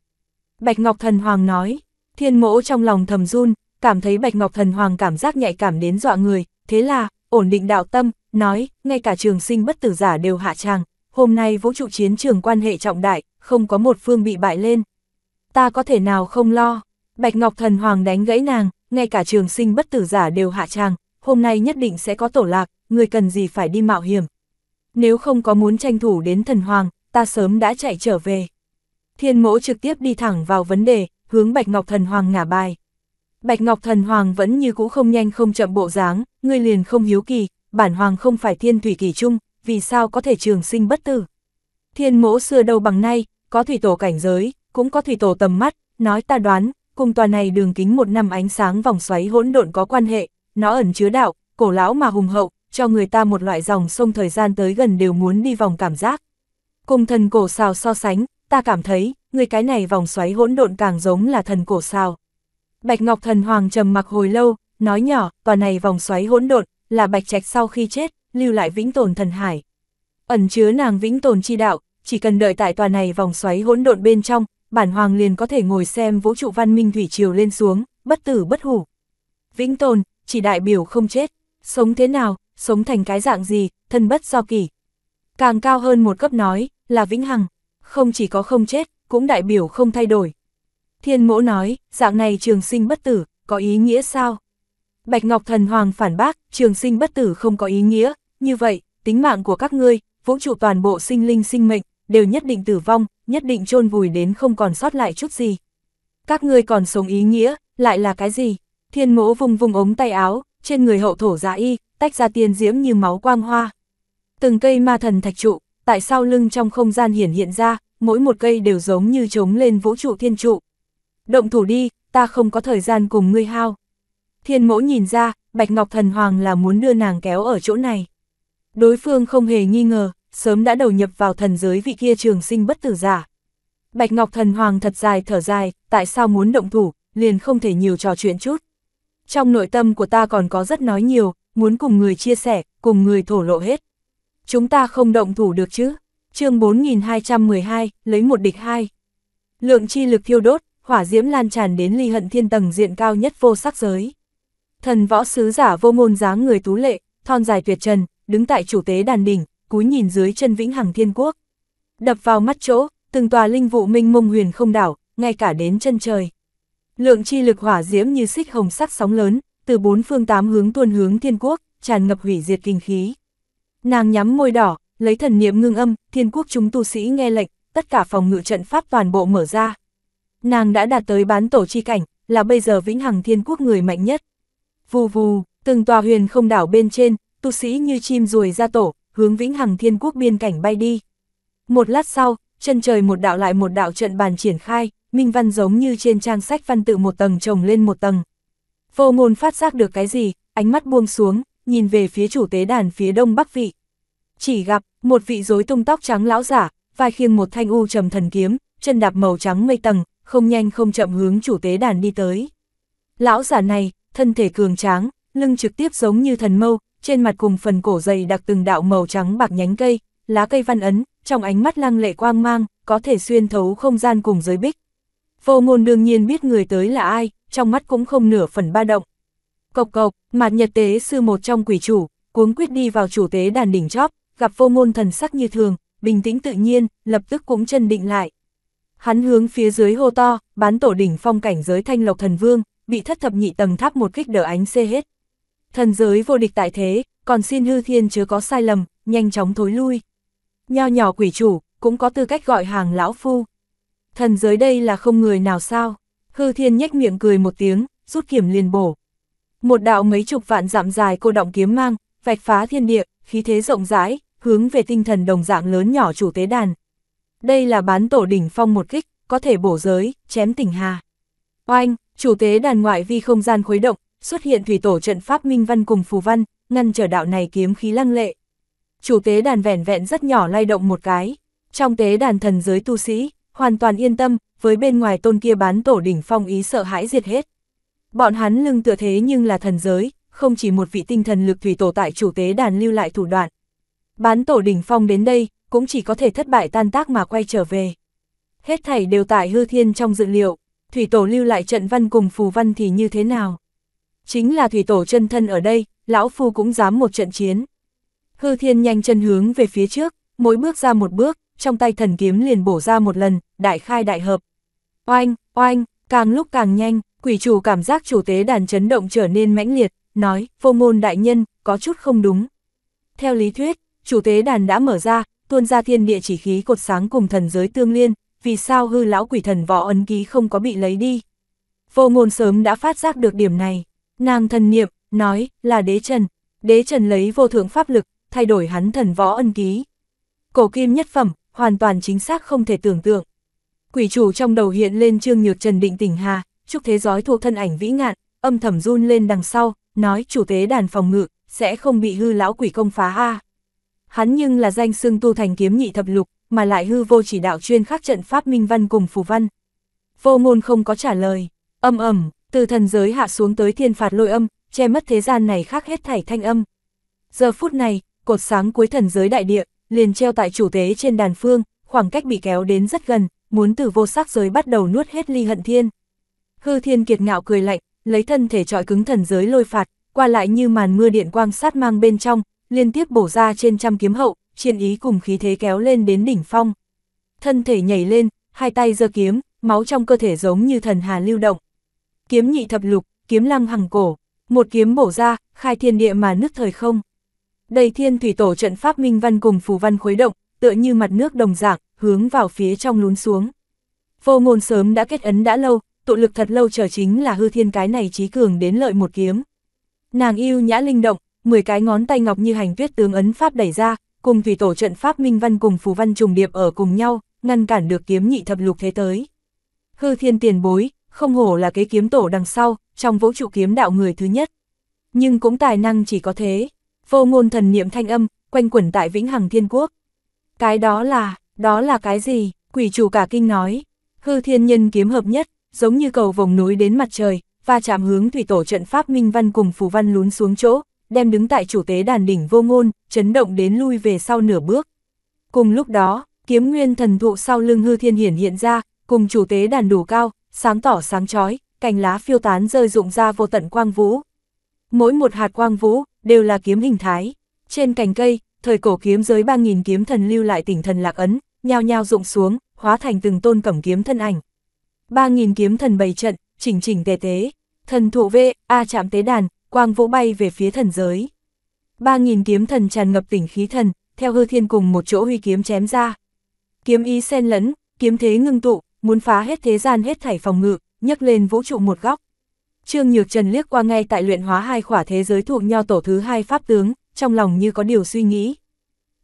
Bạch Ngọc Thần Hoàng nói, thiên mỗ trong lòng thầm run, cảm thấy Bạch Ngọc Thần Hoàng cảm giác nhạy cảm đến dọa người, thế là, ổn định đạo tâm, nói, ngay cả trường sinh bất tử giả đều hạ tràng, hôm nay vũ trụ chiến trường quan hệ trọng đại, không có một phương bị bại lên. Ta có thể nào không lo, Bạch Ngọc Thần Hoàng đánh gãy nàng, ngay cả trường sinh bất tử giả đều hạ tràng, hôm nay nhất định sẽ có tổ lạc, người cần gì phải đi mạo hiểm, nếu không có muốn tranh thủ đến thần hoàng, ta sớm đã chạy trở về. Thiên mỗ trực tiếp đi thẳng vào vấn đề, hướng Bạch Ngọc Thần Hoàng ngả bài. Bạch Ngọc Thần Hoàng vẫn như cũ không nhanh không chậm bộ dáng, ngươi liền không hiếu kỳ, bản hoàng không phải thiên thủy kỳ trung, vì sao có thể trường sinh bất tử. Thiên mỗ xưa đâu bằng nay, có thủy tổ cảnh giới, cũng có thủy tổ tầm mắt, nói ta đoán, cùng tòa này đường kính một năm ánh sáng vòng xoáy hỗn độn có quan hệ, nó ẩn chứa đạo, cổ lão mà hùng hậu, cho người ta một loại dòng sông thời gian tới gần đều muốn đi vòng cảm giác. Cùng thần cổ xào so sánh, ta cảm thấy, người cái này vòng xoáy hỗn độn càng giống là thần cổ xào. Bạch Ngọc Thần Hoàng trầm mặc hồi lâu, nói nhỏ, tòa này vòng xoáy hỗn độn, là bạch trạch sau khi chết, lưu lại vĩnh tồn thần hải. Ẩn chứa nàng vĩnh tồn chi đạo, chỉ cần đợi tại tòa này vòng xoáy hỗn độn bên trong, bản hoàng liền có thể ngồi xem vũ trụ văn minh thủy triều lên xuống, bất tử bất hủ. Vĩnh tồn, chỉ đại biểu không chết, sống thế nào, sống thành cái dạng gì, thân bất do kỷ. Càng cao hơn một cấp nói, là vĩnh hằng, không chỉ có không chết, cũng đại biểu không thay đổi. Thiên mỗ nói, dạng này trường sinh bất tử, có ý nghĩa sao? Bạch Ngọc Thần Hoàng phản bác, trường sinh bất tử không có ý nghĩa, như vậy, tính mạng của các ngươi, vũ trụ toàn bộ sinh linh sinh mệnh, đều nhất định tử vong, nhất định chôn vùi đến không còn sót lại chút gì. Các ngươi còn sống ý nghĩa, lại là cái gì? Thiên mỗ vùng vùng ống tay áo, trên người hậu thổ giả y, tách ra tiên diễm như máu quang hoa. Từng cây ma thần thạch trụ, tại sau lưng trong không gian hiển hiện ra, mỗi một cây đều giống như trống lên vũ trụ thiên trụ. Động thủ đi, ta không có thời gian cùng ngươi hao. Thiên mẫu nhìn ra, Bạch Ngọc Thần Hoàng là muốn đưa nàng kéo ở chỗ này. Đối phương không hề nghi ngờ, sớm đã đầu nhập vào thần giới vị kia trường sinh bất tử giả. Bạch Ngọc Thần Hoàng thật dài thở dài, tại sao muốn động thủ, liền không thể nhiều trò chuyện chút trong nội tâm của ta còn có rất nói nhiều, muốn cùng người chia sẻ, cùng người thổ lộ hết. Chúng ta không động thủ được chứ. chương 4212, lấy một địch hai. Lượng chi lực thiêu đốt, hỏa diễm lan tràn đến ly hận thiên tầng diện cao nhất vô sắc giới. Thần võ sứ giả vô ngôn dáng người tú lệ, thon dài tuyệt trần, đứng tại chủ tế đàn đỉnh, cúi nhìn dưới chân vĩnh hằng thiên quốc. Đập vào mắt chỗ, từng tòa linh vụ minh mông huyền không đảo, ngay cả đến chân trời. Lượng chi lực hỏa diễm như xích hồng sắc sóng lớn, từ bốn phương tám hướng tuôn hướng thiên quốc, tràn ngập hủy diệt kinh khí. Nàng nhắm môi đỏ, lấy thần niệm ngưng âm, thiên quốc chúng tu sĩ nghe lệnh, tất cả phòng ngự trận pháp toàn bộ mở ra. Nàng đã đạt tới bán tổ chi cảnh, là bây giờ vĩnh hằng thiên quốc người mạnh nhất. Vù vù, từng tòa huyền không đảo bên trên, tu sĩ như chim ruồi ra tổ, hướng vĩnh hằng thiên quốc biên cảnh bay đi. Một lát sau, chân trời một đạo lại một đạo trận bàn triển khai, minh văn giống như trên trang sách văn tự một tầng chồng lên một tầng. Vô ngôn phát giác được cái gì, ánh mắt buông xuống, nhìn về phía chủ tế đàn phía đông bắc vị. Chỉ gặp, một vị rối tung tóc trắng lão giả, vai khiêng một thanh u trầm thần kiếm, chân đạp màu trắng mây tầng, không nhanh không chậm hướng chủ tế đàn đi tới. Lão giả này, thân thể cường tráng, lưng trực tiếp giống như thần mâu, trên mặt cùng phần cổ dày đặc từng đạo màu trắng bạc nhánh cây, lá cây văn ấn, trong ánh mắt lăng lệ quang mang, có thể xuyên thấu không gian cùng giới bích. Vô ngôn đương nhiên biết người tới là ai, trong mắt cũng không nửa phần ba động. Cộc cộc, mặt nhật tế sư một trong quỷ chủ, cuống quyết đi vào chủ tế đàn đỉnh chóp, gặp vô ngôn thần sắc như thường, bình tĩnh tự nhiên, lập tức cũng chân định lại. Hắn hướng phía dưới hô to, bán tổ đỉnh phong cảnh giới thanh lộc thần vương, bị thất thập nhị tầng tháp một kích đỡ ánh xê hết. Thần giới vô địch tại thế, còn xin hư thiên chớ có sai lầm, nhanh chóng thối lui. Nho nhỏ quỷ chủ, cũng có tư cách gọi hàng lão phu. Thần giới đây là không người nào sao? Hư thiên nhếch miệng cười một tiếng, rút kiểm liền bổ. Một đạo mấy chục vạn dặm dài cô động kiếm mang, vạch phá thiên địa, khí thế rộng rãi, hướng về tinh thần đồng dạng lớn nhỏ chủ tế đàn. Đây là bán tổ đỉnh phong một kích, có thể bổ giới, chém tỉnh hà. Oanh, chủ tế đàn ngoại vi không gian khuấy động, xuất hiện thủy tổ trận pháp minh văn cùng phù văn, ngăn trở đạo này kiếm khí lăng lệ. Chủ tế đàn vẻn vẹn rất nhỏ lay động một cái, trong tế đàn thần giới tu sĩ, hoàn toàn yên tâm, với bên ngoài tôn kia bán tổ đỉnh phong ý sợ hãi diệt hết. Bọn hắn lưng tựa thế nhưng là thần giới, không chỉ một vị tinh thần lực thủy tổ tại chủ tế đàn lưu lại thủ đoạn. Bán tổ đỉnh phong đến đây, cũng chỉ có thể thất bại tan tác mà quay trở về. Hết thảy đều tại hư thiên trong dự liệu, thủy tổ lưu lại trận văn cùng phù văn thì như thế nào? Chính là thủy tổ chân thân ở đây, lão phu cũng dám một trận chiến. Hư thiên nhanh chân hướng về phía trước, mỗi bước ra một bước, trong tay thần kiếm liền bổ ra một lần, đại khai đại hợp. Oanh, oanh, càng lúc càng nhanh, quỷ chủ cảm giác chủ tế đàn chấn động trở nên mãnh liệt, nói, vô môn đại nhân, có chút không đúng. Theo lý thuyết, chủ tế đàn đã mở ra, tuôn ra thiên địa chỉ khí cột sáng cùng thần giới tương liên, vì sao hư lão quỷ thần võ ấn ký không có bị lấy đi. Vô ngôn sớm đã phát giác được điểm này, nàng thần niệm, nói, là đế trần, đế trần lấy vô thượng pháp lực, thay đổi hắn thần võ ân ký. Cổ kim nhất phẩm, hoàn toàn chính xác không thể tưởng tượng. Quỷ chủ trong đầu hiện lên Trương Nhược Trần định tỉnh hà, chúc thế giói thuộc thân ảnh vĩ ngạn, âm thầm run lên đằng sau, nói chủ tế đàn phòng ngự, sẽ không bị hư lão quỷ công phá a. Hắn nhưng là danh xưng tu thành kiếm nhị thập lục, mà lại hư vô chỉ đạo chuyên khắc trận pháp minh văn cùng phù văn. Vô ngôn không có trả lời, âm ầm, từ thần giới hạ xuống tới thiên phạt lôi âm, che mất thế gian này khác hết thảy thanh âm. Giờ phút này, cột sáng cuối thần giới đại địa, liền treo tại chủ tế trên đàn phương, khoảng cách bị kéo đến rất gần, muốn từ vô sắc giới bắt đầu nuốt hết ly hận thiên. Hư thiên kiệt ngạo cười lạnh, lấy thân thể trọi cứng thần giới lôi phạt, qua lại như màn mưa điện quang sát mang bên trong, liên tiếp bổ ra trên trăm kiếm hậu, chiến ý cùng khí thế kéo lên đến đỉnh phong. Thân thể nhảy lên, hai tay giơ kiếm, máu trong cơ thể giống như thần hà lưu động. Kiếm nhị thập lục, kiếm lăng hằng cổ, một kiếm bổ ra, khai thiên địa mà nứt thời không. Đầy thiên thủy tổ trận pháp minh văn cùng phù văn khuấy động, tựa như mặt nước đồng dạng, hướng vào phía trong lún xuống. Vô ngôn sớm đã kết ấn đã lâu, tụ lực thật lâu chờ chính là hư thiên cái này trí cường đến lợi một kiếm. Nàng yêu nhã linh động, 10 cái ngón tay ngọc như hành tuyết tướng ấn pháp đẩy ra, cùng thủy tổ trận pháp minh văn cùng phù văn trùng điệp ở cùng nhau, ngăn cản được kiếm nhị thập lục thế tới. Hư thiên tiền bối, không hổ là cái kiếm tổ đằng sau, trong vũ trụ kiếm đạo người thứ nhất. Nhưng cũng tài năng chỉ có thế vô ngôn thần niệm thanh âm, quanh quẩn tại Vĩnh Hằng Thiên Quốc. Cái đó là, đó là cái gì? Quỷ chủ cả kinh nói. Hư thiên nhân kiếm hợp nhất, giống như cầu vòng núi đến mặt trời, và chạm hướng thủy tổ trận pháp minh văn cùng phù văn lún xuống chỗ, đem đứng tại chủ tế đàn đỉnh vô ngôn, chấn động đến lui về sau nửa bước. Cùng lúc đó, kiếm nguyên thần thụ sau lưng hư thiên hiển hiện ra, cùng chủ tế đàn đủ cao, sáng tỏ sáng chói, cành lá phiêu tán rơi rụng ra vô tận quang vũ. Mỗi một hạt quang vũ, đều là kiếm hình thái. Trên cành cây, thời cổ kiếm giới 3.000 kiếm thần lưu lại tỉnh thần lạc ấn, nhao nhao rụng xuống, hóa thành từng tôn cẩm kiếm thân ảnh. 3.000 kiếm thần bày trận, chỉnh chỉnh tề tế, thần thụ vệ, a chạm tế đàn, quang vũ bay về phía thần giới. 3.000 kiếm thần tràn ngập tỉnh khí thần, theo hư thiên cùng một chỗ huy kiếm chém ra. Kiếm ý xen lẫn, kiếm thế ngưng tụ, muốn phá hết thế gian hết thảy phòng ngự, nhấc lên vũ trụ một góc. Trương Nhược Trần liếc qua ngay tại luyện hóa hai khỏa thế giới thuộc nho tổ thứ hai pháp tướng, trong lòng như có điều suy nghĩ.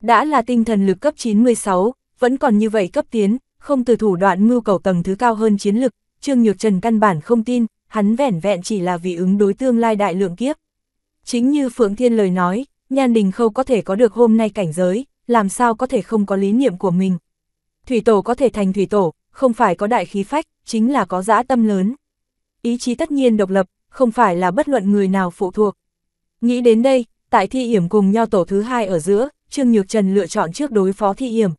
Đã là tinh thần lực cấp 96, vẫn còn như vậy cấp tiến, không từ thủ đoạn mưu cầu tầng thứ cao hơn chiến lực, Trương Nhược Trần căn bản không tin, hắn vẻn vẹn chỉ là vì ứng đối tương lai đại lượng kiếp. Chính như Phượng Thiên lời nói, Nhan Đình Khâu có thể có được hôm nay cảnh giới, làm sao có thể không có lý niệm của mình. Thủy Tổ có thể thành Thủy Tổ, không phải có đại khí phách, chính là có dã tâm lớn ý chí tất nhiên độc lập, không phải là bất luận người nào phụ thuộc. Nghĩ đến đây, tại thi hiểm cùng nho tổ thứ hai ở giữa, Trương Nhược Trần lựa chọn trước đối phó thi hiểm,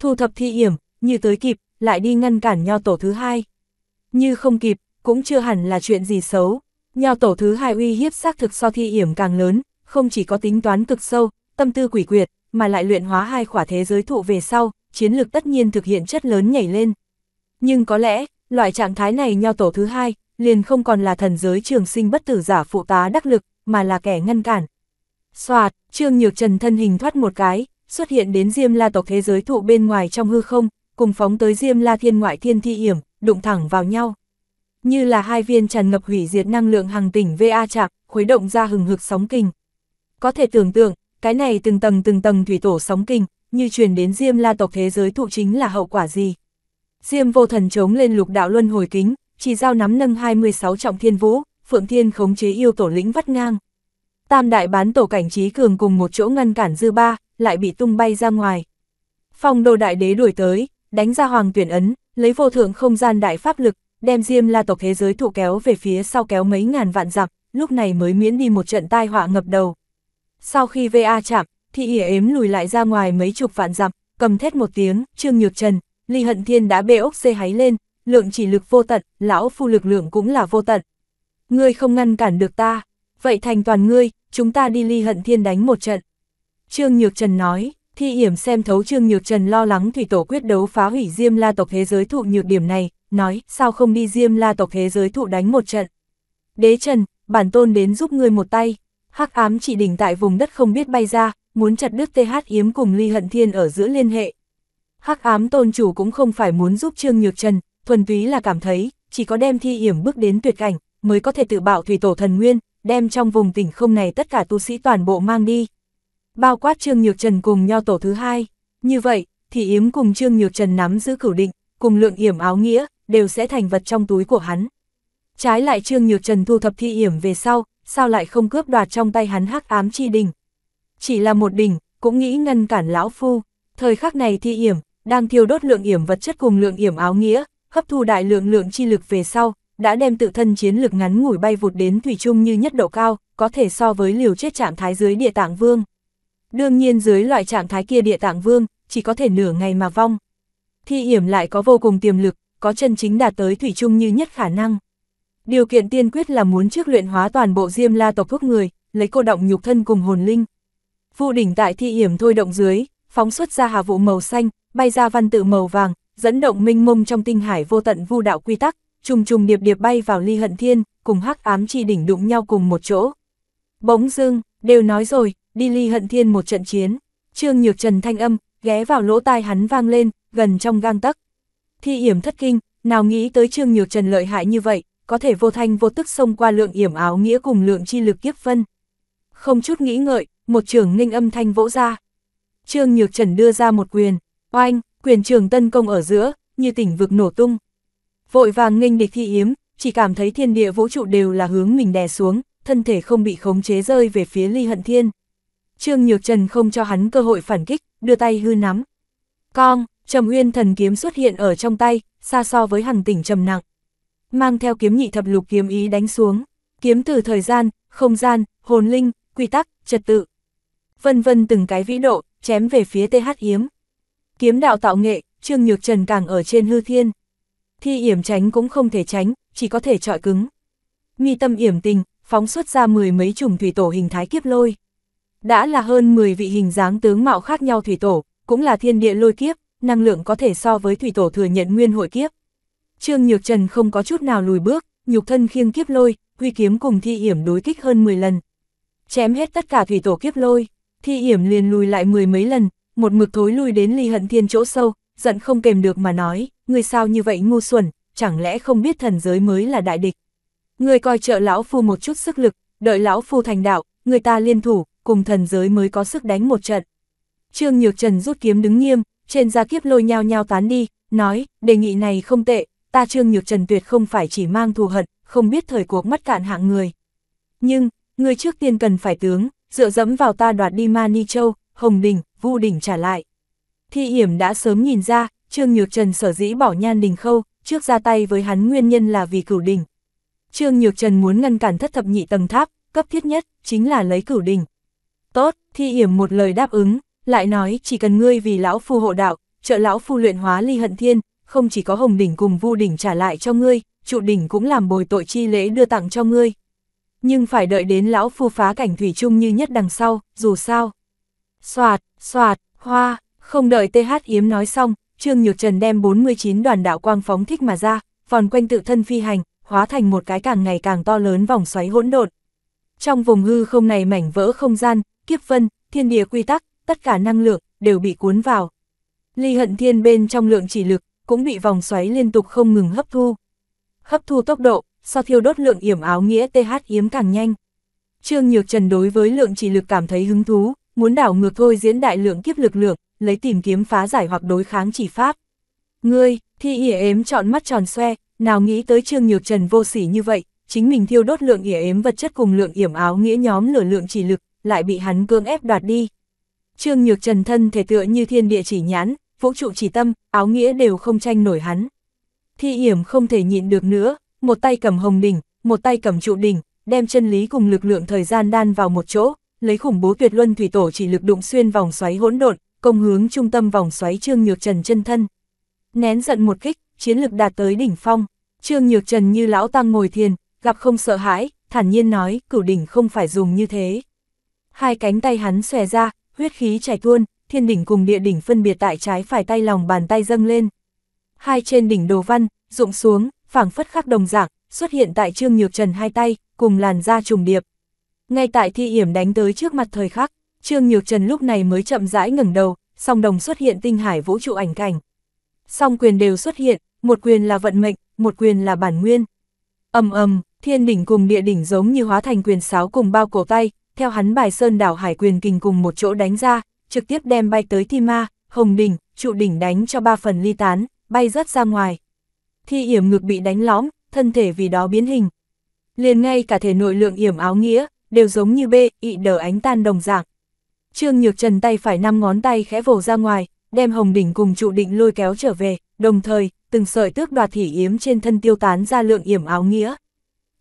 Thu thập thi hiểm như tới kịp, lại đi ngăn cản nho tổ thứ hai. Như không kịp, cũng chưa hẳn là chuyện gì xấu. Nho tổ thứ hai uy hiếp xác thực so thi hiểm càng lớn, không chỉ có tính toán cực sâu, tâm tư quỷ quyệt, mà lại luyện hóa hai khỏa thế giới thụ về sau, chiến lược tất nhiên thực hiện chất lớn nhảy lên. Nhưng có lẽ, loại trạng thái này nho tổ thứ hai, liền không còn là thần giới trường sinh bất tử giả phụ tá đắc lực, mà là kẻ ngăn cản. Xoạt, Trương Nhược Trần thân hình thoát một cái, xuất hiện đến Diêm La tộc thế giới thụ bên ngoài trong hư không, cùng phóng tới Diêm La thiên ngoại thiên thi yểm, đụng thẳng vào nhau. Như là hai viên tràn ngập hủy diệt năng lượng hàng tỉnh VA chạc, khuấy động ra hừng hực sóng kinh. Có thể tưởng tượng, cái này từng tầng từng tầng thủy tổ sóng kinh, như truyền đến Diêm La tộc thế giới thụ chính là hậu quả gì. Diêm vô thần chống lên lục đạo luân hồi kính, chỉ giao nắm nâng 26 trọng thiên vũ, Phượng Thiên khống chế yêu tổ lĩnh vắt ngang. Tam đại bán tổ cảnh trí cường cùng một chỗ ngăn cản dư ba, lại bị tung bay ra ngoài. Phong đô đại đế đuổi tới, đánh ra hoàng tuyển ấn, lấy vô thượng không gian đại pháp lực, đem diêm la tộc thế giới thụ kéo về phía sau kéo mấy ngàn vạn dặm, lúc này mới miễn đi một trận tai họa ngập đầu. Sau khi VA chạm, thì ỉa ếm lùi lại ra ngoài mấy chục vạn dặm, cầm thét một tiếng, Trương Nhược Trần, Ly Hận Thiên đã bê ốc xê háy lên, lượng chỉ lực vô tận, lão phu lực lượng cũng là vô tận. Ngươi không ngăn cản được ta, vậy thành toàn ngươi, chúng ta đi ly hận thiên đánh một trận. Trương Nhược Trần nói, thi Yểm xem thấu Trương Nhược Trần lo lắng thủy tổ quyết đấu phá hủy Diêm La tộc thế giới thụ nhược điểm này, nói sao không đi Diêm La tộc thế giới thụ đánh một trận. Đế Trần, bản tôn đến giúp ngươi một tay, hắc ám chỉ đỉnh tại vùng đất không biết bay ra, muốn chặt đứt TH yếm cùng ly hận thiên ở giữa liên hệ. Hắc ám tôn chủ cũng không phải muốn giúp Trương Nhược Trần, thuần túy là cảm thấy, chỉ có đem thi hiểm bước đến tuyệt cảnh, mới có thể tự bạo thủy tổ thần nguyên, đem trong vùng tỉnh không này tất cả tu sĩ toàn bộ mang đi. Bao quát Trương Nhược Trần cùng nho tổ thứ hai. Như vậy, thì Yếm cùng Trương Nhược Trần nắm giữ cửu định, cùng lượng hiểm áo nghĩa, đều sẽ thành vật trong túi của hắn. Trái lại Trương Nhược Trần thu thập thi hiểm về sau, sao lại không cướp đoạt trong tay hắn hắc ám chi đỉnh. Chỉ là một đỉnh, cũng nghĩ ngăn cản lão phu. Thời khắc này thi hiểm, đang thiêu đốt lượng hiểm vật chất cùng lượng hiểm áo nghĩa, hấp thu đại lượng lượng chi lực về sau, đã đem tự thân chiến lực ngắn ngủi bay vụt đến thủy chung như nhất độ cao, có thể so với liều chết trạng thái dưới địa tạng vương. Đương nhiên dưới loại trạng thái kia địa tạng vương, chỉ có thể nửa ngày mà vong. Thi hiểm lại có vô cùng tiềm lực, có chân chính đạt tới thủy chung như nhất khả năng. Điều kiện tiên quyết là muốn trước luyện hóa toàn bộ diêm la tộc thuốc người, lấy cô động nhục thân cùng hồn linh. Vụ đỉnh tại thi hiểm thôi động dưới, phóng xuất ra hà vụ màu xanh, bay ra văn tự màu vàng, dẫn động minh mông trong tinh hải vô tận vu đạo quy tắc, trùng trùng điệp điệp bay vào ly hận thiên, cùng hắc ám chi đỉnh đụng nhau cùng một chỗ. Bỗng dưng, đều nói rồi, đi ly hận thiên một trận chiến. Trương Nhược Trần thanh âm, ghé vào lỗ tai hắn vang lên, gần trong gang tắc Thi yểm thất kinh, nào nghĩ tới Trương Nhược Trần lợi hại như vậy, có thể vô thanh vô tức xông qua lượng yểm áo nghĩa cùng lượng chi lực kiếp vân. Không chút nghĩ ngợi, một trường ninh âm thanh vỗ ra. Trương Nhược Trần đưa ra một quyền, oanh, quyền trường Tân công ở giữa, như tỉnh vực nổ tung. Vội vàng nghênh địch thi yếm, chỉ cảm thấy thiên địa vũ trụ đều là hướng mình đè xuống, thân thể không bị khống chế rơi về phía Ly Hận Thiên. Trương Nhược Trần không cho hắn cơ hội phản kích, đưa tay hư nắm. Con Trầm Uyên thần kiếm xuất hiện ở trong tay, xa so với hàng tỉnh trầm nặng. Mang theo kiếm nhị thập lục kiếm ý đánh xuống, kiếm từ thời gian, không gian, hồn linh, quy tắc, trật tự. Vân vân từng cái vĩ độ, chém về phía TH Yếm. Kiếm đạo tạo nghệ, Trương Nhược Trần càng ở trên hư thiên. Thi yểm tránh cũng không thể tránh, chỉ có thể trọi cứng. Mi tâm yểm tình, phóng xuất ra mười mấy chùm thủy tổ hình thái kiếp lôi. Đã là hơn 10 vị hình dáng tướng mạo khác nhau thủy tổ, cũng là thiên địa lôi kiếp, năng lượng có thể so với thủy tổ thừa nhận nguyên hội kiếp. Trương Nhược Trần không có chút nào lùi bước, nhục thân khiêng kiếp lôi, huy kiếm cùng thi yểm đối kích hơn 10 lần. Chém hết tất cả thủy tổ kiếp lôi, thi yểm liền lùi lại mười mấy lần, một mực thối lui đến ly hận thiên chỗ sâu, giận không kềm được mà nói, người sao như vậy ngu xuẩn, chẳng lẽ không biết thần giới mới là đại địch. Người coi trợ lão phu một chút sức lực, đợi lão phu thành đạo, người ta liên thủ, cùng thần giới mới có sức đánh một trận. Trương Nhược Trần rút kiếm đứng nghiêm, trên da kiếp lôi nhao nhao tán đi, nói, đề nghị này không tệ, ta Trương Nhược Trần tuyệt không phải chỉ mang thù hận, không biết thời cuộc mất cạn hạng người. Nhưng, người trước tiên cần phải tướng, dựa dẫm vào ta đoạt đi Ma Ni Châu, Hồng Đình, Vu Đình trả lại. Thi hiểm đã sớm nhìn ra, Trương Nhược Trần sở dĩ bỏ Nhan Đình Khâu, trước ra tay với hắn nguyên nhân là vì cửu đình. Trương Nhược Trần muốn ngăn cản thất thập nhị tầng tháp, cấp thiết nhất, chính là lấy cửu đình. Tốt, thi hiểm một lời đáp ứng, lại nói chỉ cần ngươi vì lão phu hộ đạo, trợ lão phu luyện hóa ly hận thiên, không chỉ có hồng đỉnh cùng vu đỉnh trả lại cho ngươi, trụ đỉnh cũng làm bồi tội chi lễ đưa tặng cho ngươi. Nhưng phải đợi đến lão phu phá cảnh thủy chung như nhất đằng sau, dù sao. Xoạt, xoạt, hoa, không đợi TH Yếm nói xong, Trương Nhược Trần đem 49 đoàn đạo quang phóng thích mà ra, vòn quanh tự thân phi hành, hóa thành một cái càng ngày càng to lớn vòng xoáy hỗn độn. Trong vùng hư không này mảnh vỡ không gian, kiếp vân, thiên địa quy tắc, tất cả năng lượng đều bị cuốn vào. Ly Hận Thiên bên trong lượng chỉ lực cũng bị vòng xoáy liên tục không ngừng hấp thu. Hấp thu tốc độ, so thiêu đốt lượng yểm áo nghĩa TH yếm càng nhanh. Trương Nhược Trần đối với lượng chỉ lực cảm thấy hứng thú, muốn đảo ngược thôi diễn đại lượng kiếp lực lượng, lấy tìm kiếm phá giải hoặc đối kháng chỉ pháp. Ngươi, thi ỉa ếm chọn mắt tròn xoe, nào nghĩ tới trương nhược trần vô sỉ như vậy, chính mình thiêu đốt lượng ỉa ếm vật chất cùng lượng yểm áo nghĩa nhóm lửa lượng chỉ lực, lại bị hắn cương ép đoạt đi. Trương nhược trần thân thể tựa như thiên địa chỉ nhãn, vũ trụ chỉ tâm, áo nghĩa đều không tranh nổi hắn. Thi yểm không thể nhịn được nữa, một tay cầm hồng đỉnh, một tay cầm trụ đỉnh, đem chân lý cùng lực lượng thời gian đan vào một chỗ, lấy khủng bố tuyệt luân thủy tổ chỉ lực đụng xuyên vòng xoáy hỗn độn, công hướng trung tâm vòng xoáy Trương Nhược Trần chân thân. Nén giận một kích, chiến lực đạt tới đỉnh phong. Trương Nhược Trần như lão tăng ngồi thiền, gặp không sợ hãi, thản nhiên nói, cửu đỉnh không phải dùng như thế. Hai cánh tay hắn xòe ra, huyết khí chảy tuôn, thiên đỉnh cùng địa đỉnh phân biệt tại trái phải tay lòng bàn tay dâng lên. Hai trên đỉnh đồ văn, rụng xuống, phảng phất khắc đồng dạng, xuất hiện tại Trương Nhược Trần hai tay, cùng làn da trùng điệp. Ngay tại thi hiểm đánh tới trước mặt thời khắc, Trương Nhược Trần lúc này mới chậm rãi ngẩng đầu, song đồng xuất hiện tinh hải vũ trụ ảnh cảnh. Song quyền đều xuất hiện, một quyền là vận mệnh, một quyền là bản nguyên. Ầm ầm, thiên đỉnh cùng địa đỉnh giống như hóa thành quyền sáo cùng bao cổ tay, theo hắn bài sơn đảo hải quyền kình cùng một chỗ đánh ra, trực tiếp đem bay tới thi ma, hồng đỉnh, trụ đỉnh đánh cho ba phần ly tán, bay rớt ra ngoài. Thi yểm ngực bị đánh lõm, thân thể vì đó biến hình. Liền ngay cả thể nội lượng yểm áo nghĩa, đều giống như bê, ị đờ ánh tan đồng dạng. Trương Nhược Trần tay phải năm ngón tay khẽ vồ ra ngoài, đem hồng đỉnh cùng trụ định lôi kéo trở về, đồng thời, từng sợi tước đoạt thỉ yếm trên thân tiêu tán ra lượng yểm áo nghĩa.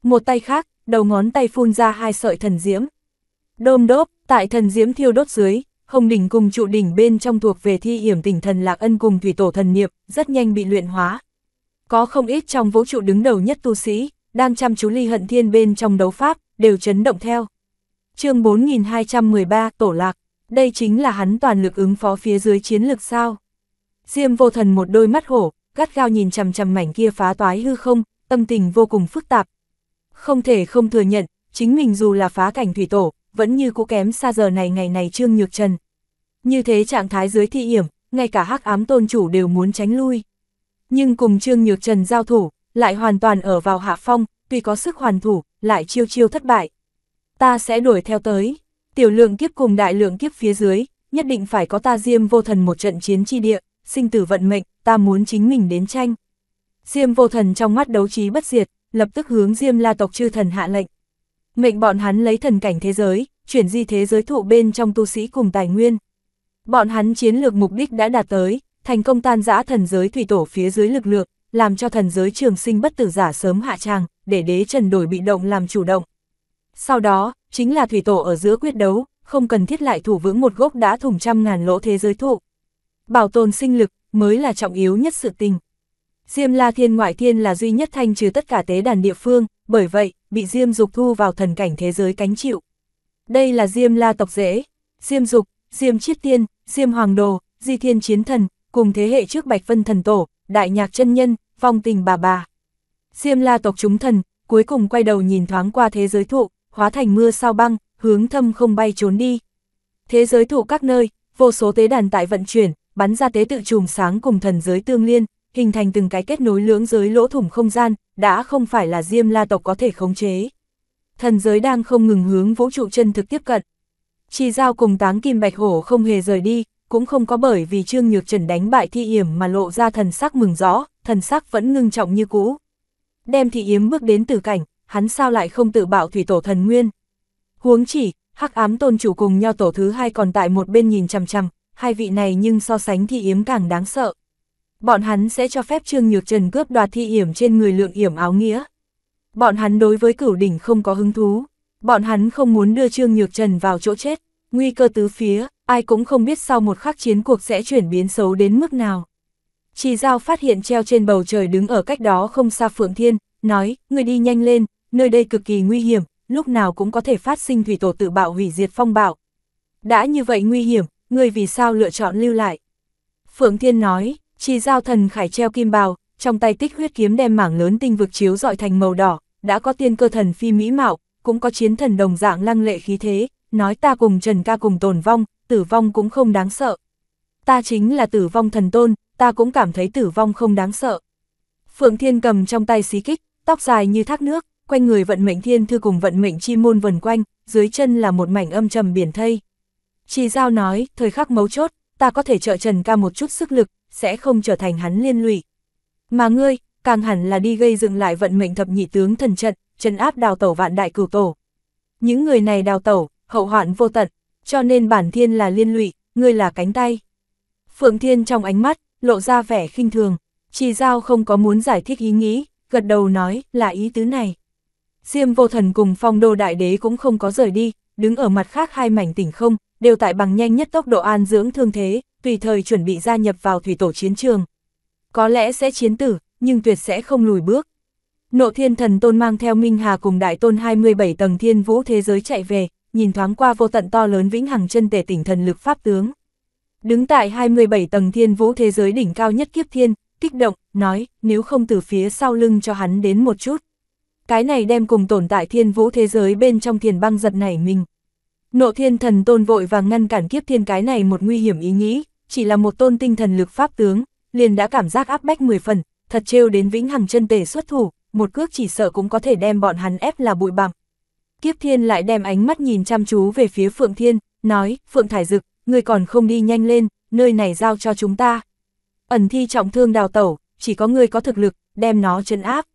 Một tay khác, đầu ngón tay phun ra hai sợi thần diễm. Đôm đốp, tại thần diễm thiêu đốt dưới, hồng đỉnh cùng trụ đỉnh bên trong thuộc về thi hiểm tỉnh thần lạc ân cùng thủy tổ thần niệm, rất nhanh bị luyện hóa. Có không ít trong vũ trụ đứng đầu nhất tu sĩ, đang chăm chú ly hận thiên bên trong đấu pháp, đều chấn động theo. chương 4213, Tổ Lạc, đây chính là hắn toàn lực ứng phó phía dưới chiến lược sao. Diêm vô thần một đôi mắt hổ, gắt gao nhìn chằm chằm mảnh kia phá toái hư không, tâm tình vô cùng phức tạp. Không thể không thừa nhận, chính mình dù là phá cảnh thủy tổ, vẫn như cố kém xa giờ này ngày này Trương Nhược Trần. Như thế trạng thái dưới thị hiểm, ngay cả hắc ám tôn chủ đều muốn tránh lui. Nhưng cùng Trương Nhược Trần giao thủ, lại hoàn toàn ở vào hạ phong, tuy có sức hoàn thủ, lại chiêu chiêu thất bại. Ta sẽ đuổi theo tới, tiểu lượng kiếp cùng đại lượng kiếp phía dưới, nhất định phải có ta diêm vô thần một trận chiến chi địa, sinh tử vận mệnh, ta muốn chính mình đến tranh. Diêm vô thần trong mắt đấu trí bất diệt, lập tức hướng diêm la tộc chư thần hạ lệnh. Mệnh bọn hắn lấy thần cảnh thế giới, chuyển di thế giới thụ bên trong tu sĩ cùng tài nguyên. Bọn hắn chiến lược mục đích đã đạt tới, thành công tan giã thần giới thủy tổ phía dưới lực lượng, làm cho thần giới trường sinh bất tử giả sớm hạ tràng, để đế trần đổi bị động làm chủ động. Sau đó, chính là thủy tổ ở giữa quyết đấu, không cần thiết lại thủ vững một gốc đã thủng trăm ngàn lỗ thế giới thụ. Bảo tồn sinh lực mới là trọng yếu nhất sự tình. Diêm La Thiên Ngoại Thiên là duy nhất thanh trừ tất cả tế đàn địa phương, bởi vậy, bị Diêm Dục thu vào thần cảnh thế giới cánh chịu. Đây là Diêm La tộc rễ, Diêm Dục, Diêm Chiết Tiên, Diêm Hoàng Đồ, Di Thiên Chiến Thần, cùng thế hệ trước Bạch Vân Thần Tổ, đại nhạc chân nhân, phong tình bà bà. Diêm la tộc chúng thần, cuối cùng quay đầu nhìn thoáng qua thế giới thụ, hóa thành mưa sao băng, hướng thâm không bay trốn đi. Thế giới thụ các nơi, vô số tế đàn tại vận chuyển, bắn ra tế tự trùm sáng cùng thần giới tương liên, hình thành từng cái kết nối lưỡng giới lỗ thủng không gian, đã không phải là Diêm La tộc có thể khống chế. Thần giới đang không ngừng hướng vũ trụ chân thực tiếp cận. Chỉ giao cùng táng kim bạch hổ không hề rời đi, cũng không có bởi vì Trương Nhược Trần đánh bại Thi Yểm mà lộ ra thần sắc mừng rõ, thần sắc vẫn ngưng trọng như cũ. Đem Thị Yếm bước đến từ cảnh, hắn sao lại không tự bạo thủy tổ thần nguyên. Huống chỉ, hắc ám tôn chủ cùng nho tổ thứ hai còn tại một bên nhìn chằm chằm, hai vị này nhưng so sánh Thi Yếm càng đáng sợ. Bọn hắn sẽ cho phép Trương Nhược Trần cướp đoạt Thi Yểm trên người lượng yểm áo nghĩa. Bọn hắn đối với cửu đỉnh không có hứng thú, bọn hắn không muốn đưa Trương Nhược Trần vào chỗ chết, nguy cơ tứ phía, ai cũng không biết sau một khắc chiến cuộc sẽ chuyển biến xấu đến mức nào. Chỉ giao phát hiện treo trên bầu trời đứng ở cách đó không xa Phượng Thiên, nói, người đi nhanh lên, nơi đây cực kỳ nguy hiểm, lúc nào cũng có thể phát sinh thủy tổ tự bạo hủy diệt phong bạo. Đã như vậy nguy hiểm, người vì sao lựa chọn lưu lại? Phượng Thiên nói, chỉ giao thần khải treo kim bào, trong tay tích huyết kiếm đem mảng lớn tinh vực chiếu dọi thành màu đỏ, đã có tiên cơ thần phi mỹ mạo, cũng có chiến thần đồng dạng lăng lệ khí thế, nói ta cùng Trần ca cùng tồn vong, tử vong cũng không đáng sợ. Ta chính là tử vong thần tôn, ta cũng cảm thấy tử vong không đáng sợ. Phượng Thiên cầm trong tay xí kích, tóc dài như thác nước, quanh người vận mệnh thiên thư cùng vận mệnh chi môn vần quanh, dưới chân là một mảnh âm trầm biển thây. Chi Giao nói, thời khắc mấu chốt, ta có thể trợ Trần ca một chút sức lực, sẽ không trở thành hắn liên lụy. Mà ngươi, càng hẳn là đi gây dựng lại vận mệnh thập nhị tướng thần trận, trấn áp đào tẩu vạn đại cửu tổ. Những người này đào tẩu, hậu hoạn vô tận, cho nên bản thiên là liên lụy, ngươi là cánh tay. Phượng Thiên trong ánh mắt, lộ ra vẻ khinh thường, chỉ giao không có muốn giải thích ý nghĩ, gật đầu nói là ý tứ này. Diêm vô thần cùng phong đô đại đế cũng không có rời đi, đứng ở mặt khác hai mảnh tỉnh không, đều tại bằng nhanh nhất tốc độ an dưỡng thương thế, tùy thời chuẩn bị gia nhập vào thủy tổ chiến trường. Có lẽ sẽ chiến tử, nhưng tuyệt sẽ không lùi bước. Nộ thiên thần tôn mang theo Minh Hà cùng đại tôn 27 tầng thiên vũ thế giới chạy về, nhìn thoáng qua vô tận to lớn vĩnh hằng chân tể tỉnh thần lực pháp tướng. Đứng tại 27 tầng thiên vũ thế giới đỉnh cao nhất kiếp thiên, kích động, nói, nếu không từ phía sau lưng cho hắn đến một chút. Cái này đem cùng tồn tại thiên vũ thế giới bên trong thiền băng giật này mình. Nộ thiên thần tôn vội và ngăn cản kiếp thiên cái này một nguy hiểm ý nghĩ, chỉ là một tôn tinh thần lực pháp tướng, liền đã cảm giác áp bách 10 phần, thật trêu đến vĩnh hằng chân tể xuất thủ, một cước chỉ sợ cũng có thể đem bọn hắn ép là bụi bặm. Kiếp Thiên lại đem ánh mắt nhìn chăm chú về phía Phượng Thiên, nói, Phượng Thải Dực, người còn không đi nhanh lên, nơi này giao cho chúng ta. Ẩn thi trọng thương đào tẩu, chỉ có người có thực lực, đem nó chân áp.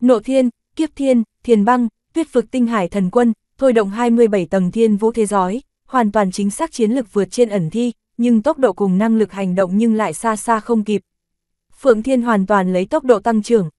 Nộ Thiên, Kiếp Thiên, Thiền Băng, Tuyết Phực, Tinh Hải Thần Quân, thôi động 27 tầng thiên vũ thế giói, hoàn toàn chính xác chiến lực vượt trên ẩn thi, nhưng tốc độ cùng năng lực hành động nhưng lại xa xa không kịp. Phượng Thiên hoàn toàn lấy tốc độ tăng trưởng,